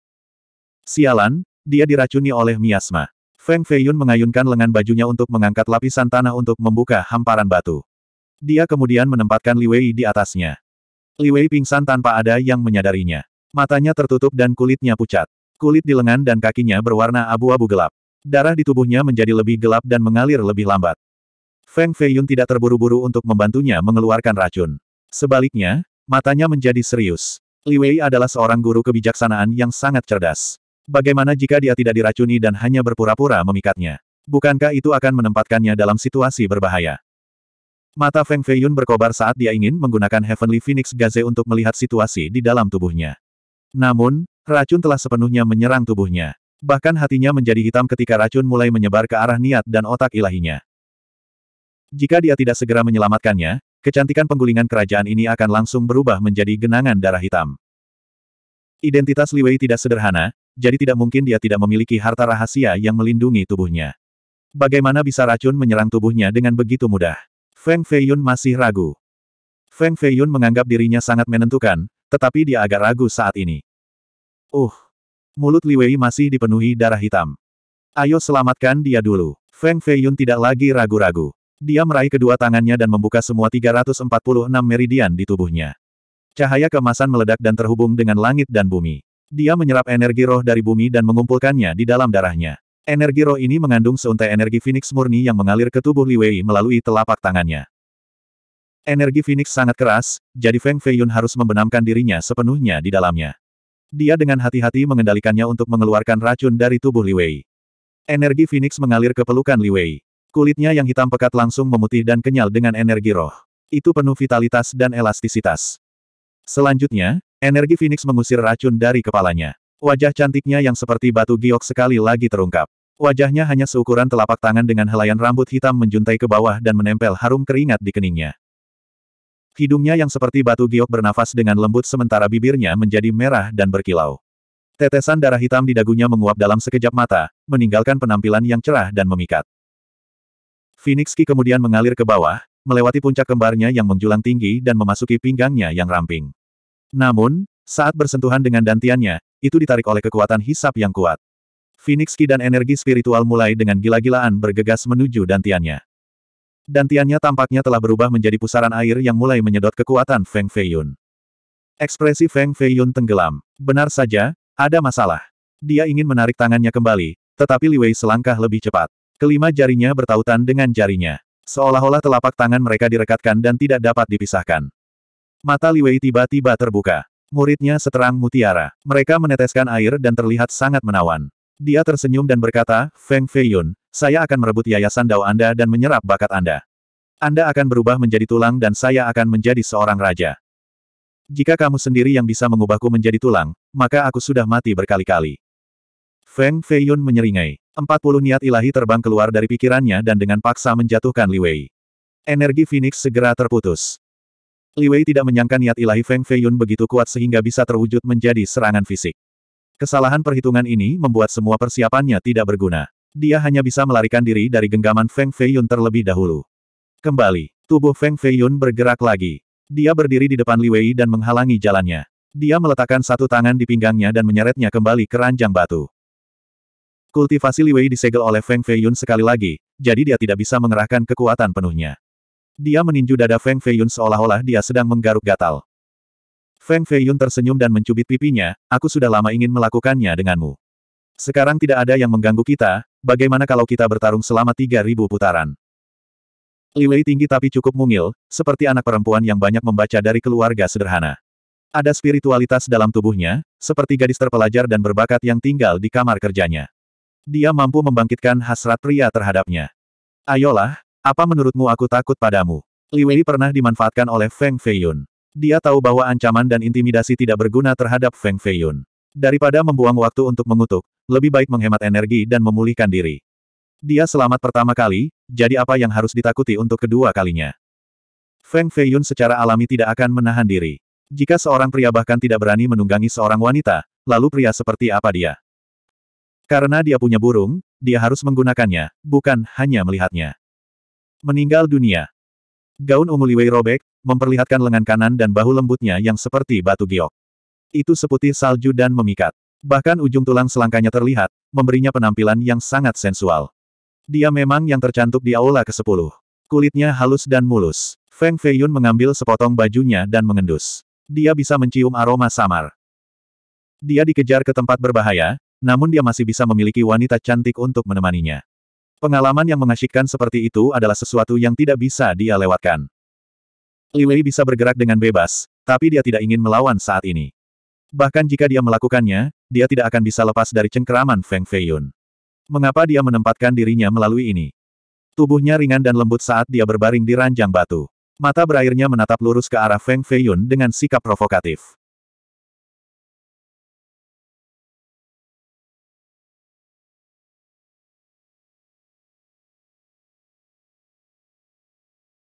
Sialan, dia diracuni oleh miasma. Feng Feiyun mengayunkan lengan bajunya untuk mengangkat lapisan tanah untuk membuka hamparan batu. Dia kemudian menempatkan Li Wei di atasnya. Li Wei pingsan tanpa ada yang menyadarinya. Matanya tertutup dan kulitnya pucat. Kulit di lengan dan kakinya berwarna abu-abu gelap. Darah di tubuhnya menjadi lebih gelap dan mengalir lebih lambat. Feng Feiyun tidak terburu-buru untuk membantunya mengeluarkan racun. Sebaliknya, matanya menjadi serius. Li Wei adalah seorang guru kebijaksanaan yang sangat cerdas. Bagaimana jika dia tidak diracuni dan hanya berpura-pura memikatnya? Bukankah itu akan menempatkannya dalam situasi berbahaya? Mata Feng Feiyun berkobar saat dia ingin menggunakan Heavenly Phoenix Gaze untuk melihat situasi di dalam tubuhnya. Namun, racun telah sepenuhnya menyerang tubuhnya. Bahkan hatinya menjadi hitam ketika racun mulai menyebar ke arah niat dan otak ilahinya. Jika dia tidak segera menyelamatkannya, kecantikan penggulingan kerajaan ini akan langsung berubah menjadi genangan darah hitam. Identitas Liwei tidak sederhana, jadi tidak mungkin dia tidak memiliki harta rahasia yang melindungi tubuhnya. Bagaimana bisa racun menyerang tubuhnya dengan begitu mudah? Feng Feiyun masih ragu. Feng Feiyun menganggap dirinya sangat menentukan, tetapi dia agak ragu saat ini. Uh, mulut Li Wei masih dipenuhi darah hitam. Ayo selamatkan dia dulu. Feng Feiyun tidak lagi ragu-ragu. Dia meraih kedua tangannya dan membuka semua 346 meridian di tubuhnya. Cahaya kemasan meledak dan terhubung dengan langit dan bumi. Dia menyerap energi roh dari bumi dan mengumpulkannya di dalam darahnya. Energi roh ini mengandung seuntai energi Phoenix murni yang mengalir ke tubuh Li Wei melalui telapak tangannya. Energi Phoenix sangat keras, jadi Feng Feiyun harus membenamkan dirinya sepenuhnya di dalamnya. Dia dengan hati-hati mengendalikannya untuk mengeluarkan racun dari tubuh Li Wei. Energi Phoenix mengalir ke pelukan Li Wei. Kulitnya yang hitam pekat langsung memutih dan kenyal dengan energi roh. Itu penuh vitalitas dan elastisitas. Selanjutnya, energi Phoenix mengusir racun dari kepalanya. Wajah cantiknya yang seperti batu giok sekali lagi terungkap. Wajahnya hanya seukuran telapak tangan dengan helaian rambut hitam menjuntai ke bawah dan menempel harum keringat di keningnya. Hidungnya yang seperti batu giok bernafas dengan lembut sementara bibirnya menjadi merah dan berkilau. Tetesan darah hitam di dagunya menguap dalam sekejap mata, meninggalkan penampilan yang cerah dan memikat. Phoenix Ki kemudian mengalir ke bawah, melewati puncak kembarnya yang menjulang tinggi dan memasuki pinggangnya yang ramping. Namun, saat bersentuhan dengan dantiannya, itu ditarik oleh kekuatan hisap yang kuat. Phoenix Ki dan energi spiritual mulai dengan gila-gilaan bergegas menuju dantiannya. Dantiannya tampaknya telah berubah menjadi pusaran air yang mulai menyedot kekuatan Feng Feiyun. Ekspresi Feng Feiyun tenggelam. Benar saja, ada masalah. Dia ingin menarik tangannya kembali, tetapi Li Wei selangkah lebih cepat. Kelima jarinya bertautan dengan jarinya. Seolah-olah telapak tangan mereka direkatkan dan tidak dapat dipisahkan. Mata Li Wei tiba-tiba terbuka. Muridnya seterang mutiara. Mereka meneteskan air dan terlihat sangat menawan. Dia tersenyum dan berkata, Feng Feiyun, saya akan merebut yayasan Dao Anda dan menyerap bakat Anda. Anda akan berubah menjadi tulang dan saya akan menjadi seorang raja. Jika kamu sendiri yang bisa mengubahku menjadi tulang, maka aku sudah mati berkali-kali. Feng Feiyun menyeringai. Empat puluh niat ilahi terbang keluar dari pikirannya dan dengan paksa menjatuhkan Li Wei. Energi Phoenix segera terputus. Li Wei tidak menyangka niat ilahi Feng Feiyun begitu kuat sehingga bisa terwujud menjadi serangan fisik. Kesalahan perhitungan ini membuat semua persiapannya tidak berguna. Dia hanya bisa melarikan diri dari genggaman Feng Feiyun terlebih dahulu. Kembali, tubuh Feng Feiyun bergerak lagi. Dia berdiri di depan Li Wei dan menghalangi jalannya. Dia meletakkan satu tangan di pinggangnya dan menyeretnya kembali ke ranjang batu. Kultivasi Li Wei disegel oleh Feng Feiyun sekali lagi, jadi dia tidak bisa mengerahkan kekuatan penuhnya. Dia meninju dada Feng Feiyun seolah-olah dia sedang menggaruk gatal. Feng Feiyun tersenyum dan mencubit pipinya, aku sudah lama ingin melakukannya denganmu. Sekarang tidak ada yang mengganggu kita, bagaimana kalau kita bertarung selama 3000 putaran? Liwei tinggi tapi cukup mungil, seperti anak perempuan yang banyak membaca dari keluarga sederhana. Ada spiritualitas dalam tubuhnya, seperti gadis terpelajar dan berbakat yang tinggal di kamar kerjanya. Dia mampu membangkitkan hasrat pria terhadapnya. Ayolah, apa menurutmu aku takut padamu? Liwei pernah dimanfaatkan oleh Feng Feiyun. Dia tahu bahwa ancaman dan intimidasi tidak berguna terhadap Feng Feiyun. Daripada membuang waktu untuk mengutuk, lebih baik menghemat energi dan memulihkan diri. Dia selamat pertama kali, jadi apa yang harus ditakuti untuk kedua kalinya? Feng Feiyun secara alami tidak akan menahan diri. Jika seorang pria bahkan tidak berani menunggangi seorang wanita, lalu pria seperti apa dia? Karena dia punya burung, dia harus menggunakannya, bukan hanya melihatnya. Meninggal dunia. Gaun ungu Liwei robek, memperlihatkan lengan kanan dan bahu lembutnya yang seperti batu giok. Itu seputih salju dan memikat. Bahkan ujung tulang selangkanya terlihat, memberinya penampilan yang sangat sensual. Dia memang yang tercantik di aula ke-10. Kulitnya halus dan mulus. Feng Feiyun mengambil sepotong bajunya dan mengendus. Dia bisa mencium aroma samar. Dia dikejar ke tempat berbahaya, namun dia masih bisa memiliki wanita cantik untuk menemaninya. Pengalaman yang mengasyikkan seperti itu adalah sesuatu yang tidak bisa dia lewatkan. Wei bisa bergerak dengan bebas, tapi dia tidak ingin melawan saat ini. Bahkan jika dia melakukannya, dia tidak akan bisa lepas dari cengkeraman Feng Feiyun. Mengapa dia menempatkan dirinya melalui ini? Tubuhnya ringan dan lembut saat dia berbaring di ranjang batu. Mata berairnya menatap lurus ke arah Feng Feiyun dengan sikap provokatif.